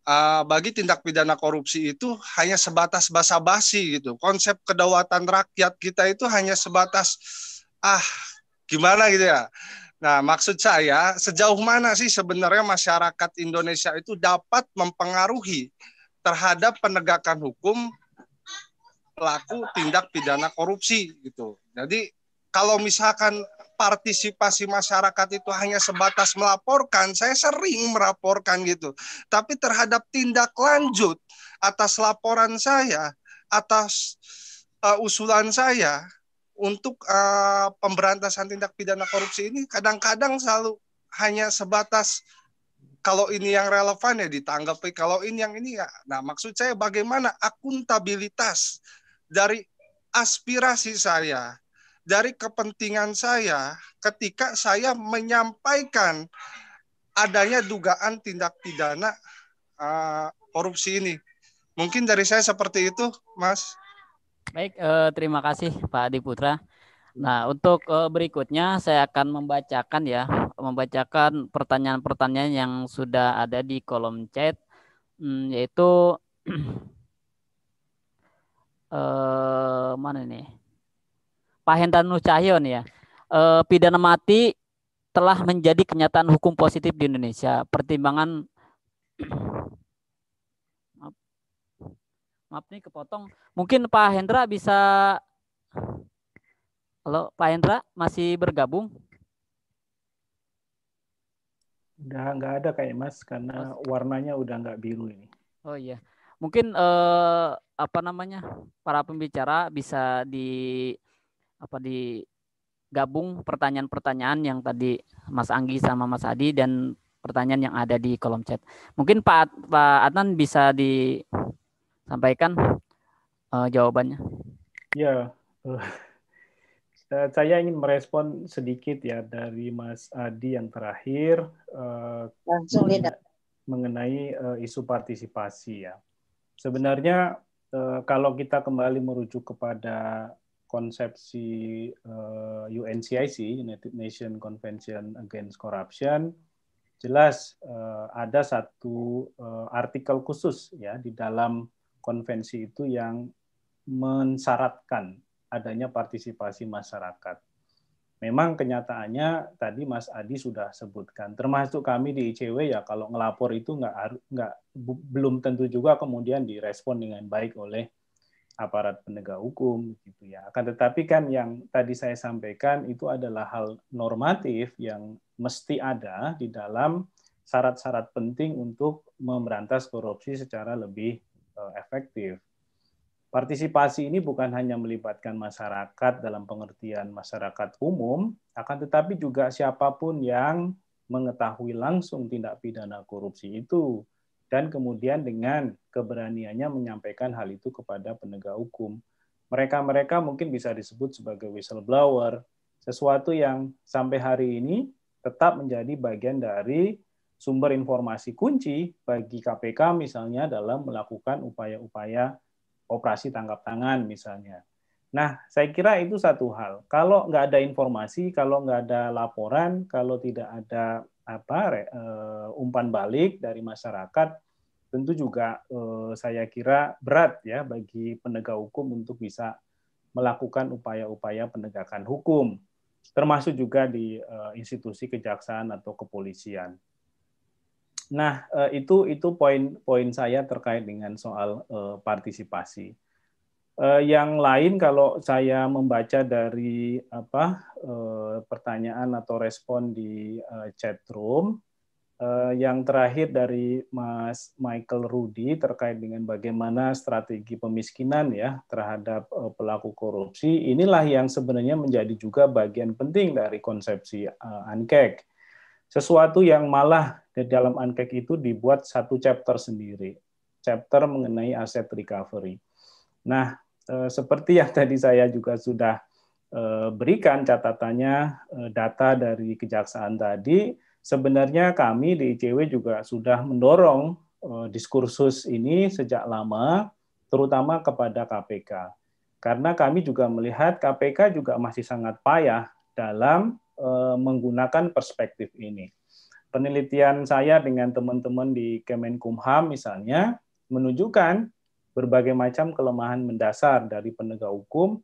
Speaker 9: Eh, bagi tindak pidana korupsi itu hanya sebatas basa-basi gitu. Konsep kedaulatan rakyat kita itu hanya sebatas ah gimana gitu ya. Nah, maksud saya sejauh mana sih sebenarnya masyarakat Indonesia itu dapat mempengaruhi terhadap penegakan hukum pelaku tindak pidana korupsi gitu. Jadi kalau misalkan partisipasi masyarakat itu hanya sebatas melaporkan, saya sering melaporkan gitu. Tapi terhadap tindak lanjut atas laporan saya, atas uh, usulan saya untuk uh, pemberantasan tindak pidana korupsi ini kadang-kadang selalu hanya sebatas kalau ini yang relevan ya ditanggapi, kalau ini yang ini ya. Nah, maksud saya bagaimana akuntabilitas dari aspirasi saya, dari kepentingan saya ketika saya menyampaikan adanya dugaan tindak pidana uh, korupsi ini. Mungkin dari saya seperti itu, Mas.
Speaker 2: Baik, eh, terima kasih Pak Adi Putra. Nah, untuk eh, berikutnya saya akan membacakan ya, membacakan pertanyaan-pertanyaan yang sudah ada di kolom chat, hmm, yaitu *clears throat* eh, mana nih? Pak Hendranu nih ya. E, pidana mati telah menjadi kenyataan hukum positif di Indonesia. Pertimbangan maaf, maaf nih kepotong. Mungkin Pak Hendra bisa Halo, Pak Hendra masih bergabung?
Speaker 5: Enggak enggak ada kayak Mas karena warnanya udah
Speaker 2: enggak biru ini. Oh iya. Mungkin eh, apa namanya? Para pembicara bisa di apa di gabung pertanyaan-pertanyaan yang tadi Mas Anggi sama Mas Adi dan pertanyaan yang ada di kolom chat. Mungkin Pak Pak Adnan bisa disampaikan uh, jawabannya. Ya, uh,
Speaker 5: *laughs* saya ingin merespon sedikit ya dari Mas Adi yang terakhir uh, mengenai, mengenai uh, isu partisipasi ya. Sebenarnya uh, kalau kita kembali merujuk kepada konsepsi uh, eh, UNCIC United Nations Convention Against Corruption jelas uh, ada satu uh, artikel khusus ya di dalam konvensi itu yang mensyaratkan adanya partisipasi masyarakat. Memang kenyataannya tadi Mas Adi sudah sebutkan, termasuk kami di ICW ya kalau ngelapor itu nggak nggak belum tentu juga kemudian direspon dengan baik oleh aparat penegak hukum gitu ya. Akan tetapi kan yang tadi saya sampaikan itu adalah hal normatif yang mesti ada di dalam syarat-syarat penting untuk memberantas korupsi secara lebih eh, efektif. Partisipasi ini bukan hanya melibatkan masyarakat dalam pengertian masyarakat umum, akan tetapi juga siapapun yang mengetahui langsung tindak pidana korupsi itu dan kemudian dengan keberaniannya menyampaikan hal itu kepada penegak hukum. Mereka-mereka mungkin bisa disebut sebagai whistleblower, sesuatu yang sampai hari ini tetap menjadi bagian dari sumber informasi kunci bagi KPK misalnya dalam melakukan upaya-upaya operasi tangkap tangan misalnya. Nah, saya kira itu satu hal. Kalau nggak ada informasi, kalau nggak ada laporan, kalau tidak ada apa eh, umpan balik dari masyarakat tentu juga eh, saya kira berat ya bagi penegak hukum untuk bisa melakukan upaya-upaya penegakan hukum termasuk juga di eh, institusi kejaksaan atau kepolisian. Nah, itu itu poin-poin saya terkait dengan soal partisipasi. Eh, yang lain kalau saya membaca dari apa eh, pertanyaan atau respon di eh, chat room yang terakhir dari Mas Michael Rudy terkait dengan bagaimana strategi pemiskinan ya terhadap pelaku korupsi inilah yang sebenarnya menjadi juga bagian penting dari konsepsi ANKEK. Sesuatu yang malah di dalam ANKEK itu dibuat satu chapter sendiri, chapter mengenai aset recovery. Nah, Eh, seperti yang tadi saya juga sudah eh, berikan catatannya eh, data dari kejaksaan tadi, sebenarnya kami di ICW juga sudah mendorong diskursus ini sejak lama, terutama kepada KPK. Karena kami juga melihat KPK juga masih sangat payah dalam menggunakan perspektif ini. Penelitian saya dengan teman-teman di Kemenkumham misalnya menunjukkan berbagai macam kelemahan mendasar dari penegak hukum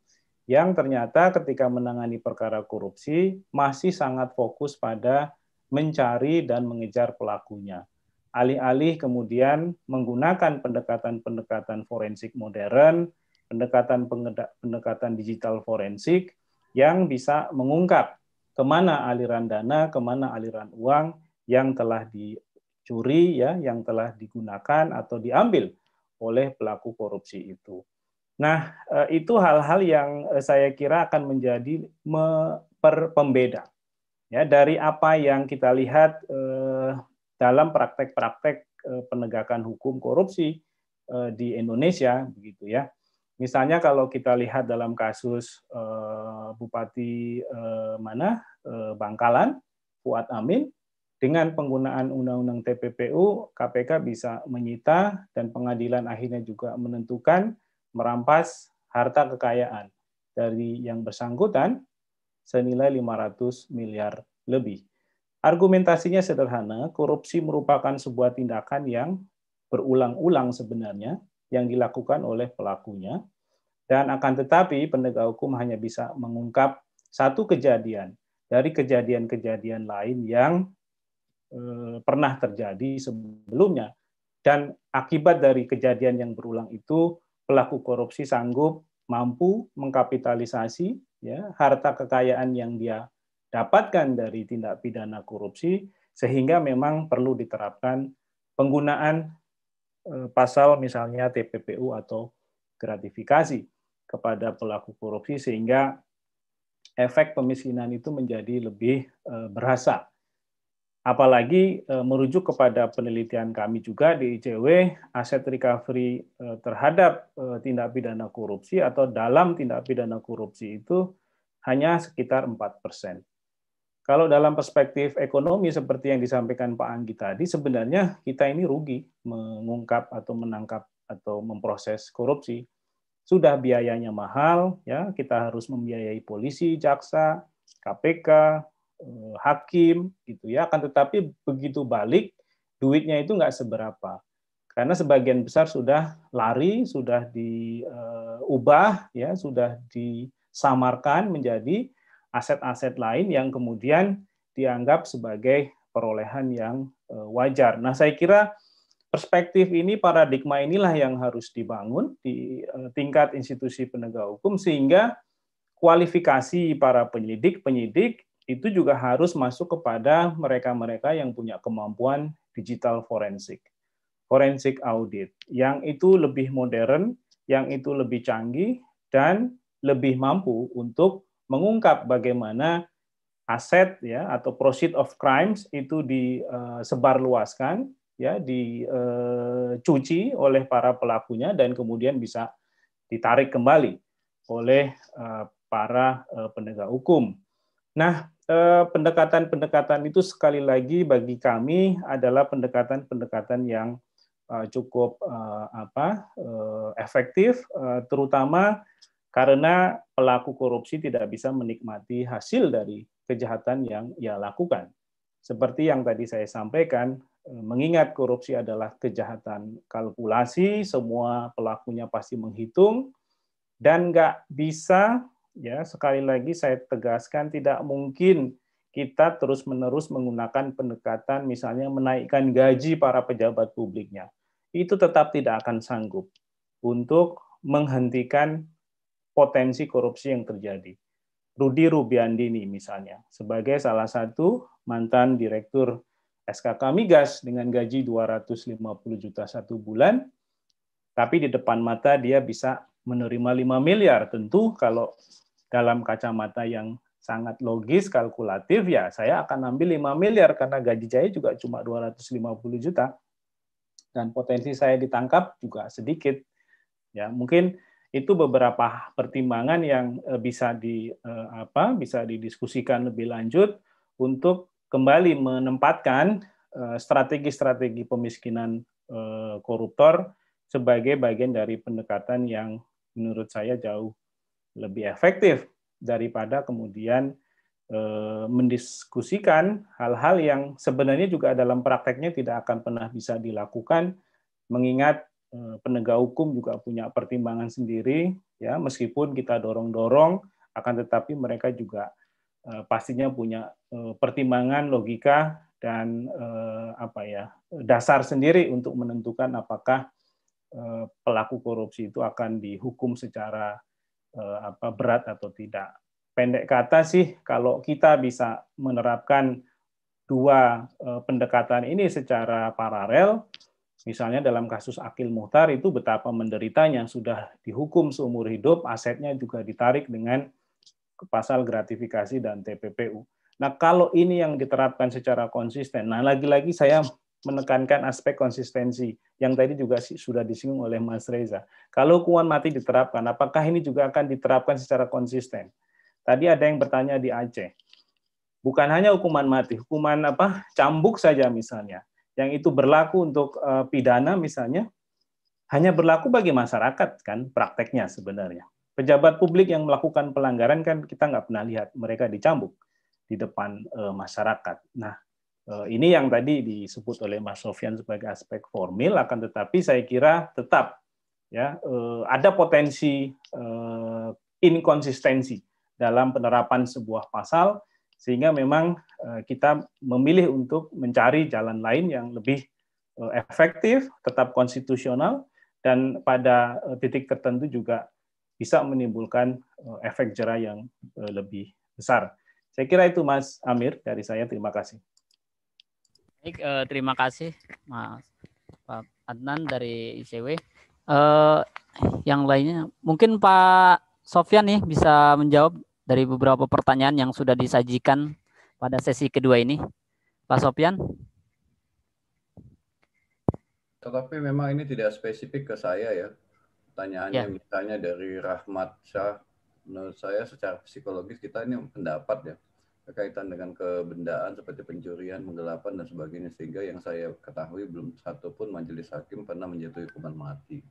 Speaker 5: yang ternyata ketika menangani perkara korupsi masih sangat fokus pada mencari dan mengejar pelakunya. Alih-alih kemudian menggunakan pendekatan-pendekatan forensik modern, pendekatan pendekatan digital forensik yang bisa mengungkap kemana aliran dana, kemana aliran uang yang telah dicuri ya, yang telah digunakan atau diambil oleh pelaku korupsi itu. Nah, eh, itu hal-hal yang eh, saya kira akan menjadi pembeda ya dari apa yang kita lihat eh, dalam praktek-praktek penegakan hukum korupsi di Indonesia begitu ya. Misalnya kalau kita lihat dalam kasus Bupati mana Bangkalan Fuad Amin dengan penggunaan undang-undang TPPU, KPK bisa menyita dan pengadilan akhirnya juga menentukan merampas harta kekayaan dari yang bersangkutan senilai 500 miliar lebih. Argumentasinya sederhana, korupsi merupakan sebuah tindakan yang berulang-ulang sebenarnya yang dilakukan oleh pelakunya dan akan tetapi penegak hukum hanya bisa mengungkap satu kejadian dari kejadian-kejadian lain yang Eh, pernah terjadi sebelumnya dan akibat dari kejadian yang berulang itu pelaku korupsi sanggup mampu mengkapitalisasi ya harta kekayaan yang dia dapatkan dari tindak pidana korupsi sehingga memang perlu diterapkan penggunaan eh, pasal misalnya TPPU atau gratifikasi kepada pelaku korupsi sehingga efek pemiskinan itu menjadi lebih eh, berasa Apalagi eh, merujuk kepada penelitian kami juga di ICW, aset recovery eh, terhadap eh, tindak pidana korupsi atau dalam tindak pidana korupsi itu hanya sekitar 4 persen. Kalau dalam perspektif ekonomi seperti yang disampaikan Pak Anggi tadi, sebenarnya kita ini rugi mengungkap atau menangkap atau memproses korupsi. Sudah biayanya mahal, ya kita harus membiayai polisi, jaksa, KPK, eh, hakim gitu ya akan tetapi begitu balik duitnya itu nggak seberapa karena sebagian besar sudah lari sudah diubah eh, ya sudah disamarkan menjadi aset-aset lain yang kemudian dianggap sebagai perolehan yang eh, wajar. Nah, saya kira perspektif ini, paradigma inilah yang harus dibangun di eh, tingkat institusi penegak hukum sehingga kualifikasi para penyidik, penyidik itu juga harus masuk kepada mereka-mereka yang punya kemampuan digital forensik, forensik audit, yang itu lebih modern, yang itu lebih canggih, dan lebih mampu untuk mengungkap bagaimana aset ya atau proceed of crimes itu disebarluaskan eh, ya dicuci eh, oleh para pelakunya dan kemudian bisa ditarik kembali oleh eh, para penegak hukum. Nah, Eh, pendekatan-pendekatan itu sekali lagi bagi kami adalah pendekatan-pendekatan yang eh, cukup eh, apa efektif terutama karena pelaku korupsi tidak bisa menikmati hasil dari kejahatan yang ia lakukan. Seperti yang tadi saya sampaikan, mengingat korupsi adalah kejahatan kalkulasi, semua pelakunya pasti menghitung, dan nggak bisa ya sekali lagi saya tegaskan tidak mungkin kita terus-menerus menggunakan pendekatan misalnya menaikkan gaji para pejabat publiknya. Itu tetap tidak akan sanggup untuk menghentikan potensi korupsi yang terjadi. Rudi Rubiandini misalnya, sebagai salah satu mantan direktur SKK Migas dengan gaji 250 juta satu bulan, tapi di depan mata dia bisa menerima 5 miliar. Tentu kalau dalam kacamata yang sangat logis, kalkulatif, ya saya akan ambil 5 miliar karena gaji saya juga cuma 250 juta. Dan potensi saya ditangkap juga sedikit. Ya, mungkin itu beberapa pertimbangan yang eh, bisa di eh, apa bisa didiskusikan lebih lanjut untuk kembali menempatkan eh, strategi-strategi pemiskinan koruptor sebagai bagian dari pendekatan yang menurut saya jauh lebih efektif daripada kemudian eh, mendiskusikan hal-hal yang sebenarnya juga dalam prakteknya tidak akan pernah bisa dilakukan mengingat eh, penegak hukum juga punya pertimbangan sendiri ya meskipun kita dorong-dorong akan tetapi mereka juga eh, pastinya punya pertimbangan logika dan apa ya dasar sendiri untuk menentukan apakah Eh, pelaku korupsi itu akan dihukum secara eh, apa berat atau tidak. Pendek kata sih kalau kita bisa menerapkan dua eh, pendekatan ini secara paralel, misalnya dalam kasus Akil Muhtar itu betapa menderitanya sudah dihukum seumur hidup, asetnya juga ditarik dengan pasal gratifikasi dan TPPU. Nah, kalau ini yang diterapkan secara konsisten, nah lagi-lagi saya menekankan aspek konsistensi yang tadi juga sudah disinggung oleh Mas Reza. Kalau hukuman mati diterapkan, apakah ini juga akan diterapkan secara konsisten? Tadi ada yang bertanya di Aceh. Bukan hanya hukuman mati, hukuman apa? cambuk saja misalnya. Yang itu berlaku untuk eh, pidana misalnya hanya berlaku bagi masyarakat kan prakteknya sebenarnya. Pejabat publik yang melakukan pelanggaran kan kita nggak pernah lihat mereka dicambuk di depan eh, masyarakat. Nah, Eh, ini yang tadi disebut oleh Mas Sofian sebagai aspek formil, akan tetapi saya kira tetap ya eh, ada potensi eh, inkonsistensi dalam penerapan sebuah pasal sehingga memang kita memilih untuk mencari jalan lain yang lebih efektif, tetap konstitusional dan pada titik tertentu juga bisa menimbulkan efek jerah yang lebih besar. Saya kira itu Mas Amir dari saya. Terima
Speaker 2: kasih. Baik, eh, terima kasih Mas Pak Adnan dari ICW. Eh, yang lainnya, mungkin Pak Sofian nih bisa menjawab dari beberapa pertanyaan yang sudah disajikan pada sesi kedua ini. Pak Sofian.
Speaker 7: Tetapi memang ini tidak spesifik ke saya ya. Pertanyaannya ya. misalnya dari Rahmat Syah, menurut saya secara psikologis kita ini pendapat ya berkaitan dengan kebendaan seperti pencurian, penggelapan dan sebagainya sehingga yang saya ketahui belum satupun majelis hakim pernah menjatuhi hukuman mati.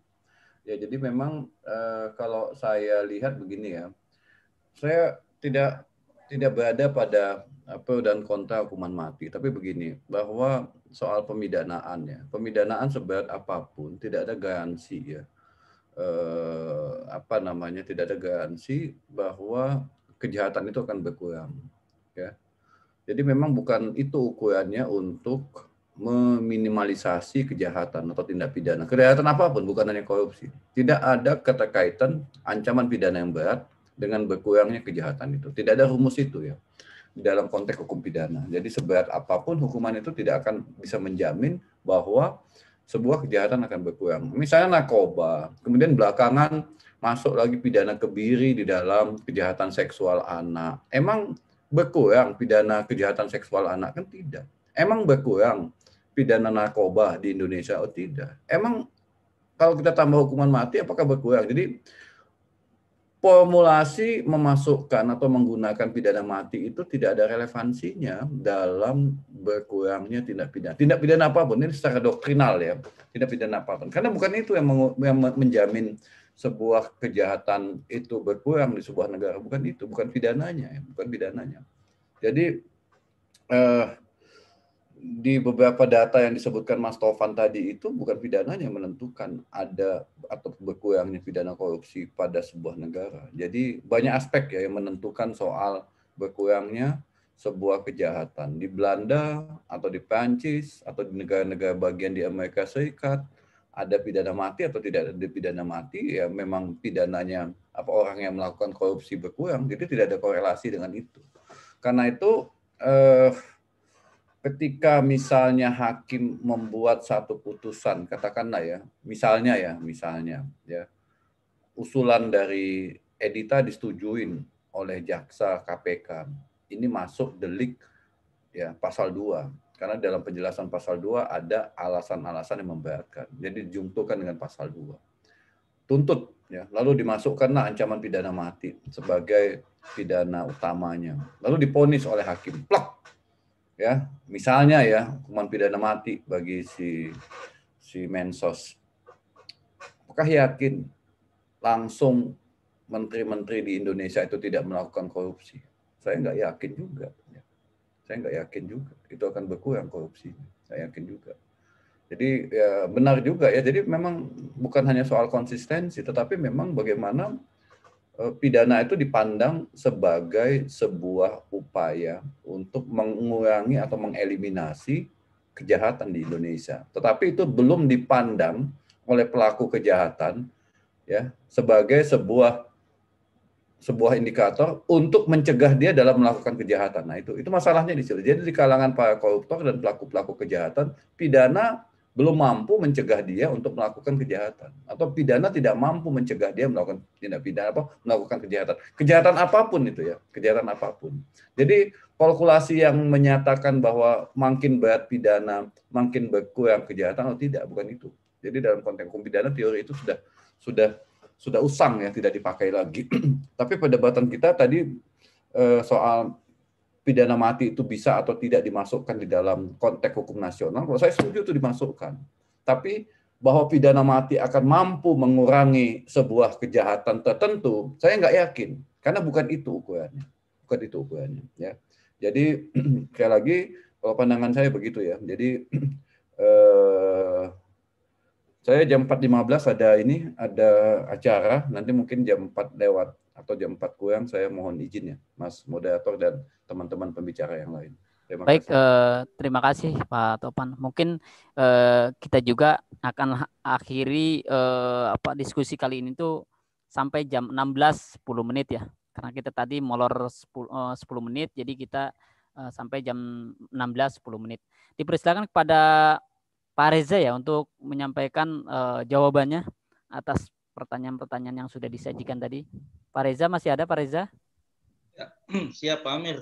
Speaker 7: Ya jadi memang eh, kalau saya lihat begini ya, saya tidak tidak berada pada apa dan kontra hukuman mati, tapi begini bahwa soal pemidanaan ya, pemidanaan seberat apapun tidak ada garansi ya. Eh, apa namanya tidak ada garansi bahwa kejahatan itu akan berkurang ya. Jadi memang bukan itu ukurannya untuk meminimalisasi kejahatan atau tindak pidana. Kejahatan apapun, bukan hanya korupsi. Tidak ada keterkaitan ancaman pidana yang berat dengan berkurangnya kejahatan itu. Tidak ada rumus itu ya dalam konteks hukum pidana. Jadi seberat apapun hukuman itu tidak akan bisa menjamin bahwa sebuah kejahatan akan berkurang. Misalnya narkoba, kemudian belakangan masuk lagi pidana kebiri di dalam kejahatan seksual anak. Emang berkurang pidana kejahatan seksual anak kan tidak. Emang berkurang pidana narkoba di Indonesia? Oh tidak. Emang kalau kita tambah hukuman mati apakah berkurang? Jadi formulasi memasukkan atau menggunakan pidana mati itu tidak ada relevansinya dalam berkurangnya tindak pidana. Tindak pidana apapun ini secara doktrinal ya, tindak pidana apapun. Karena bukan itu yang, yang menjamin sebuah kejahatan itu berkurang di sebuah negara bukan itu bukan pidananya ya bukan pidananya jadi eh, di beberapa data yang disebutkan Mas Tovan tadi itu bukan pidananya yang menentukan ada atau berkurangnya pidana korupsi pada sebuah negara jadi banyak aspek ya yang menentukan soal berkurangnya sebuah kejahatan di Belanda atau di Prancis atau di negara-negara bagian di Amerika Serikat ada pidana mati atau tidak ada pidana mati ya memang pidananya apa orang yang melakukan korupsi berkurang jadi tidak ada korelasi dengan itu karena itu eh, ketika misalnya hakim membuat satu putusan katakanlah ya misalnya ya misalnya ya usulan dari Edita disetujuin oleh jaksa KPK ini masuk delik ya pasal 2 karena dalam penjelasan pasal 2 ada alasan-alasan yang memberatkan. Jadi dijungtukan dengan pasal 2. Tuntut ya, lalu dimasukkanlah ancaman pidana mati sebagai pidana utamanya. Lalu diponis oleh hakim. Plak. Ya, misalnya ya hukuman pidana mati bagi si si Mensos. Apakah yakin langsung menteri-menteri di Indonesia itu tidak melakukan korupsi? Saya nggak yakin juga saya nggak yakin juga itu akan berkurang korupsi saya yakin juga jadi ya, benar juga ya jadi memang bukan hanya soal konsistensi tetapi memang bagaimana e, pidana itu dipandang sebagai sebuah upaya untuk mengurangi atau mengeliminasi kejahatan di Indonesia. Tetapi itu belum dipandang oleh pelaku kejahatan ya sebagai sebuah sebuah indikator untuk mencegah dia dalam melakukan kejahatan. Nah itu itu masalahnya di sini. Jadi di kalangan para koruptor dan pelaku-pelaku kejahatan pidana belum mampu mencegah dia untuk melakukan kejahatan atau pidana tidak mampu mencegah dia melakukan tindak pidana apa melakukan kejahatan kejahatan apapun itu ya kejahatan apapun jadi kalkulasi yang menyatakan bahwa makin berat pidana makin berkurang kejahatan atau oh, tidak bukan itu jadi dalam konteks hukum pidana teori itu sudah sudah sudah usang ya tidak dipakai lagi. *clears throat* Tapi perdebatan kita tadi eh, soal pidana mati itu bisa atau tidak dimasukkan di dalam konteks hukum nasional, kalau saya setuju itu dimasukkan. Tapi bahwa pidana mati akan mampu mengurangi sebuah kejahatan tertentu, saya nggak yakin karena bukan itu ukurannya, bukan itu ukurannya. Ya, jadi *clears throat* sekali lagi kalau pandangan saya begitu ya. Jadi *clears throat* eh, saya jam 4.15 ada ini, ada acara. Nanti mungkin jam 4 lewat atau jam 4 kurang saya mohon izin ya, Mas moderator dan teman-teman pembicara yang lain. Terima Baik, kasih.
Speaker 2: Eh, terima kasih Pak Topan. Mungkin eh, kita juga akan akhiri eh, apa diskusi kali ini tuh sampai jam 16.10 menit ya. Karena kita tadi molor 10, eh, 10 menit, jadi kita eh, sampai jam 16.10 menit. Dipersilakan kepada Pak Reza ya untuk menyampaikan uh, jawabannya atas pertanyaan-pertanyaan yang sudah disajikan tadi. Pak Reza masih ada Pak Reza?
Speaker 3: Ya, *clears throat* siap Pak Amir.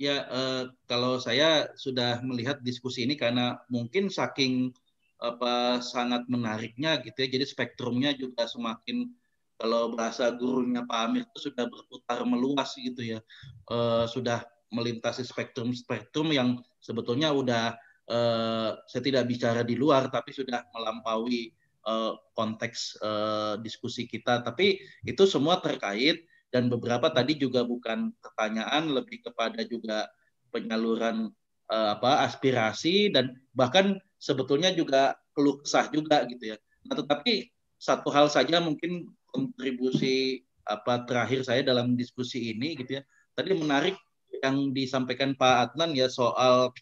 Speaker 3: Ya uh, kalau saya sudah melihat diskusi ini karena mungkin saking apa sangat menariknya gitu ya. Jadi spektrumnya juga semakin kalau bahasa gurunya Pak Amir itu sudah berputar meluas gitu ya. Uh, sudah melintasi spektrum-spektrum yang sebetulnya udah Eh, saya tidak bicara di luar tapi sudah melampaui eh, konteks eh, diskusi kita tapi itu semua terkait dan beberapa tadi juga bukan pertanyaan lebih kepada juga penyaluran apa aspirasi dan bahkan sebetulnya juga keluh kesah juga gitu ya nah tetapi satu hal saja mungkin kontribusi apa terakhir saya dalam diskusi ini gitu ya tadi menarik yang disampaikan Pak Adnan ya soal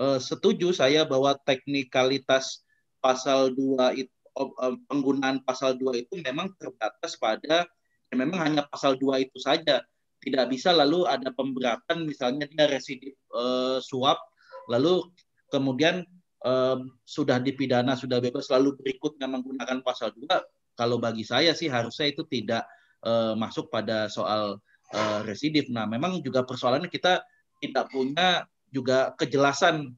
Speaker 3: Eh, setuju saya bahwa teknikalitas pasal 2 itu eh, penggunaan pasal 2 itu memang terbatas pada ya memang hanya pasal 2 itu saja. Tidak bisa lalu ada pemberatan misalnya dia residip eh, suap lalu kemudian eh, sudah dipidana sudah bebas lalu berikutnya menggunakan pasal 2 kalau bagi saya sih harusnya itu tidak eh, masuk pada soal eh, residif. Nah, memang juga persoalannya kita tidak punya juga kejelasan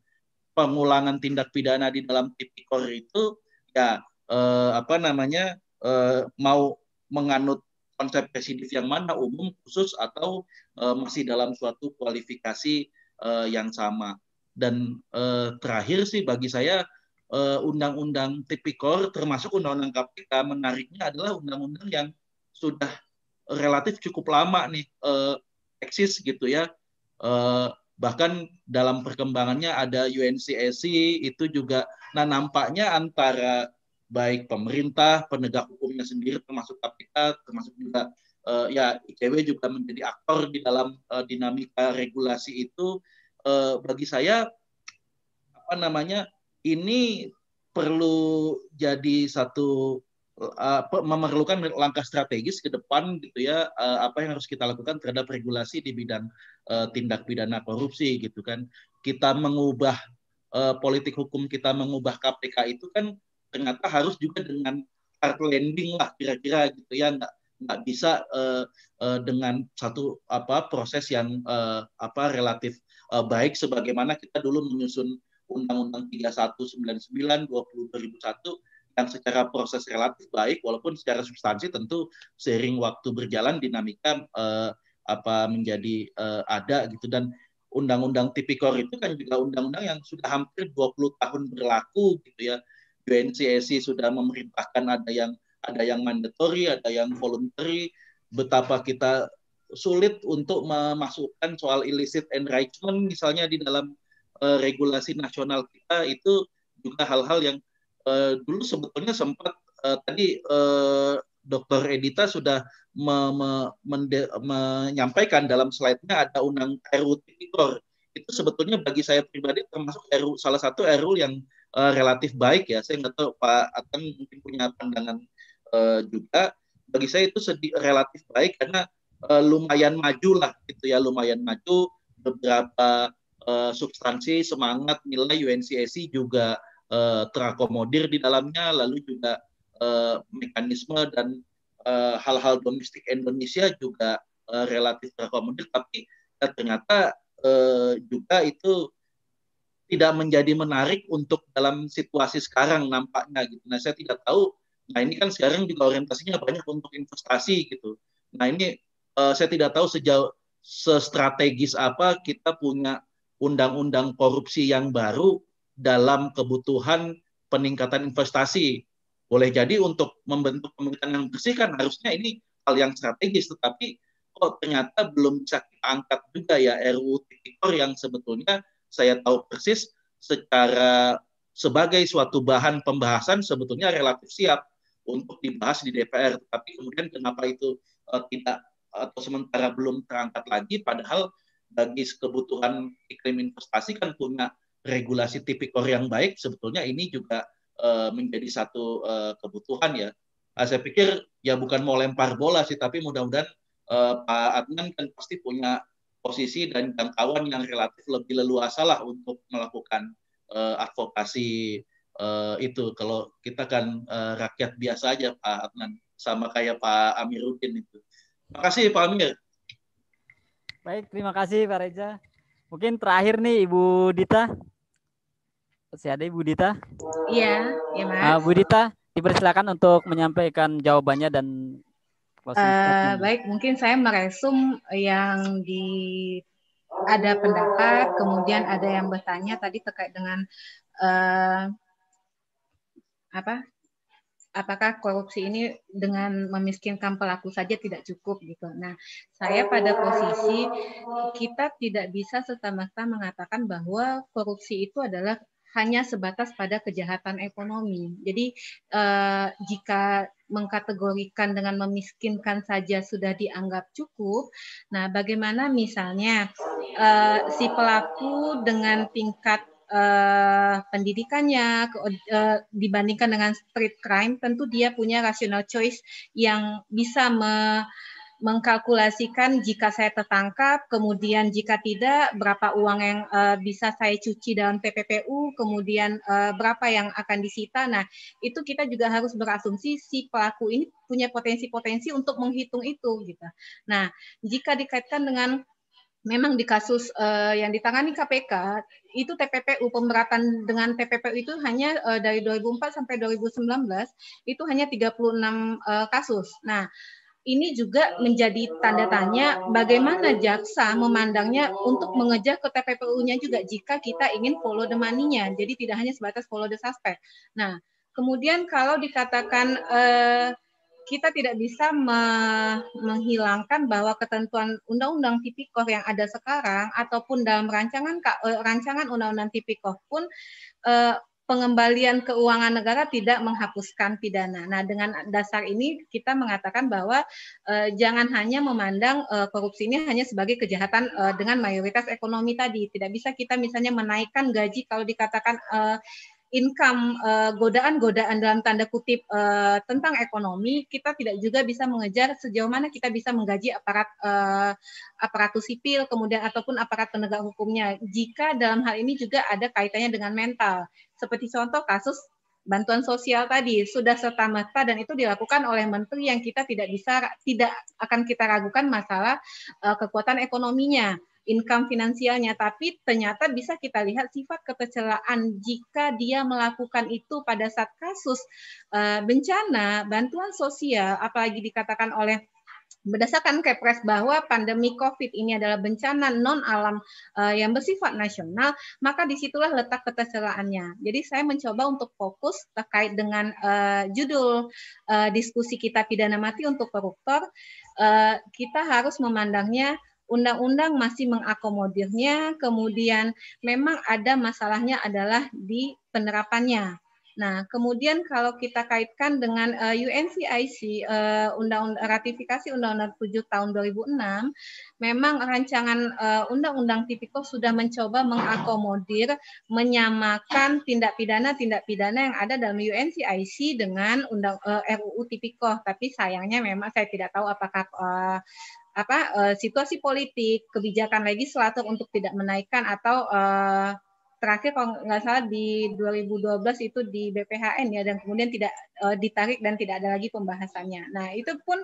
Speaker 3: pengulangan tindak pidana di dalam tipikor itu ya eh, apa namanya eh, mau menganut konsep residif yang mana umum khusus atau eh, masih dalam suatu kualifikasi eh, yang sama dan eh, terakhir sih bagi saya eh, undang-undang tipikor termasuk undang-undang KPK menariknya adalah undang-undang yang sudah relatif cukup lama nih eh, eksis gitu ya eh, bahkan dalam perkembangannya ada UNCAC itu juga nah nampaknya antara baik pemerintah penegak hukumnya sendiri termasuk KPK termasuk juga uh, ya ICW juga menjadi aktor di dalam uh, dinamika regulasi itu uh, bagi saya apa namanya ini perlu jadi satu Eh, apa, memerlukan langkah strategis ke depan gitu ya eh, apa yang harus kita lakukan terhadap regulasi di bidang uh, tindak pidana korupsi gitu kan kita mengubah uh, politik hukum kita mengubah KPK itu kan ternyata harus juga dengan hard landing lah kira-kira gitu ya nggak nggak bisa uh, uh, dengan satu apa proses yang uh, apa relatif uh, baik sebagaimana kita dulu menyusun Undang-Undang 3199 20 2001 yang secara proses relatif baik walaupun secara substansi tentu seiring waktu berjalan dinamika eh, apa menjadi eh, ada gitu dan undang-undang tipikor itu kan juga undang-undang yang sudah hampir 20 tahun berlaku gitu ya UNCSC sudah memerintahkan ada yang ada yang mandatory ada yang voluntary betapa kita sulit untuk memasukkan soal illicit enrichment misalnya di dalam uh, regulasi nasional kita itu juga hal-hal yang Eh, dulu sebetulnya sempat uh, tadi uh, Dokter Edita sudah me me mende menyampaikan dalam slide-nya ada undang RU Tipikor. Itu sebetulnya bagi saya pribadi termasuk RU salah satu RU yang uh, relatif baik ya. Saya nggak tahu Pak Atan mungkin punya pandangan uh, juga. Bagi saya itu sedih, relatif baik karena uh, lumayan maju lah gitu ya, lumayan maju beberapa uh, substansi, semangat, nilai UNCAC juga uh, terakomodir di dalamnya, lalu juga uh, mekanisme dan eh, hal-hal uh, domestik Indonesia juga uh, relatif terakomodir, tapi ya, ternyata uh, juga itu tidak menjadi menarik untuk dalam situasi sekarang nampaknya gitu. Nah saya tidak tahu. Nah ini kan sekarang juga orientasinya banyak untuk investasi gitu. Nah ini uh, saya tidak tahu sejauh strategis apa kita punya undang-undang korupsi yang baru dalam kebutuhan peningkatan investasi. Boleh jadi untuk membentuk pemerintahan yang bersih kan harusnya ini hal yang strategis, tetapi kok ternyata belum bisa kita angkat juga ya RUU Tipikor yang sebetulnya saya tahu persis secara sebagai suatu bahan pembahasan sebetulnya relatif siap untuk dibahas di DPR, tapi kemudian kenapa itu uh, tidak atau sementara belum terangkat lagi, padahal bagi kebutuhan iklim investasi kan punya regulasi tipikor yang baik sebetulnya ini juga uh, menjadi satu uh, kebutuhan ya. Nah, saya pikir ya bukan mau lempar bola sih tapi mudah-mudahan uh, Pak Adnan kan pasti punya posisi dan jangkauan yang relatif lebih leluasa lah untuk melakukan uh, advokasi uh, itu. Kalau kita kan uh, rakyat biasa aja Pak Adnan sama kayak Pak Amiruddin itu.
Speaker 2: Terima kasih Pak Amir. Baik, terima kasih Pak Reza. Mungkin terakhir nih Ibu Dita. Masih ada Ibu Dita?
Speaker 1: Iya, iya Mas. Uh, Bu
Speaker 2: Dita, dipersilakan untuk menyampaikan jawabannya dan Uh,
Speaker 1: baik, mungkin saya meresum yang di ada pendapat, kemudian ada yang bertanya tadi terkait dengan uh, apa apakah korupsi ini dengan memiskinkan pelaku saja tidak cukup gitu. Nah, saya oh. pada posisi kita tidak bisa serta-merta mengatakan bahwa korupsi itu adalah hanya sebatas pada kejahatan ekonomi. Jadi eh, jika mengkategorikan dengan memiskinkan saja sudah dianggap cukup, nah bagaimana misalnya eh, si pelaku dengan tingkat uh, pendidikannya ke, uh, dibandingkan dengan street crime, tentu dia punya rational choice yang bisa me, mengkalkulasikan jika saya tertangkap, kemudian jika tidak berapa uang yang uh, bisa saya cuci dalam tppu kemudian uh, berapa yang akan disita. Nah, itu kita juga harus berasumsi si pelaku ini punya potensi-potensi untuk menghitung itu gitu. Nah, jika dikaitkan dengan memang di kasus uh, yang ditangani KPK itu TPPU pemberatan dengan TPPU itu hanya uh, dari 2004 sampai 2019 itu hanya 36 uh, eh, kasus. Nah, ini juga menjadi tanda tanya bagaimana jaksa memandangnya untuk mengejar ke TPPU-nya juga jika kita ingin follow the money-nya. Jadi tidak hanya sebatas follow the suspect. Nah, kemudian kalau dikatakan uh, kita tidak bisa me menghilangkan bahwa ketentuan undang-undang tipikor yang ada sekarang ataupun dalam rancangan eh, rancangan undang-undang tipikor pun eh, pengembalian keuangan negara tidak menghapuskan pidana. Nah, dengan dasar ini kita mengatakan bahwa eh, jangan hanya memandang eh, korupsi ini hanya sebagai kejahatan eh, dengan mayoritas ekonomi tadi. Tidak bisa kita misalnya menaikkan gaji kalau dikatakan eh, income eh, godaan-godaan uh, dalam tanda kutip uh, tentang ekonomi, kita tidak juga bisa mengejar sejauh mana kita bisa menggaji aparat uh, aparatur sipil kemudian ataupun aparat penegak hukumnya jika dalam hal ini juga ada kaitannya dengan mental. Seperti contoh kasus bantuan sosial tadi sudah serta merta dan itu dilakukan oleh menteri yang kita tidak bisa tidak akan kita ragukan masalah uh, kekuatan ekonominya income finansialnya, tapi ternyata bisa kita lihat sifat ketercelaan jika dia melakukan itu pada saat kasus eh, bencana, bantuan sosial, apalagi dikatakan oleh berdasarkan Kepres bahwa pandemi COVID ini adalah bencana non alam uh, eh, yang bersifat nasional, maka disitulah letak ketercelaannya. Jadi saya mencoba untuk fokus terkait dengan uh, judul uh, diskusi kita pidana mati untuk koruptor, uh, kita harus memandangnya undang-undang masih mengakomodirnya, kemudian memang ada masalahnya adalah di penerapannya. Nah, kemudian kalau kita kaitkan dengan uh, eh, UNCIC uh, eh, undang ratifikasi Undang-Undang 7 tahun 2006, memang rancangan undang eh, Undang-Undang Tipikor sudah mencoba mengakomodir menyamakan tindak pidana tindak pidana yang ada dalam UNCIC dengan Undang uh, RUU Tipikor, tapi sayangnya memang saya tidak tahu apakah uh, apa uh, situasi politik, kebijakan legislator untuk tidak menaikkan atau uh, terakhir kalau nggak salah di 2012 itu di BPHN ya dan kemudian tidak uh, ditarik dan tidak ada lagi pembahasannya. Nah, itu pun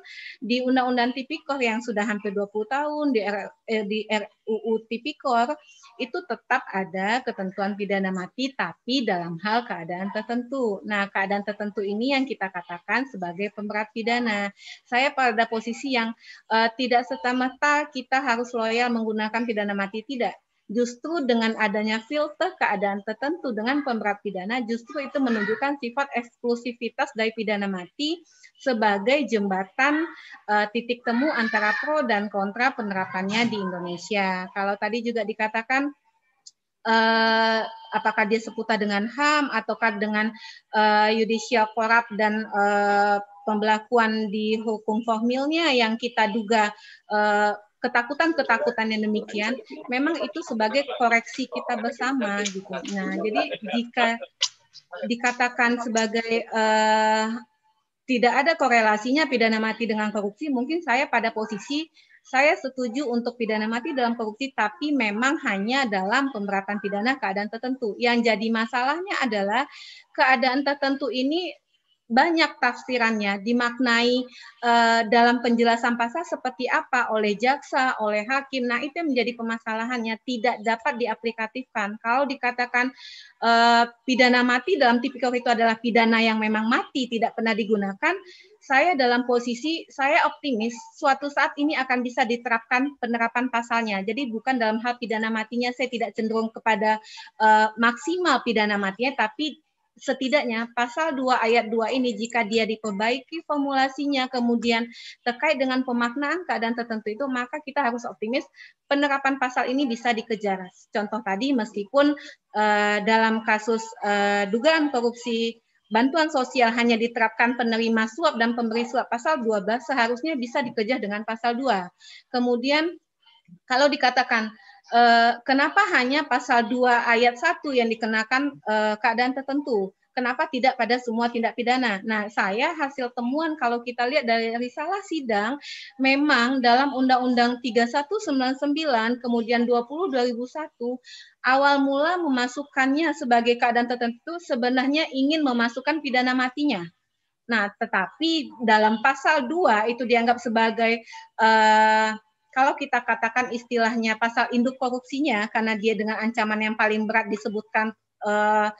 Speaker 1: di Undang-Undang Tipikor yang sudah hampir 20 tahun di, R, eh, di RUU Tipikor itu tetap ada ketentuan pidana mati tapi dalam hal keadaan tertentu. Nah, keadaan tertentu ini yang kita katakan sebagai pemberat pidana. Saya pada posisi yang uh, tidak serta-merta kita harus loyal menggunakan pidana mati tidak justru dengan adanya filter keadaan tertentu dengan pemberat pidana justru itu menunjukkan sifat eksklusivitas dari pidana mati sebagai jembatan uh, titik temu antara pro dan kontra penerapannya di Indonesia. Kalau tadi juga dikatakan uh, apakah dia seputar dengan HAM ataukah dengan uh, judicial korup dan uh, pembelakuan di hukum formilnya yang kita duga uh, ketakutan-ketakutan yang demikian memang itu sebagai koreksi kita bersama gitu. Nah, jadi jika dikatakan sebagai uh, tidak ada korelasinya pidana mati dengan korupsi, mungkin saya pada posisi saya setuju untuk pidana mati dalam korupsi, tapi memang hanya dalam pemberatan pidana keadaan tertentu. Yang jadi masalahnya adalah keadaan tertentu ini banyak tafsirannya dimaknai uh, dalam penjelasan pasal seperti apa oleh jaksa, oleh hakim. Nah, itu yang menjadi permasalahannya tidak dapat diaplikatifkan. Kalau dikatakan uh, pidana mati dalam tipikal itu adalah pidana yang memang mati, tidak pernah digunakan, saya dalam posisi saya optimis suatu saat ini akan bisa diterapkan penerapan pasalnya. Jadi bukan dalam hal pidana matinya saya tidak cenderung kepada uh, maksimal pidana matinya tapi setidaknya pasal 2 ayat 2 ini jika dia diperbaiki formulasinya kemudian terkait dengan pemaknaan keadaan tertentu itu maka kita harus optimis penerapan pasal ini bisa dikejar. Contoh tadi meskipun uh, dalam kasus uh, dugaan korupsi bantuan sosial hanya diterapkan penerima suap dan pemberi suap pasal 12 seharusnya bisa dikejar dengan pasal 2. Kemudian kalau dikatakan eh, kenapa hanya pasal 2 ayat 1 yang dikenakan eh, keadaan tertentu? Kenapa tidak pada semua tindak pidana? Nah, saya hasil temuan kalau kita lihat dari risalah sidang, memang dalam Undang-Undang 3199 kemudian 20 2001 awal mula memasukkannya sebagai keadaan tertentu sebenarnya ingin memasukkan pidana matinya. Nah, tetapi dalam pasal 2 itu dianggap sebagai uh, kalau kita katakan istilahnya pasal induk korupsinya karena dia dengan ancaman yang paling berat disebutkan uh,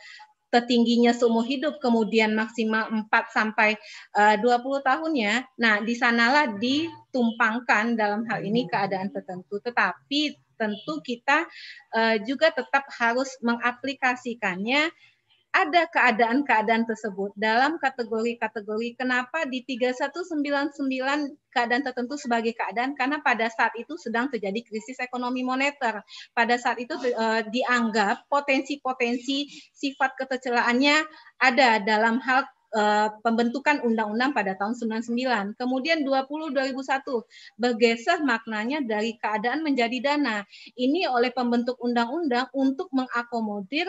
Speaker 1: tertingginya seumur hidup kemudian maksimal 4 sampai eh, uh, 20 tahunnya. Nah, di sanalah ditumpangkan dalam hal ini keadaan tertentu. Tetapi tentu kita uh, juga tetap harus mengaplikasikannya ada keadaan-keadaan tersebut dalam kategori-kategori kenapa di 3199 keadaan tertentu sebagai keadaan karena pada saat itu sedang terjadi krisis ekonomi moneter. Pada saat itu eh, dianggap potensi-potensi sifat ketercelaannya ada dalam hal eh, pembentukan undang-undang pada tahun 99. Kemudian 20 2001 bergeser maknanya dari keadaan menjadi dana. Ini oleh pembentuk undang-undang untuk mengakomodir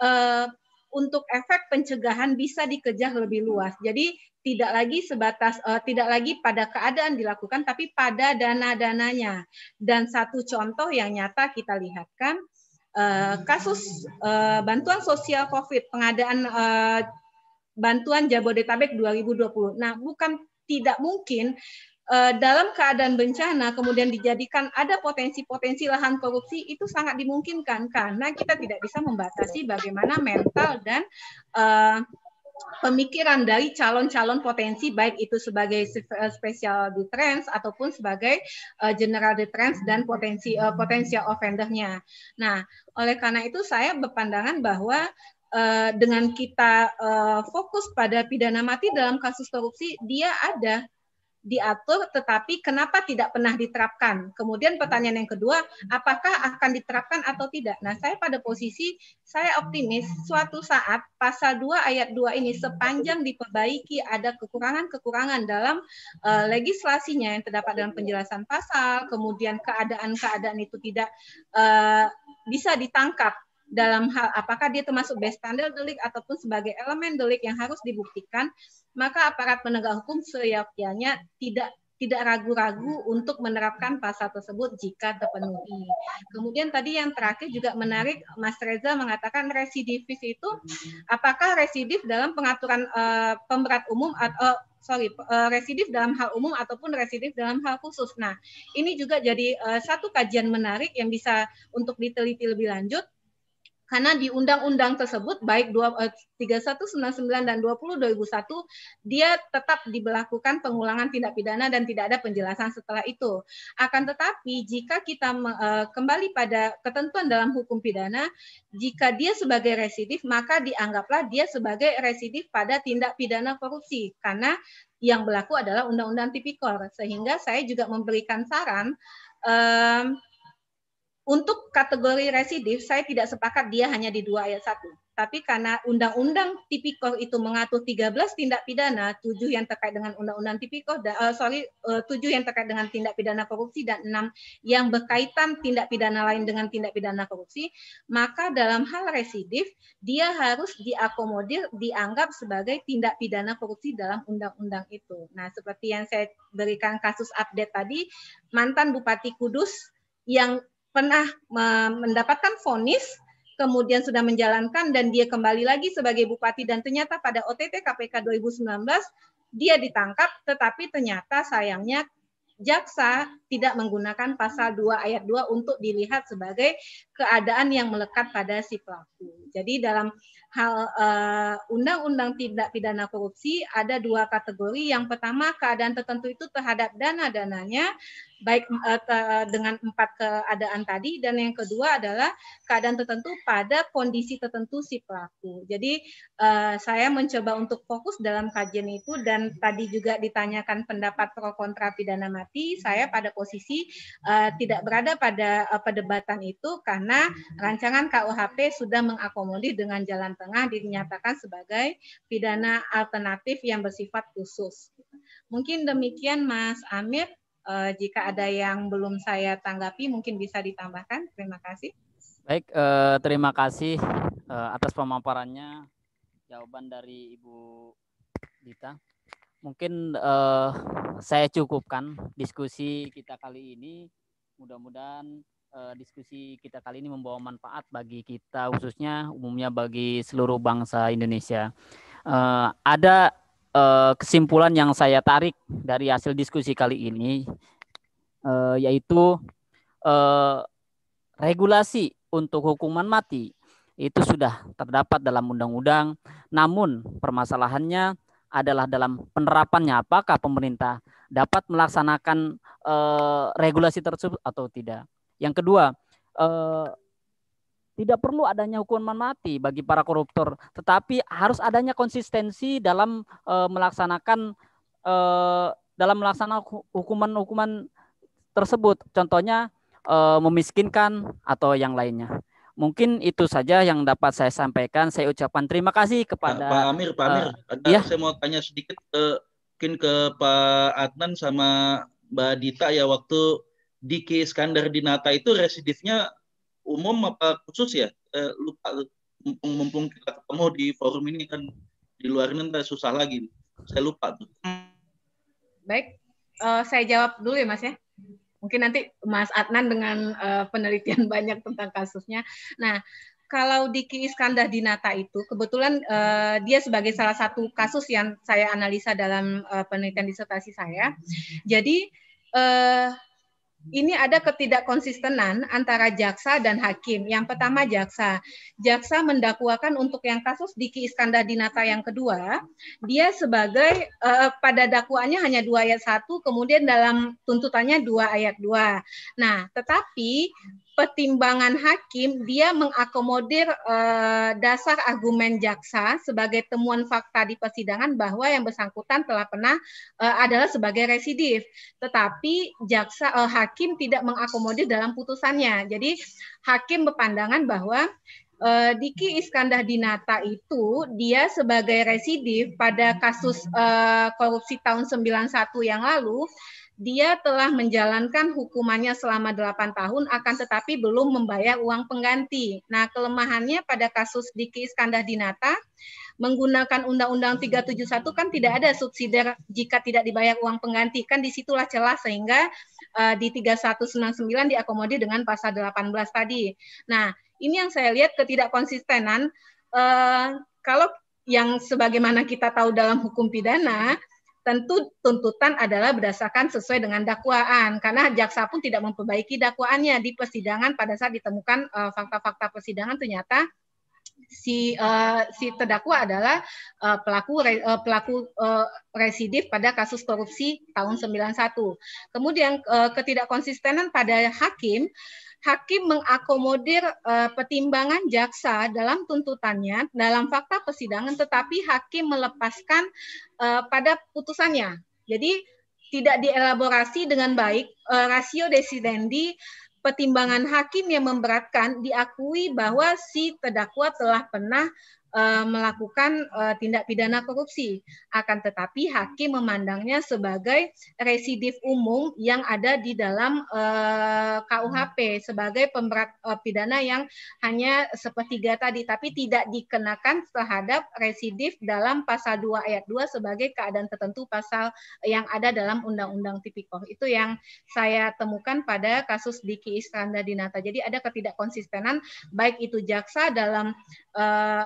Speaker 1: eh, untuk efek pencegahan bisa dikejar lebih luas. Jadi tidak lagi sebatas uh, tidak lagi pada keadaan dilakukan tapi pada dana-dananya. Dan satu contoh yang nyata kita lihatkan uh, kasus uh, bantuan sosial Covid pengadaan uh, bantuan Jabodetabek 2020. Nah, bukan tidak mungkin Eh, dalam keadaan bencana kemudian dijadikan ada potensi-potensi lahan korupsi itu sangat dimungkinkan karena kita tidak bisa membatasi bagaimana mental dan uh, pemikiran dari calon-calon potensi baik itu sebagai eh, special deterrence ataupun sebagai uh, general deterrence dan potensi uh, potensial offendernya. Nah, oleh karena itu saya berpandangan bahwa uh, dengan kita uh, fokus pada pidana mati dalam kasus korupsi, dia ada diatur tetapi kenapa tidak pernah diterapkan? Kemudian pertanyaan yang kedua, apakah akan diterapkan atau tidak? Nah, saya pada posisi saya optimis suatu saat pasal 2 ayat 2 ini sepanjang diperbaiki ada kekurangan-kekurangan dalam uh, legislasinya yang terdapat dalam penjelasan pasal, kemudian keadaan-keadaan itu tidak uh, bisa ditangkap dalam hal apakah dia termasuk bestandar delik ataupun sebagai elemen delik yang harus dibuktikan, maka aparat penegak hukum seyogyanya tidak tidak ragu-ragu untuk menerapkan pasal tersebut jika terpenuhi. Kemudian tadi yang terakhir juga menarik Mas Reza mengatakan residivis itu apakah residif dalam pengaturan uh, pemberat umum atau uh, eh, sorry uh, residif dalam hal umum ataupun residif dalam hal khusus. Nah ini juga jadi uh, satu kajian menarik yang bisa untuk diteliti lebih lanjut karena di undang-undang tersebut baik 3199 eh, dan 20 2001 dia tetap diberlakukan pengulangan tindak pidana dan tidak ada penjelasan setelah itu. Akan tetapi jika kita eh, kembali pada ketentuan dalam hukum pidana, jika dia sebagai residif maka dianggaplah dia sebagai residif pada tindak pidana korupsi karena yang berlaku adalah undang-undang tipikor. Sehingga saya juga memberikan saran eh, untuk kategori residif, saya tidak sepakat dia hanya di dua ayat satu. Tapi karena undang-undang tipikor itu mengatur 13 tindak pidana, tujuh yang terkait dengan undang-undang tipikor, uh, eh, sorry, uh, yang terkait dengan tindak pidana korupsi, dan 6 yang berkaitan tindak pidana lain dengan tindak pidana korupsi, maka dalam hal residif, dia harus diakomodir, dianggap sebagai tindak pidana korupsi dalam undang-undang itu. Nah, seperti yang saya berikan kasus update tadi, mantan Bupati Kudus yang pernah mendapatkan vonis, kemudian sudah menjalankan dan dia kembali lagi sebagai bupati dan ternyata pada OTT KPK 2019 dia ditangkap tetapi ternyata sayangnya jaksa tidak menggunakan pasal 2 ayat 2 untuk dilihat sebagai keadaan yang melekat pada si pelaku itu. Jadi dalam hal eh, undang-undang uh, tindak pidana korupsi ada dua kategori. Yang pertama keadaan tertentu itu terhadap dana-dananya baik uh, eh, te, dengan empat keadaan tadi dan yang kedua adalah keadaan tertentu pada kondisi tertentu si pelaku. Jadi uh, saya mencoba untuk fokus dalam kajian itu dan tadi juga ditanyakan pendapat pro kontra pidana mati, saya pada posisi uh, tidak berada pada uh, perdebatan itu karena rancangan KUHP sudah mengakomodir dengan jalan tengah dinyatakan sebagai pidana alternatif yang bersifat khusus. Mungkin demikian Mas Amir. Eh, jika ada yang belum saya tanggapi, mungkin bisa ditambahkan. Terima kasih.
Speaker 2: Baik, eh, terima kasih eh, atas pemaparannya. Jawaban dari Ibu Dita. Mungkin saya cukupkan diskusi kita kali ini. Mudah-mudahan uh, diskusi kita kali ini membawa manfaat bagi kita khususnya umumnya bagi seluruh bangsa Indonesia. Uh, ada uh, kesimpulan yang saya tarik dari hasil diskusi kali ini uh, yaitu uh, regulasi untuk hukuman mati itu sudah terdapat dalam undang-undang. Namun permasalahannya adalah dalam penerapannya apakah pemerintah dapat melaksanakan regulasi tersebut atau tidak. Yang kedua, eh, tidak perlu adanya hukuman mati bagi para koruptor, tetapi harus adanya konsistensi dalam eh, melaksanakan eh, dalam melaksanakan hukuman-hukuman tersebut. Contohnya eh, memiskinkan atau yang lainnya. Mungkin itu saja yang dapat saya sampaikan. Saya ucapkan terima kasih kepada Pak Amir. Pak Amir, uh, ada ya? saya
Speaker 3: mau tanya sedikit ke eh, mungkin ke Pak Adnan sama Mbak Dita ya waktu Diki Iskandar Dinata itu residifnya umum apa khusus ya? Eh, lupa mumpung, mumpung kita ketemu di forum ini kan di luar ini susah lagi. Saya lupa tuh.
Speaker 1: Baik, uh, saya jawab dulu ya Mas ya. Mungkin nanti Mas Adnan dengan uh, penelitian *laughs* banyak tentang kasusnya. Nah, kalau Diki Iskandar Dinata itu kebetulan uh, dia sebagai salah satu kasus yang saya analisa dalam uh, penelitian disertasi saya. Jadi uh, ini ada ketidakkonsistenan antara jaksa dan hakim. Yang pertama jaksa. Jaksa mendakwakan untuk yang kasus Diki Iskandar Dinata yang kedua, dia sebagai eh, pada dakwaannya hanya dua ayat satu, kemudian dalam tuntutannya dua ayat dua. Nah, tetapi pertimbangan hakim dia mengakomodir uh, dasar argumen jaksa sebagai temuan fakta di persidangan bahwa yang bersangkutan telah pernah uh, adalah sebagai residif. Tetapi jaksa uh, hakim tidak mengakomodir dalam putusannya. Jadi hakim berpandangan bahwa uh, Diki Iskandar Dinata itu dia sebagai residif pada kasus uh, korupsi tahun 91 yang lalu dia telah menjalankan hukumannya selama 8 tahun akan tetapi belum membayar uang pengganti. Nah, kelemahannya pada kasus Diki Iskandar Dinata menggunakan Undang-Undang 371 kan tidak ada subsidi jika tidak dibayar uang pengganti. Kan disitulah celah sehingga uh, di 3199 diakomodir dengan pasal 18 tadi. Nah, ini yang saya lihat ketidakkonsistenan. Uh, kalau yang sebagaimana kita tahu dalam hukum pidana, tentu tuntutan adalah berdasarkan sesuai dengan dakwaan karena jaksa pun tidak memperbaiki dakwaannya di persidangan pada saat ditemukan eh, fakta-fakta uh, persidangan ternyata si uh, si terdakwa adalah uh, pelaku re, uh, pelaku uh, residif pada kasus korupsi tahun 91. Kemudian uh, ketidakkonsistenan pada hakim Hakim mengakomodir uh, pertimbangan jaksa dalam tuntutannya dalam fakta persidangan, tetapi hakim melepaskan uh, pada putusannya. Jadi tidak dielaborasi dengan baik uh, rasio desidendi pertimbangan hakim yang memberatkan diakui bahwa si terdakwa telah pernah Eh, melakukan eh, tindak pidana korupsi. Akan tetapi hakim memandangnya sebagai residif umum yang ada di dalam eh, KUHP sebagai pemberat pidana yang hanya sepertiga tadi, tapi tidak dikenakan terhadap residif dalam pasal 2 ayat 2 sebagai keadaan tertentu pasal yang ada dalam Undang-Undang Tipikor. Itu yang saya temukan pada kasus Diki Iskandar Dinata. Jadi ada ketidakkonsistenan baik itu jaksa dalam uh,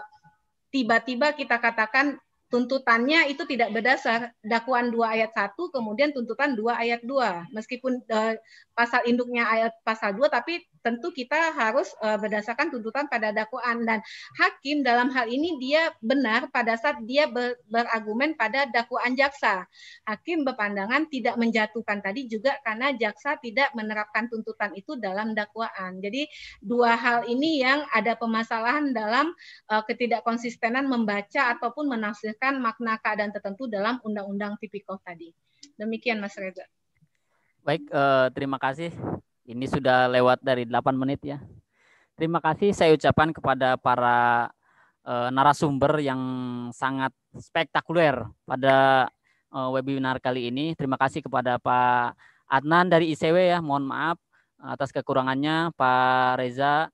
Speaker 1: tiba-tiba kita katakan tuntutannya itu tidak berdasar dakwaan dua ayat satu kemudian tuntutan dua ayat dua meskipun uh, pasal induknya ayat pasal dua tapi tentu kita harus uh, berdasarkan tuntutan pada dakwaan dan hakim dalam hal ini dia benar pada saat dia ber, berargumen pada dakwaan jaksa. Hakim berpandangan tidak menjatuhkan tadi juga karena jaksa tidak menerapkan tuntutan itu dalam dakwaan. Jadi dua hal ini yang ada pemasalahan dalam uh, ketidakkonsistenan membaca ataupun menafsirkan makna keadaan tertentu dalam undang-undang tipikor tadi. Demikian Mas Reza.
Speaker 2: Baik, eh, terima kasih ini sudah lewat dari 8 menit ya. Terima kasih saya ucapkan kepada para e, narasumber yang sangat spektakuler pada e, webinar kali ini. Terima kasih kepada Pak Adnan dari ICW ya, mohon maaf atas kekurangannya Pak Reza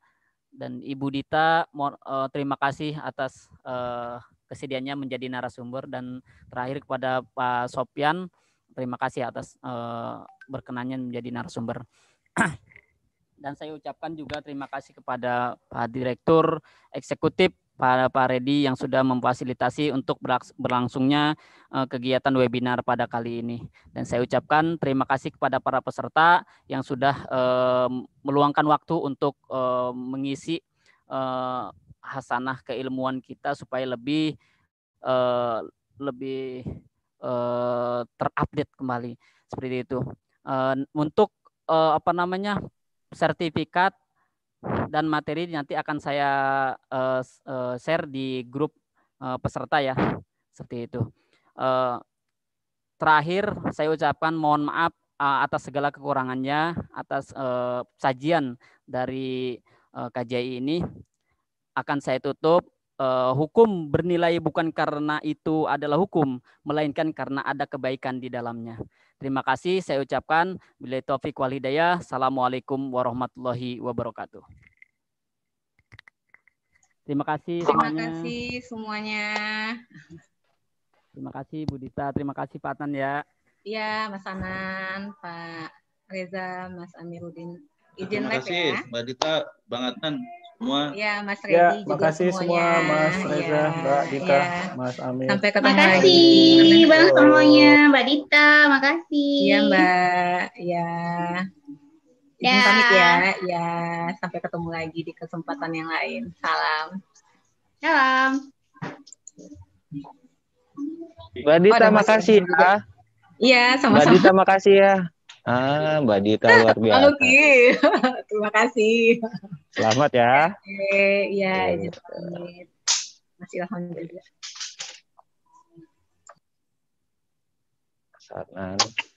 Speaker 2: dan Ibu Dita mohon, e, terima kasih atas e, kesediaannya menjadi narasumber dan terakhir kepada Pak Sopian terima kasih atas uh, berkenannya menjadi narasumber. Dan saya ucapkan juga terima kasih kepada Pak Direktur Eksekutif para Pak Redi yang sudah memfasilitasi untuk berlangsungnya eh, kegiatan webinar pada kali ini. Dan saya ucapkan terima kasih kepada para peserta yang sudah eh, meluangkan waktu untuk eh, mengisi hasanah keilmuan kita supaya lebih lebih terupdate kembali seperti itu. Untuk uh, apa namanya sertifikat dan materi nanti akan saya uh, uh, share di grup uh, peserta ya seperti itu. Uh, terakhir saya ucapkan mohon maaf uh, atas segala kekurangannya atas uh, sajian dari uh, KJI ini akan saya tutup. Uh, hukum bernilai bukan karena itu adalah hukum, melainkan karena ada kebaikan di dalamnya. Terima kasih saya ucapkan. Bila taufik wal hidayah. Assalamualaikum warahmatullahi wabarakatuh. Terima kasih Terima kasih
Speaker 1: semuanya.
Speaker 2: Terima kasih Bu Dita. Terima kasih Pak Tan ya.
Speaker 1: Iya Mas Anan, Pak Reza, Mas Amiruddin. Izin Terima kasih ya.
Speaker 2: Mbak Dita, Bang Atan semua. Iya, ya, Mas iya. Reza.
Speaker 1: ya, terima kasih semua Mas Reza, ya, Mbak Dita, ya. Mas Amir. Sampai ketemu makasih, lagi. Makasih banyak semuanya, Mbak Dita, makasih. Iya, Mbak. Ya.
Speaker 6: Ya. pamit ya.
Speaker 1: Ya, sampai ketemu lagi di kesempatan yang lain. Salam. Salam.
Speaker 4: Mbak Dita, oh, makasih ya.
Speaker 1: Iya, sama-sama. Mbak Dita, makasih ya.
Speaker 4: Ah, Mbak Dita luar *laughs* biasa. Oke,
Speaker 1: okay. *laughs* terima kasih. Selamat ya. Eh, iya, okay, ya, masih alhamdulillah.
Speaker 4: Saat nanti.